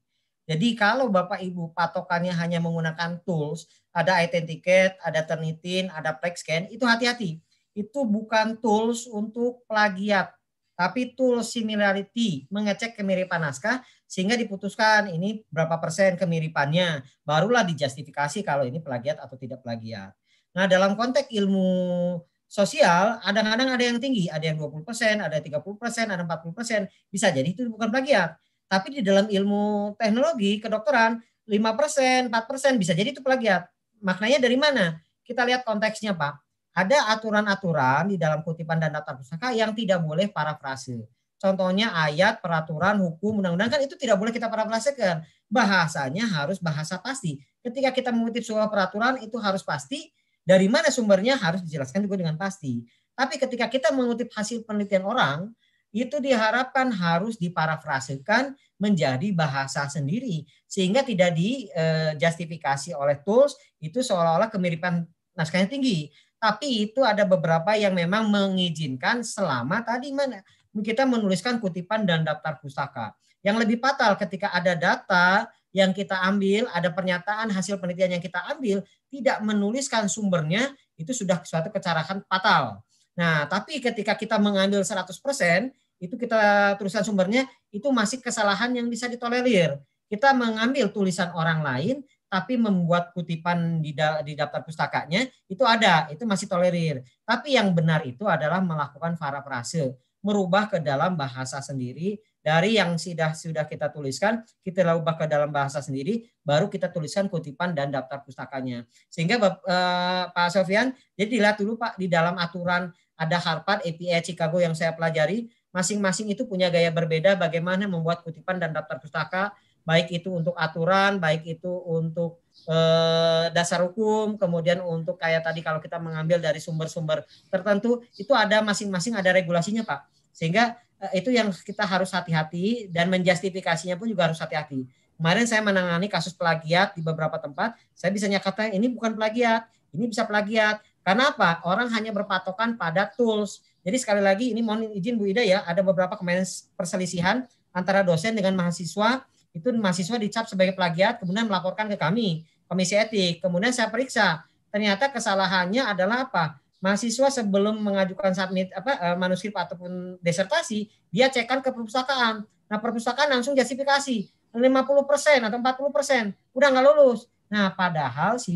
Speaker 5: Jadi kalau Bapak Ibu patokannya hanya menggunakan tools, ada Identikit, ada Turnitin, ada PlexScan, itu hati-hati. Itu bukan tools untuk plagiat, tapi tools similarity, mengecek kemiripan naskah sehingga diputuskan ini berapa persen kemiripannya, barulah dijustifikasi kalau ini plagiat atau tidak plagiat. Nah, dalam konteks ilmu sosial, kadang-kadang ada yang tinggi, ada yang 20%, ada 30%, ada 40%, bisa jadi itu bukan plagiat tapi di dalam ilmu teknologi kedokteran 5%, 4% bisa jadi itu plagiat. Maknanya dari mana? Kita lihat konteksnya, Pak. Ada aturan-aturan di dalam kutipan dan data pusaka yang tidak boleh parafrase. Contohnya ayat, peraturan, hukum, undang-undang kan itu tidak boleh kita parafrasekan. Bahasanya harus bahasa pasti. Ketika kita mengutip sebuah peraturan itu harus pasti. Dari mana sumbernya harus dijelaskan juga dengan pasti. Tapi ketika kita mengutip hasil penelitian orang, itu diharapkan harus diparafrasekan menjadi bahasa sendiri sehingga tidak dijustifikasi eh, oleh tools itu seolah-olah kemiripan naskahnya tinggi tapi itu ada beberapa yang memang mengizinkan selama tadi mana kita menuliskan kutipan dan daftar pustaka. Yang lebih fatal ketika ada data yang kita ambil, ada pernyataan hasil penelitian yang kita ambil tidak menuliskan sumbernya, itu sudah suatu kecerahan fatal. Nah, tapi ketika kita mengambil 100%, itu kita tulisan sumbernya itu masih kesalahan yang bisa ditolerir. Kita mengambil tulisan orang lain tapi membuat kutipan di, da di daftar pustakanya itu ada, itu masih tolerir. Tapi yang benar itu adalah melakukan parafrase, merubah ke dalam bahasa sendiri dari yang sudah sudah kita tuliskan, kita ubah ke dalam bahasa sendiri, baru kita tuliskan kutipan dan daftar pustakanya. Sehingga eh, Pak Sofian, jadi dilihat dulu Pak di dalam aturan ada Harvard, APA, Chicago yang saya pelajari, masing-masing itu punya gaya berbeda bagaimana membuat kutipan dan daftar pustaka, baik itu untuk aturan, baik itu untuk eh, dasar hukum, kemudian untuk kayak tadi kalau kita mengambil dari sumber-sumber tertentu, itu ada masing-masing ada regulasinya Pak. Sehingga eh, itu yang kita harus hati-hati dan menjustifikasinya pun juga harus hati-hati. Kemarin saya menangani kasus plagiat di beberapa tempat, saya bisa nyakata ini bukan plagiat, ini bisa plagiat, karena apa? Orang hanya berpatokan pada tools. Jadi sekali lagi ini mohon izin Bu Ida ya, ada beberapa kemarin perselisihan antara dosen dengan mahasiswa. Itu mahasiswa dicap sebagai plagiat, kemudian melaporkan ke kami, komisi etik. Kemudian saya periksa, ternyata kesalahannya adalah apa? Mahasiswa sebelum mengajukan submit apa eh, manuskrip ataupun disertasi, dia cekan ke perpustakaan. Nah, perpustakaan langsung justifikasi 50% atau 40%, udah nggak lulus Nah, padahal si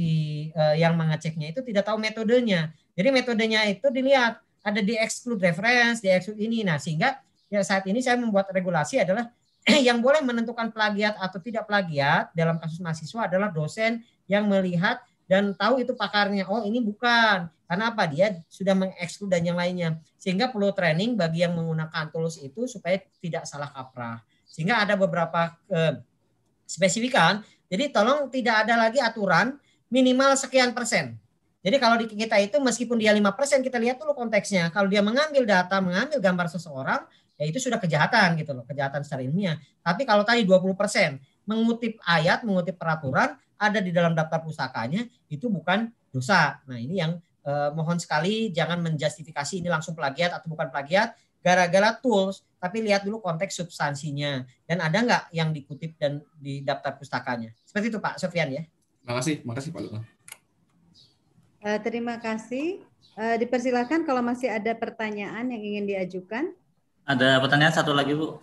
Speaker 5: uh, yang mengeceknya itu tidak tahu metodenya. Jadi metodenya itu dilihat ada di exclude reference, di exclude ini. Nah, sehingga ya saat ini saya membuat regulasi adalah yang boleh menentukan plagiat atau tidak plagiat dalam kasus mahasiswa adalah dosen yang melihat dan tahu itu pakarnya. Oh, ini bukan. Karena apa? Dia sudah mengeksklud dan yang lainnya. Sehingga perlu training bagi yang menggunakan tools itu supaya tidak salah kaprah. Sehingga ada beberapa eh, spesifikan jadi tolong tidak ada lagi aturan minimal sekian persen. Jadi kalau di kita itu meskipun dia 5 persen, kita lihat dulu konteksnya. Kalau dia mengambil data, mengambil gambar seseorang, ya itu sudah kejahatan gitu loh, kejahatan secara ilmiah. Tapi kalau tadi 20 persen, mengutip ayat, mengutip peraturan, ada di dalam daftar pusakanya, itu bukan dosa. Nah ini yang eh, mohon sekali jangan menjustifikasi ini langsung plagiat atau bukan plagiat, gara-gara tools, tapi lihat dulu konteks substansinya dan ada nggak yang dikutip dan di daftar pustakanya. Seperti itu Pak Sofian ya. Eh,
Speaker 1: terima kasih, terima kasih Pak Lukman.
Speaker 2: Uh, terima kasih. Uh, dipersilakan kalau masih ada pertanyaan yang ingin diajukan.
Speaker 4: Ada pertanyaan satu lagi Bu.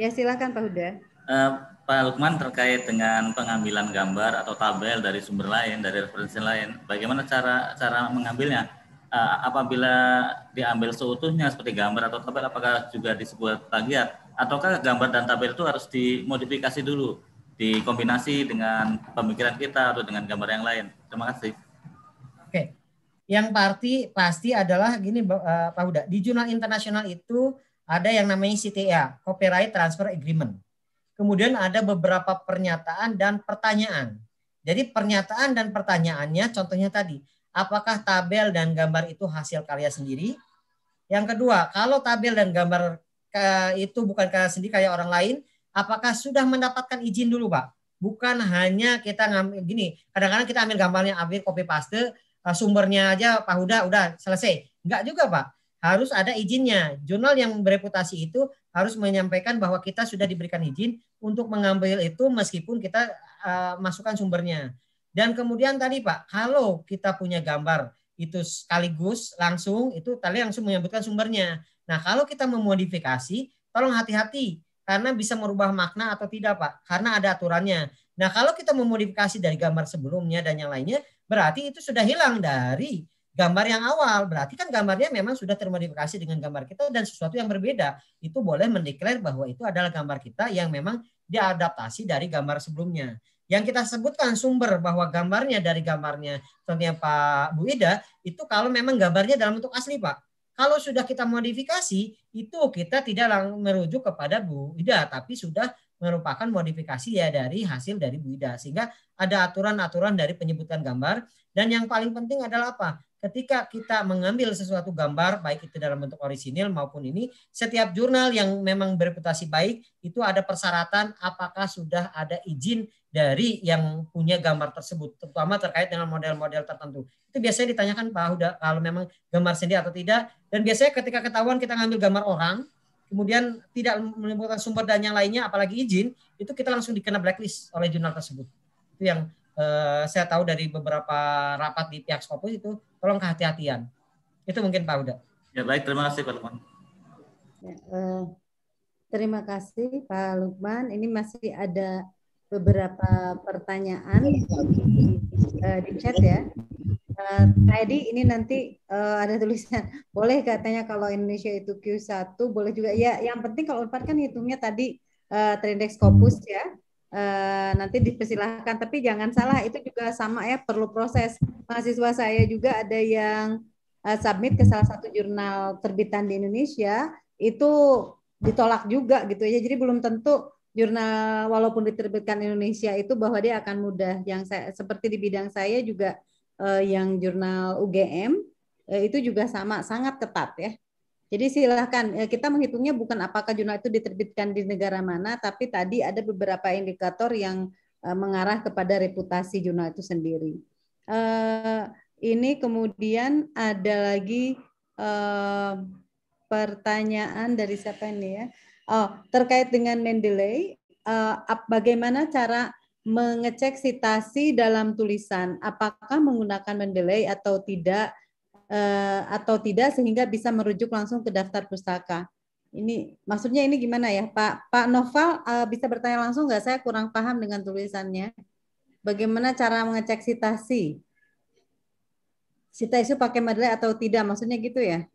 Speaker 2: Ya silakan Pak Huda.
Speaker 4: Uh, Pak Lukman terkait dengan pengambilan gambar atau tabel dari sumber lain, dari referensi lain, bagaimana cara cara mengambilnya? uh, apabila diambil seutuhnya seperti gambar atau tabel apakah juga disebut plagiat ataukah gambar dan tabel itu harus dimodifikasi dulu dikombinasi dengan pemikiran kita atau dengan gambar yang lain terima kasih
Speaker 5: oke yang pasti pasti adalah gini uh, Pak Huda di jurnal internasional itu ada yang namanya CTA Copyright Transfer Agreement kemudian ada beberapa pernyataan dan pertanyaan jadi pernyataan dan pertanyaannya contohnya tadi apakah tabel dan gambar itu hasil karya sendiri? Yang kedua, kalau tabel dan gambar itu bukan karya sendiri kayak orang lain, apakah sudah mendapatkan izin dulu, Pak? Bukan hanya kita ngambil gini, kadang-kadang kita ambil gambarnya, ambil copy paste, eh, sumbernya aja Pak Huda udah selesai. Enggak juga, Pak. Harus ada izinnya. Jurnal yang bereputasi itu harus menyampaikan bahwa kita sudah diberikan izin untuk mengambil itu meskipun kita uh, masukkan sumbernya. Dan kemudian tadi Pak, kalau kita punya gambar itu sekaligus langsung, itu tadi langsung menyebutkan sumbernya. Nah kalau kita memodifikasi, tolong hati-hati karena bisa merubah makna atau tidak Pak, karena ada aturannya. Nah kalau kita memodifikasi dari gambar sebelumnya dan yang lainnya, berarti itu sudah hilang dari gambar yang awal. Berarti kan gambarnya memang sudah termodifikasi dengan gambar kita dan sesuatu yang berbeda. Itu boleh mendeklar bahwa itu adalah gambar kita yang memang diadaptasi dari gambar sebelumnya yang kita sebutkan sumber bahwa gambarnya dari gambarnya contohnya Pak Bu Ida itu kalau memang gambarnya dalam bentuk asli Pak. Kalau sudah kita modifikasi itu kita tidak merujuk kepada Bu Ida tapi sudah merupakan modifikasi ya dari hasil dari Bu Ida sehingga ada aturan-aturan dari penyebutan gambar dan yang paling penting adalah apa? Ketika kita mengambil sesuatu gambar baik itu dalam bentuk orisinil maupun ini setiap jurnal yang memang bereputasi baik itu ada persyaratan apakah sudah ada izin dari yang punya gambar tersebut, terutama terkait dengan model-model tertentu. Itu biasanya ditanyakan Pak Huda kalau memang gambar sendiri atau tidak. Dan biasanya ketika ketahuan kita ngambil gambar orang, kemudian tidak menimbulkan sumber dan yang lainnya, apalagi izin, itu kita langsung dikena blacklist oleh jurnal tersebut. Itu yang eh, saya tahu dari beberapa
Speaker 4: rapat di pihak Skopus itu,
Speaker 2: tolong kehati-hatian. Itu mungkin Pak Huda.
Speaker 4: Ya baik, terima kasih Pak Lukman.
Speaker 2: Ya, eh, terima kasih Pak Lukman. Ini masih ada beberapa pertanyaan iya, di, uh, di chat ya. Uh, ini nanti uh, ada tulisan boleh katanya kalau Indonesia itu Q1 boleh juga ya yang penting kalau Unpad kan hitungnya tadi uh, terindeks Scopus hmm. ya uh, nanti dipersilahkan tapi jangan salah itu juga sama ya perlu proses mahasiswa saya juga ada yang uh, submit ke salah satu jurnal terbitan di Indonesia itu ditolak juga gitu ya jadi belum tentu jurnal walaupun diterbitkan Indonesia itu bahwa dia akan mudah. Yang saya, seperti di bidang saya juga eh, yang jurnal UGM eh, itu juga sama sangat ketat ya. Jadi silahkan eh, kita menghitungnya bukan apakah jurnal itu diterbitkan di negara mana, tapi tadi ada beberapa indikator yang eh, mengarah kepada reputasi jurnal itu sendiri. Eh, ini kemudian ada lagi pertanyaan dari siapa ini ya? Oh, terkait dengan Mendeley, uh, bagaimana cara mengecek sitasi dalam tulisan? Apakah menggunakan Mendeley atau tidak? Uh, atau tidak sehingga bisa merujuk langsung ke daftar pustaka. Ini maksudnya ini gimana ya, Pak? Pak Noval uh, bisa bertanya langsung nggak? Saya kurang paham dengan tulisannya. Bagaimana cara mengecek sitasi? Sitasi pakai Mendeley atau tidak? Maksudnya gitu ya,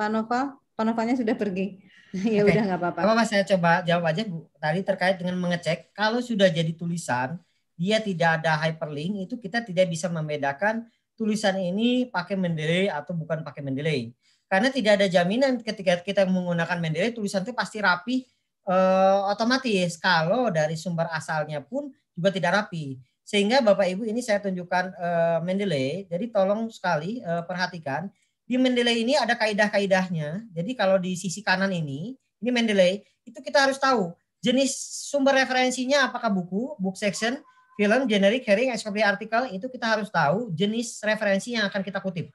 Speaker 2: Pak Noval? Pak Novalnya sudah pergi. ya okay. udah nggak apa-apa.
Speaker 5: Apa saya coba jawab aja Bu. Tadi terkait dengan mengecek, kalau sudah jadi tulisan, dia tidak ada hyperlink, itu kita tidak bisa membedakan tulisan ini pakai Mendeley atau bukan pakai Mendeley. Karena tidak ada jaminan ketika kita menggunakan Mendeley, tulisan itu pasti rapi eh, otomatis. Kalau dari sumber asalnya pun juga tidak rapi. Sehingga Bapak Ibu ini saya tunjukkan eh, Mendeley, jadi tolong sekali eh, perhatikan di Mendeley ini ada kaidah-kaidahnya. Jadi kalau di sisi kanan ini, ini Mendeley, itu kita harus tahu jenis sumber referensinya apakah buku, book section, film, generic, hearing, encyclopedia artikel, itu kita harus tahu jenis referensi yang akan kita kutip.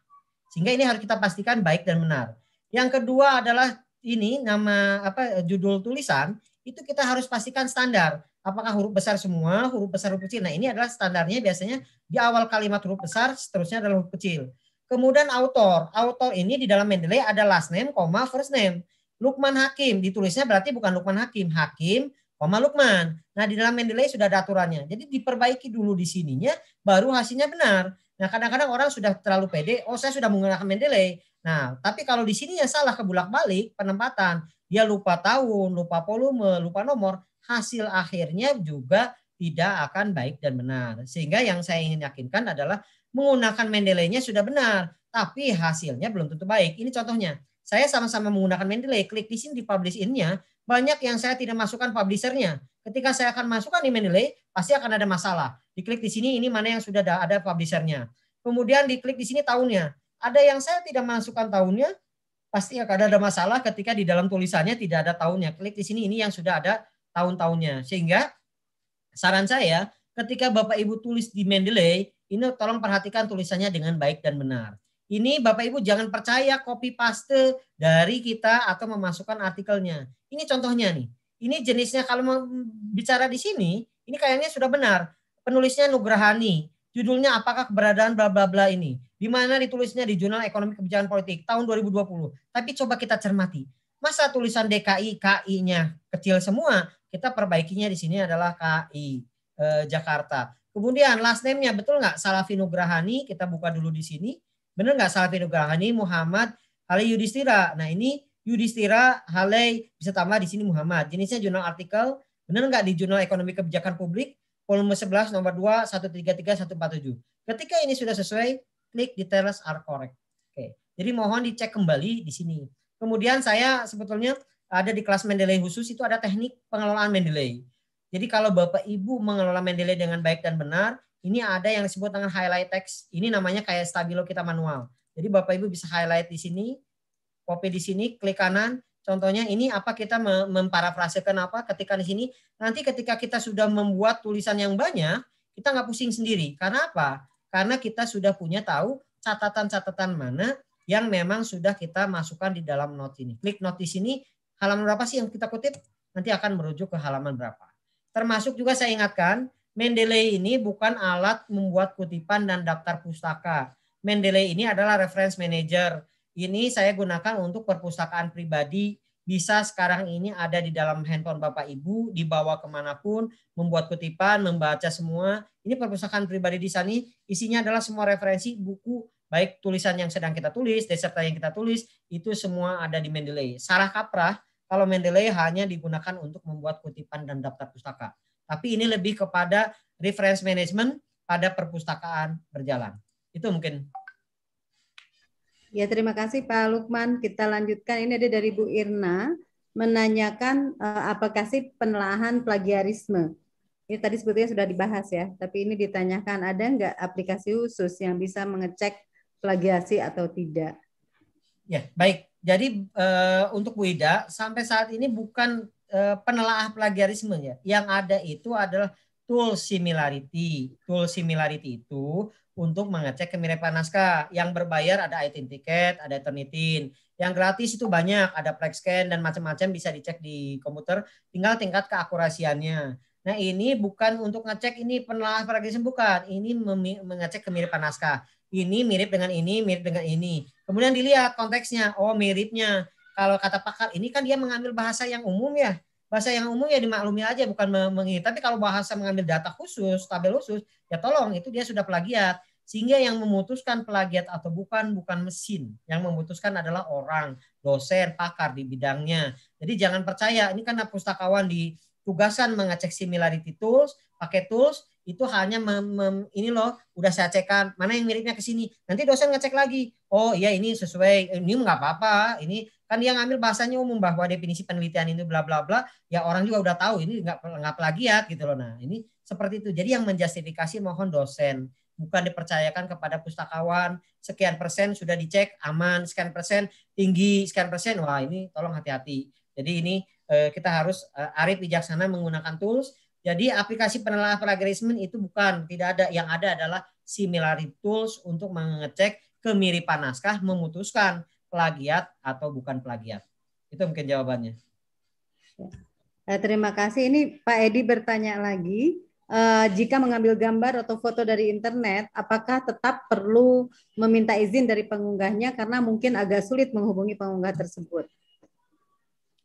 Speaker 5: Sehingga ini harus kita pastikan baik dan benar. Yang kedua adalah ini nama apa judul tulisan itu kita harus pastikan standar. Apakah huruf besar semua, huruf besar, huruf kecil. Nah ini adalah standarnya biasanya di awal kalimat huruf besar, seterusnya adalah huruf kecil. Kemudian author, author ini di dalam Mendeley ada last name, koma first name. Lukman Hakim ditulisnya berarti bukan Lukman Hakim, Hakim, koma Lukman. Nah, di dalam Mendeley sudah ada aturannya. Jadi diperbaiki dulu di sininya baru hasilnya benar. Nah, kadang-kadang orang sudah terlalu pede, oh saya sudah menggunakan Mendeley. Nah, tapi kalau di sininya salah kebulak-balik penempatan, dia lupa tahun, lupa volume, lupa nomor, hasil akhirnya juga tidak akan baik dan benar. Sehingga yang saya ingin yakinkan adalah menggunakan Mendeleynya sudah benar, tapi hasilnya belum tentu baik. Ini contohnya. Saya sama-sama menggunakan Mendeley, klik di sini di publish in-nya, banyak yang saya tidak masukkan publishernya. Ketika saya akan masukkan di Mendeley, pasti akan ada masalah. Diklik di sini, ini mana yang sudah ada publishernya. Kemudian diklik di sini tahunnya. Ada yang saya tidak masukkan tahunnya, pasti akan ada masalah ketika di dalam tulisannya tidak ada tahunnya. Klik di sini, ini yang sudah ada tahun-tahunnya. Sehingga saran saya, ketika Bapak Ibu tulis di Mendeley, ini tolong perhatikan tulisannya dengan baik dan benar. Ini Bapak Ibu jangan percaya copy paste dari kita atau memasukkan artikelnya. Ini contohnya nih. Ini jenisnya kalau mau bicara di sini, ini kayaknya sudah benar. Penulisnya Nugrahani. Judulnya apakah keberadaan bla bla bla ini? Di mana ditulisnya di Jurnal Ekonomi Kebijakan Politik tahun 2020. Tapi coba kita cermati. Masa tulisan DKI KI-nya kecil semua, kita perbaikinya di sini adalah KI eh, Jakarta. Kemudian last name-nya betul nggak? Salafinugrahani, kita buka dulu di sini. Benar nggak Salafinugrahani, Muhammad, Hale Yudhistira. Nah ini Yudhistira, Hale, bisa tambah di sini Muhammad. Jenisnya jurnal artikel, benar nggak di jurnal ekonomi kebijakan publik, volume 11, nomor 2, 133, 147. Ketika ini sudah sesuai, klik details are correct. Oke, jadi mohon dicek kembali di sini. Kemudian saya sebetulnya ada di kelas Mendeley khusus, itu ada teknik pengelolaan Mendeley jadi kalau Bapak Ibu mengelola Mendeley dengan baik dan benar, ini ada yang disebut dengan highlight text. Ini namanya kayak stabilo kita manual. Jadi Bapak Ibu bisa highlight di sini, copy di sini, klik kanan. Contohnya ini apa kita memparafrasekan apa ketika di sini. Nanti ketika kita sudah membuat tulisan yang banyak, kita nggak pusing sendiri. Karena apa? Karena kita sudah punya tahu catatan-catatan mana yang memang sudah kita masukkan di dalam note ini. Klik note di sini, halaman berapa sih yang kita kutip? Nanti akan merujuk ke halaman berapa. Termasuk juga saya ingatkan, Mendeley ini bukan alat membuat kutipan dan daftar pustaka. Mendeley ini adalah reference manager. Ini saya gunakan untuk perpustakaan pribadi. Bisa sekarang ini ada di dalam handphone Bapak Ibu, dibawa kemanapun, membuat kutipan, membaca semua. Ini perpustakaan pribadi di sana isinya adalah semua referensi buku, baik tulisan yang sedang kita tulis, deserta yang kita tulis, itu semua ada di Mendeley. Sarah Kaprah kalau Mendeley hanya digunakan untuk membuat kutipan dan daftar pustaka. Tapi ini lebih kepada reference management pada perpustakaan berjalan. Itu mungkin.
Speaker 2: Ya, terima kasih Pak Lukman. Kita lanjutkan. Ini ada dari Bu Irna menanyakan uh, sih penelahan plagiarisme. Ini tadi sebetulnya sudah dibahas ya, tapi ini ditanyakan ada nggak aplikasi khusus yang bisa mengecek plagiasi atau tidak? Ya, baik. Jadi
Speaker 5: uh, untuk WIDA sampai saat ini bukan uh, penelaah ya. Yang ada itu adalah tool similarity. Tool similarity itu untuk mengecek kemiripan naskah. Yang berbayar ada itin ticket, ada ternitin. Yang gratis itu banyak, ada Plexscan dan macam-macam bisa dicek di komputer. Tinggal tingkat keakurasiannya. Nah ini bukan untuk ngecek ini penelaah plagiarisme bukan. Ini mengecek kemiripan naskah. Ini mirip dengan ini, mirip dengan ini Kemudian dilihat konteksnya, oh miripnya. Kalau kata pakar, ini kan dia mengambil bahasa yang umum ya. Bahasa yang umum ya dimaklumi aja, bukan mengi. Tapi kalau bahasa mengambil data khusus, tabel khusus, ya tolong, itu dia sudah plagiat. Sehingga yang memutuskan plagiat atau bukan, bukan mesin. Yang memutuskan adalah orang, dosen, pakar di bidangnya. Jadi jangan percaya, ini karena pustakawan di tugasan mengecek similarity tools, pakai tools, itu halnya mem, mem, ini loh udah saya cekan mana yang miripnya ke sini nanti dosen ngecek lagi oh iya ini sesuai eh, ini nggak apa-apa ini kan dia ngambil bahasanya umum bahwa definisi penelitian itu bla bla bla ya orang juga udah tahu ini nggak nggak plagiat gitu loh nah ini seperti itu jadi yang menjustifikasi mohon dosen bukan dipercayakan kepada pustakawan sekian persen sudah dicek aman sekian persen tinggi sekian persen wah ini tolong hati-hati jadi ini eh, kita harus eh, arif bijaksana menggunakan tools jadi aplikasi penelaah plagiarisme itu bukan, tidak ada. Yang ada adalah similarity tools untuk mengecek kemiripan naskah memutuskan plagiat atau bukan plagiat. Itu mungkin jawabannya. Ya.
Speaker 2: Eh, terima kasih. Ini Pak Edi bertanya lagi, eh, jika mengambil gambar atau foto dari internet, apakah tetap perlu meminta izin dari pengunggahnya karena mungkin agak sulit menghubungi pengunggah tersebut?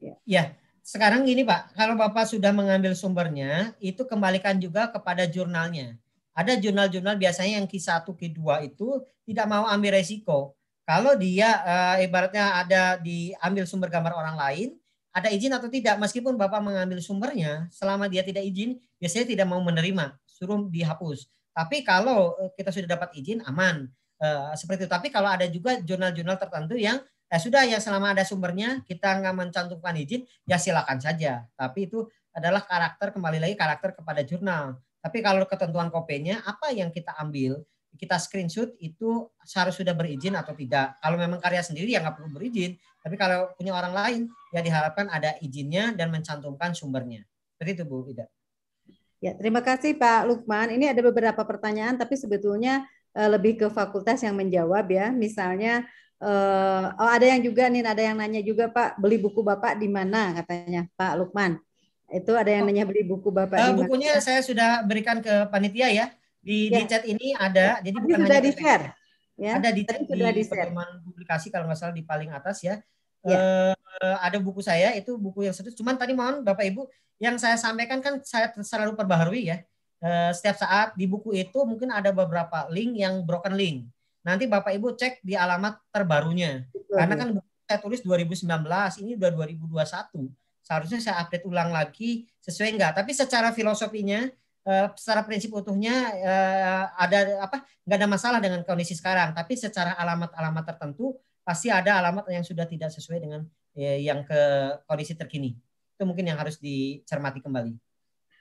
Speaker 5: Ya, ya sekarang gini Pak, kalau Bapak sudah mengambil sumbernya, itu kembalikan juga kepada jurnalnya. Ada jurnal-jurnal biasanya yang Q1, Q2 itu tidak mau ambil resiko. Kalau dia e, ibaratnya ada diambil sumber gambar orang lain, ada izin atau tidak, meskipun Bapak mengambil sumbernya, selama dia tidak izin, biasanya tidak mau menerima, suruh dihapus. Tapi kalau eh, kita sudah dapat izin, aman. E, seperti itu. Tapi kalau ada juga jurnal-jurnal tertentu yang Eh, sudah ya selama ada sumbernya kita nggak mencantumkan izin ya silakan saja tapi itu adalah karakter kembali lagi karakter kepada jurnal tapi kalau ketentuan kopenya apa yang kita ambil kita screenshot itu harus sudah berizin atau tidak. Kalau memang karya sendiri ya nggak perlu berizin, tapi kalau
Speaker 2: punya orang lain
Speaker 5: ya diharapkan ada izinnya dan mencantumkan sumbernya. Seperti itu Bu Ida.
Speaker 2: Ya, terima kasih Pak Lukman. Ini ada beberapa pertanyaan tapi sebetulnya eh, lebih ke fakultas yang menjawab ya. Misalnya Uh, oh ada yang juga nih, ada yang nanya juga Pak, beli buku Bapak di mana katanya Pak Lukman. Itu ada yang oh. nanya beli buku Bapak uh, eh, bukunya
Speaker 5: Bukunya saya sudah berikan ke panitia ya. Di, ya. di chat ini ada. Jadi bukan sudah di-share. Ya. Ada di, Tadi sudah di, di publikasi kalau nggak salah di paling atas ya. ya. Uh, ada buku saya itu buku yang serius. Cuman tadi mohon Bapak Ibu yang saya sampaikan kan saya selalu perbaharui ya. Uh, setiap saat di buku itu mungkin ada beberapa link yang broken link. Nanti Bapak Ibu cek di alamat terbarunya. Betul. Karena ya. kan saya tulis 2019, ini udah 2021. Seharusnya saya update ulang lagi sesuai enggak. Tapi secara filosofinya, eh, secara prinsip utuhnya eh, ada apa? Enggak ada masalah dengan kondisi sekarang. Tapi secara alamat-alamat tertentu pasti ada alamat yang sudah tidak sesuai dengan eh, yang ke kondisi terkini. Itu mungkin yang harus dicermati kembali.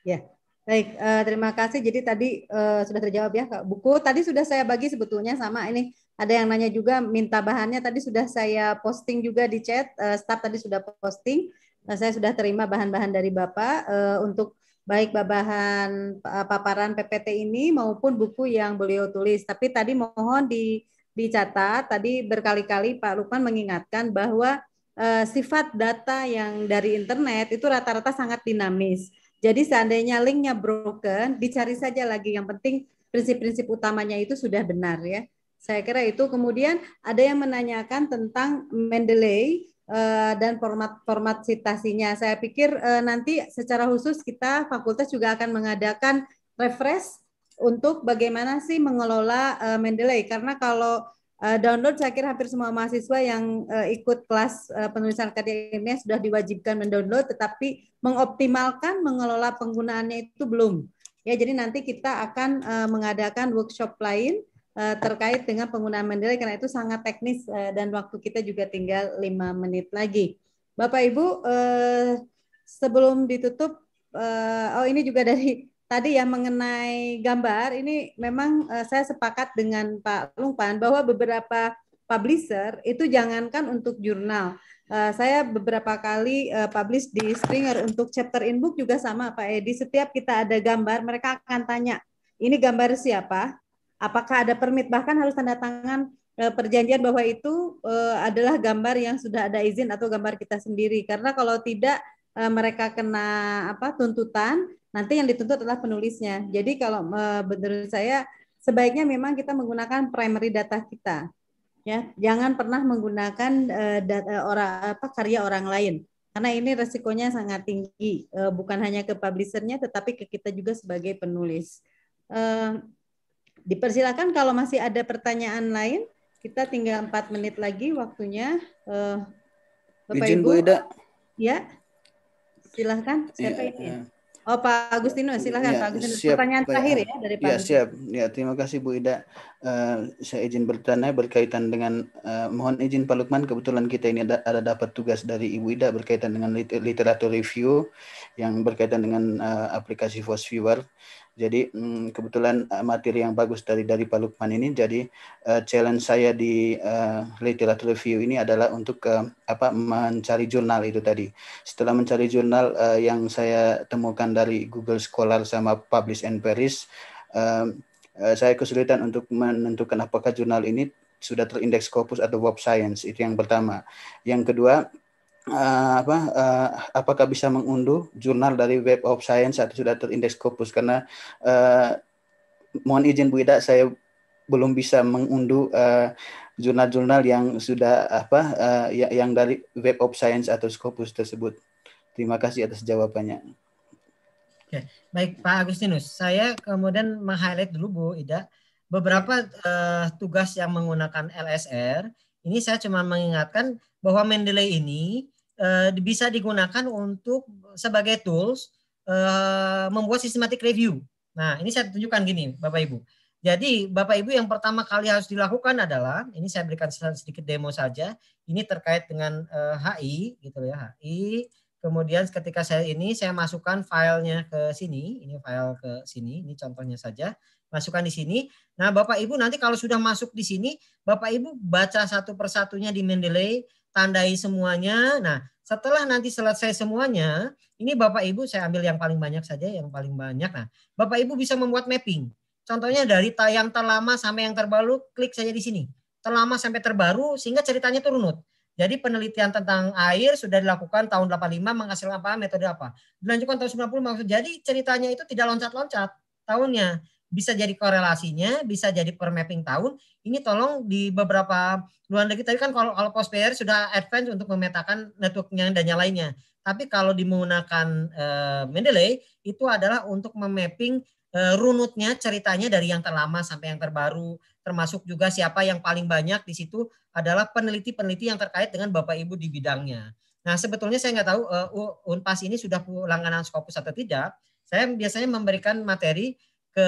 Speaker 2: Ya, Baik, uh, terima kasih. Jadi tadi uh, sudah terjawab ya Kak Buku. Tadi sudah saya bagi sebetulnya sama ini. Ada yang nanya juga minta bahannya tadi sudah saya posting juga di chat. Uh, staff tadi sudah posting. Uh, saya sudah terima bahan-bahan dari Bapak uh, untuk baik bahan uh, paparan PPT ini maupun buku yang beliau tulis. Tapi tadi mohon di dicatat tadi berkali-kali Pak Lukman mengingatkan bahwa uh, sifat data yang dari internet itu rata-rata sangat dinamis jadi seandainya linknya broken, dicari saja lagi. Yang penting prinsip-prinsip utamanya itu sudah benar ya. Saya kira itu. Kemudian ada yang menanyakan tentang Mendeley eh, dan format-format citasinya. Saya pikir eh, nanti secara khusus kita fakultas juga akan mengadakan refresh untuk bagaimana sih mengelola mendelay. Eh, Mendeley. Karena kalau Eh, download saya kira hampir semua mahasiswa yang uh, ikut kelas uh, penulisan karya ilmiah sudah diwajibkan mendownload tetapi mengoptimalkan mengelola penggunaannya itu belum ya jadi nanti kita akan uh, mengadakan workshop lain uh, terkait dengan penggunaan mandiri karena itu sangat teknis uh, dan waktu kita juga tinggal lima menit lagi Bapak Ibu uh, sebelum ditutup uh, oh ini juga dari tadi ya mengenai gambar ini memang uh, saya sepakat dengan Pak Lungpan bahwa beberapa publisher itu jangankan untuk jurnal. Uh, saya beberapa kali uh, publish di Springer untuk chapter in book juga sama Pak Edi. Setiap kita ada gambar, mereka akan tanya, ini gambar siapa? Apakah ada permit? Bahkan harus tanda tangan perjanjian bahwa itu adalah gambar yang sudah ada izin atau gambar kita sendiri. Karena kalau tidak Eh, mereka kena apa tuntutan, nanti yang dituntut adalah penulisnya. Jadi kalau eh, menurut saya sebaiknya memang kita menggunakan primary data kita. Ya, jangan pernah menggunakan eh, data orang apa karya orang lain. Karena ini resikonya sangat tinggi, bukan hanya ke publishernya, tetapi ke kita juga sebagai penulis. dipersilakan kalau masih ada pertanyaan lain, kita tinggal empat menit lagi waktunya. Uh, Bapak Ibu, Ya. Silahkan. Siapa ya, ini? Ya. Oh Pak Agustino silahkan ya, Pak Agustino Siap, Pertanyaan Pak, terakhir ya dari iya, Pak. Ya siap.
Speaker 6: Ya terima kasih Bu Ida. Uh, saya izin bertanya berkaitan dengan uh, mohon izin Pak Lukman kebetulan kita ini ada, ada dapat tugas dari Ibu Ida berkaitan dengan literatur review yang berkaitan dengan uh, aplikasi Voice Viewer. Jadi hmm, kebetulan eh, materi yang bagus dari dari Pak Lukman ini jadi uh, challenge saya di uh, eh, literature review ini adalah untuk uh, apa mencari jurnal itu tadi. Setelah mencari jurnal uh, yang saya temukan dari Google Scholar sama Publish and Paris uh, uh, saya kesulitan untuk menentukan apakah jurnal ini sudah terindeks Scopus atau Web Science itu yang pertama. Yang kedua uh, apa uh, apakah bisa mengunduh jurnal dari Web of Science atau sudah terindeks Scopus karena uh, mohon izin Bu Ida saya belum bisa mengunduh jurnal jurnal-jurnal yang sudah apa uh, yang dari Web of Science atau Scopus tersebut. Terima kasih atas jawabannya.
Speaker 5: Oke, baik Pak Agustinus. Saya kemudian meng-highlight dulu Bu Ida beberapa uh, tugas yang menggunakan LSR. Ini saya cuma mengingatkan bahwa Mendeley ini uh, bisa digunakan untuk sebagai tools uh, membuat systematic review. Nah, ini saya tunjukkan gini, Bapak Ibu. Jadi Bapak Ibu yang pertama kali harus dilakukan adalah ini saya berikan sedikit demo saja. Ini terkait dengan uh, eh, HI gitu ya, HI. Kemudian ketika saya ini saya masukkan filenya ke sini, ini file ke sini, ini contohnya saja. Masukkan di sini. Nah, Bapak Ibu nanti kalau sudah masuk di sini, Bapak Ibu baca satu persatunya di Mendeley tandai semuanya. Nah, setelah nanti selesai semuanya, ini Bapak Ibu saya ambil yang paling banyak saja, yang paling banyak. Nah, Bapak Ibu bisa membuat mapping. Contohnya dari tayang terlama sampai yang terbaru, klik saja di sini. Terlama sampai terbaru, sehingga ceritanya turunut. Jadi penelitian tentang air sudah dilakukan tahun 85 menghasilkan apa, metode apa. Dilanjutkan tahun 90 maksud. Jadi ceritanya itu tidak loncat-loncat tahunnya bisa jadi korelasinya, bisa jadi per mapping tahun. Ini tolong di beberapa luar negeri tadi kan kalau kalau post sudah advance untuk memetakan networknya dan yang lainnya. Tapi kalau menggunakan uh, eh, Mendeley itu adalah untuk memapping uh, runutnya ceritanya dari yang terlama sampai yang terbaru, termasuk juga siapa yang paling banyak di situ adalah peneliti-peneliti yang terkait dengan Bapak Ibu di bidangnya. Nah, sebetulnya saya nggak tahu uh, Unpas ini sudah langganan Scopus atau tidak. Saya biasanya memberikan materi ke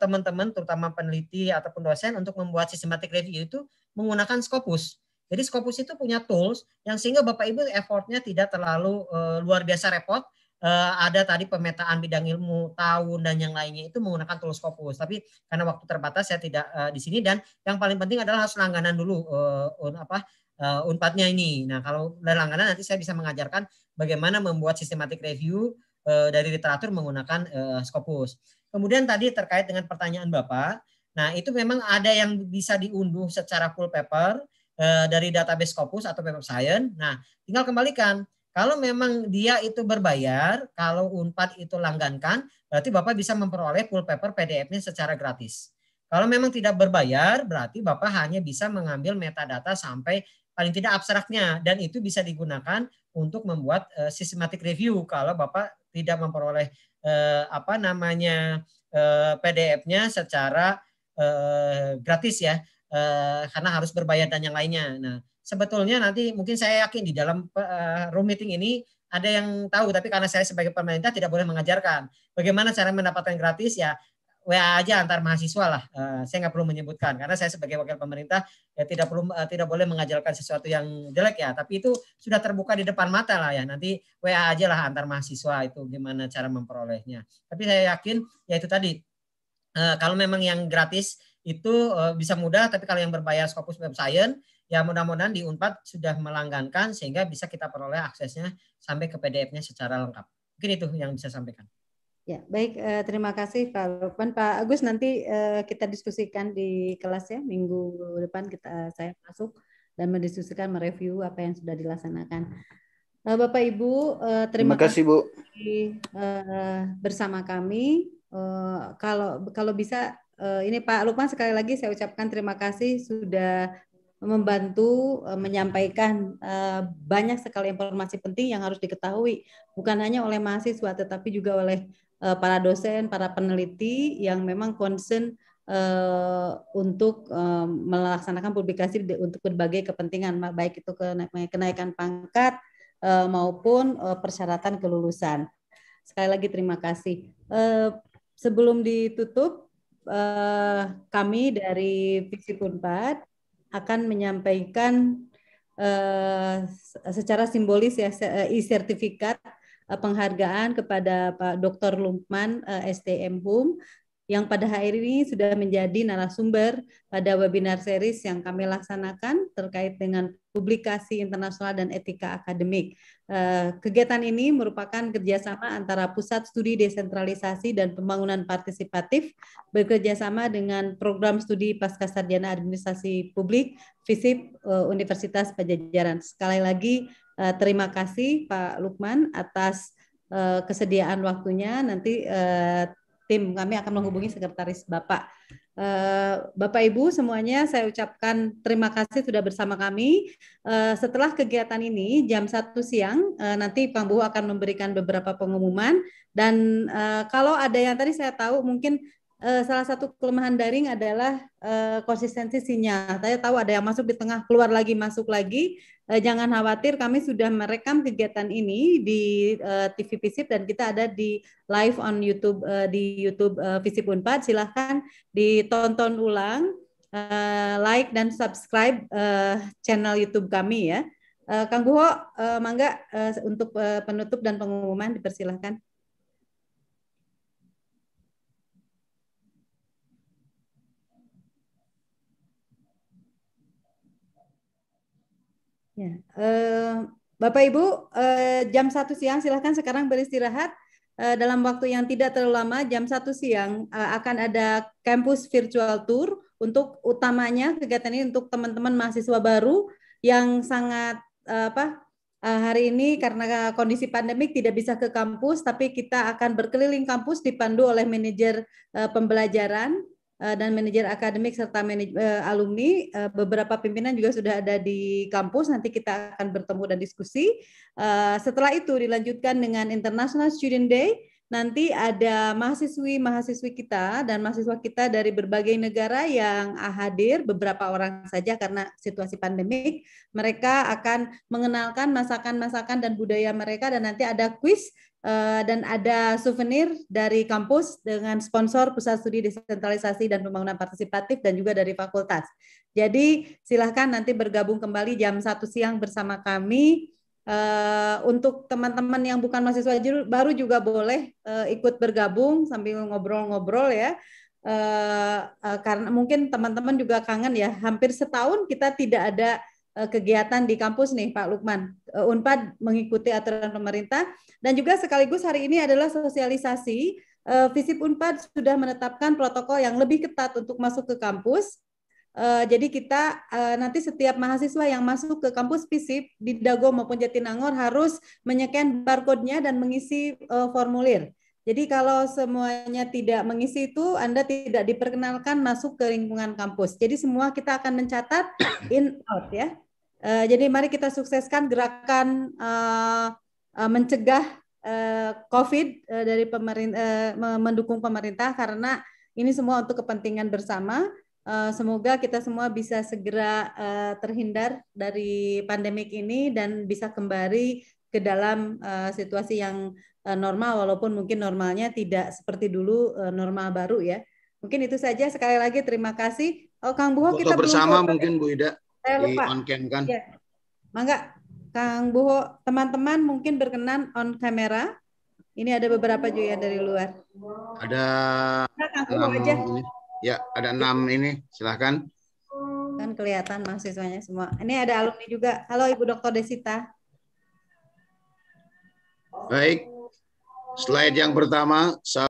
Speaker 5: teman-teman terutama peneliti ataupun dosen untuk membuat systematic review itu menggunakan Scopus. Jadi Scopus itu punya tools yang sehingga Bapak Ibu effortnya tidak terlalu uh, luar biasa repot. Uh, ada tadi pemetaan bidang ilmu tahun dan yang lainnya itu menggunakan tools Scopus. Tapi karena waktu terbatas saya tidak uh, di sini dan yang paling penting adalah harus langganan dulu uh, un, apa uh, unpadnya ini. Nah kalau langganan nanti saya bisa mengajarkan bagaimana membuat systematic review uh, dari literatur menggunakan uh, Scopus. Kemudian tadi terkait dengan pertanyaan Bapak, nah itu memang ada yang bisa diunduh secara full paper eh, dari database Scopus atau Web of Science. Nah, tinggal kembalikan. Kalau memang dia itu berbayar, kalau Unpad itu langgankan, berarti Bapak bisa memperoleh full paper PDF-nya secara gratis. Kalau memang tidak berbayar, berarti Bapak hanya bisa mengambil metadata sampai paling tidak abstraknya dan itu bisa digunakan untuk membuat uh, systematic review kalau Bapak tidak memperoleh eh, apa namanya eh, PDF-nya secara eh, gratis ya eh, karena harus berbayar dan yang lainnya. Nah sebetulnya nanti mungkin saya yakin di dalam eh, room meeting ini ada yang tahu tapi karena saya sebagai pemerintah tidak boleh mengajarkan bagaimana cara mendapatkan gratis ya WA aja antar mahasiswa lah. Uh, saya nggak perlu menyebutkan karena saya sebagai wakil pemerintah ya tidak perlu uh, tidak boleh mengajarkan sesuatu yang jelek ya. Tapi itu sudah terbuka di depan mata lah ya. Nanti WA aja lah antar mahasiswa itu gimana cara memperolehnya. Tapi saya yakin ya itu tadi uh, kalau memang yang gratis itu uh, bisa mudah. Tapi kalau yang berbayar Scopus Web Science ya mudah-mudahan di Unpad sudah melanggankan sehingga bisa kita peroleh aksesnya sampai ke PDF-nya secara lengkap. Mungkin itu yang bisa sampaikan.
Speaker 2: Ya, baik. Eh, terima kasih Pak Lukman. Pak Agus, nanti eh, kita diskusikan di kelas ya. Minggu depan kita saya masuk dan mendiskusikan, mereview apa yang sudah dilaksanakan. Eh, Bapak Ibu, terima, terima kasih Bu bersama kami. kalau kalau bisa ini Pak Lukman sekali lagi saya ucapkan terima kasih sudah membantu menyampaikan banyak sekali informasi penting yang harus diketahui bukan hanya oleh mahasiswa tetapi juga oleh Eh, para dosen, para peneliti yang memang concern eh, untuk eh, melaksanakan publikasi untuk berbagai kepentingan, baik itu kenaikan pangkat maupun persyaratan kelulusan. Sekali lagi terima kasih. sebelum ditutup, kami dari Visi akan menyampaikan secara simbolis ya e-sertifikat Eh, penghargaan kepada Pak Dr. Lumpman eh, STM Hum yang pada hari ini sudah menjadi narasumber pada webinar series yang kami laksanakan terkait dengan publikasi internasional dan etika akademik. Eh, kegiatan ini merupakan kerjasama antara Pusat Studi Desentralisasi dan Pembangunan Partisipatif bekerjasama dengan Program Studi Pascasarjana Administrasi Publik FISIP Universitas Pajajaran. Sekali lagi Eh, terima kasih Pak Lukman atas uh, kesediaan waktunya. Nanti uh, tim kami akan menghubungi sekretaris Bapak. Bapak Ibu semuanya saya ucapkan terima kasih sudah bersama kami. Setelah kegiatan ini jam satu siang nanti Pak Bu akan memberikan beberapa pengumuman dan kalau ada yang tadi saya tahu mungkin Eh, salah satu kelemahan daring adalah uh, konsistensi sinyal. Saya tahu ada yang masuk di tengah, keluar lagi, masuk lagi. Uh, jangan khawatir, kami sudah merekam kegiatan ini di uh, TV Visip dan kita ada di live on YouTube uh, di YouTube uh, Visip Unpad. Silahkan ditonton ulang, uh, like dan subscribe uh, channel YouTube kami ya. Uh, Kang Guho, uh, mangga uh, untuk uh, penutup dan pengumuman dipersilahkan. Ya. Uh, Bapak Ibu, uh, jam satu siang silahkan sekarang beristirahat. Uh, dalam waktu yang tidak terlalu lama, jam satu siang uh, akan ada kampus virtual tour untuk utamanya kegiatan ini untuk teman-teman mahasiswa baru yang sangat uh, apa hari ini karena kondisi pandemik tidak bisa ke kampus, tapi kita akan berkeliling kampus dipandu oleh manajer pembelajaran Eh, dan manajer akademik serta uh, alumni. Eh, beberapa pimpinan juga sudah ada di kampus. Nanti kita akan bertemu dan diskusi. Setelah itu dilanjutkan dengan International Student Day. Nanti ada mahasiswi-mahasiswi kita dan mahasiswa kita dari berbagai negara yang hadir, beberapa orang saja karena situasi pandemik. Mereka akan mengenalkan masakan-masakan dan budaya mereka dan nanti ada kuis Eh, dan ada souvenir dari kampus dengan sponsor Pusat Studi Desentralisasi dan Pembangunan Partisipatif dan juga dari fakultas. Jadi silahkan nanti bergabung kembali jam 1 siang bersama kami. Eh, untuk teman-teman yang bukan mahasiswa baru juga boleh eh, ikut bergabung sambil ngobrol-ngobrol ya. karena mungkin teman-teman juga kangen ya, hampir setahun kita tidak ada Eh, kegiatan di kampus nih Pak Lukman. Eh, Unpad mengikuti aturan pemerintah dan juga sekaligus hari ini adalah sosialisasi eh, Visip Unpad sudah menetapkan protokol yang lebih ketat untuk masuk ke kampus. Jadi kita nanti setiap mahasiswa yang masuk ke kampus Visip di Dago maupun Jatinangor harus menyeken barcode-nya dan mengisi formulir. Jadi kalau semuanya tidak mengisi itu, Anda tidak diperkenalkan masuk ke lingkungan kampus. Jadi semua kita akan mencatat in out ya. Eh, jadi mari kita sukseskan gerakan eh, eh, mencegah COVID dari pemerintah, mendukung pemerintah karena ini semua untuk kepentingan bersama. semoga kita semua bisa segera terhindar dari pandemik ini dan bisa kembali ke dalam situasi yang normal walaupun mungkin normalnya tidak seperti dulu normal baru ya. Mungkin itu saja sekali lagi terima kasih. Oh Kang Buho kita bersama mungkin
Speaker 6: Bu Ida. Saya lupa. Di on cam kan? Ya.
Speaker 2: Mangga, Kang Buho, teman-teman mungkin berkenan on kamera. Ini ada beberapa juga dari luar.
Speaker 6: Ada nah, Kang aja. Ya, ada enam ini. Silahkan.
Speaker 2: Kan kelihatan mahasiswanya semua. Ini ada alumni juga. Halo Ibu Dr. Desita.
Speaker 1: Baik. Slide yang pertama.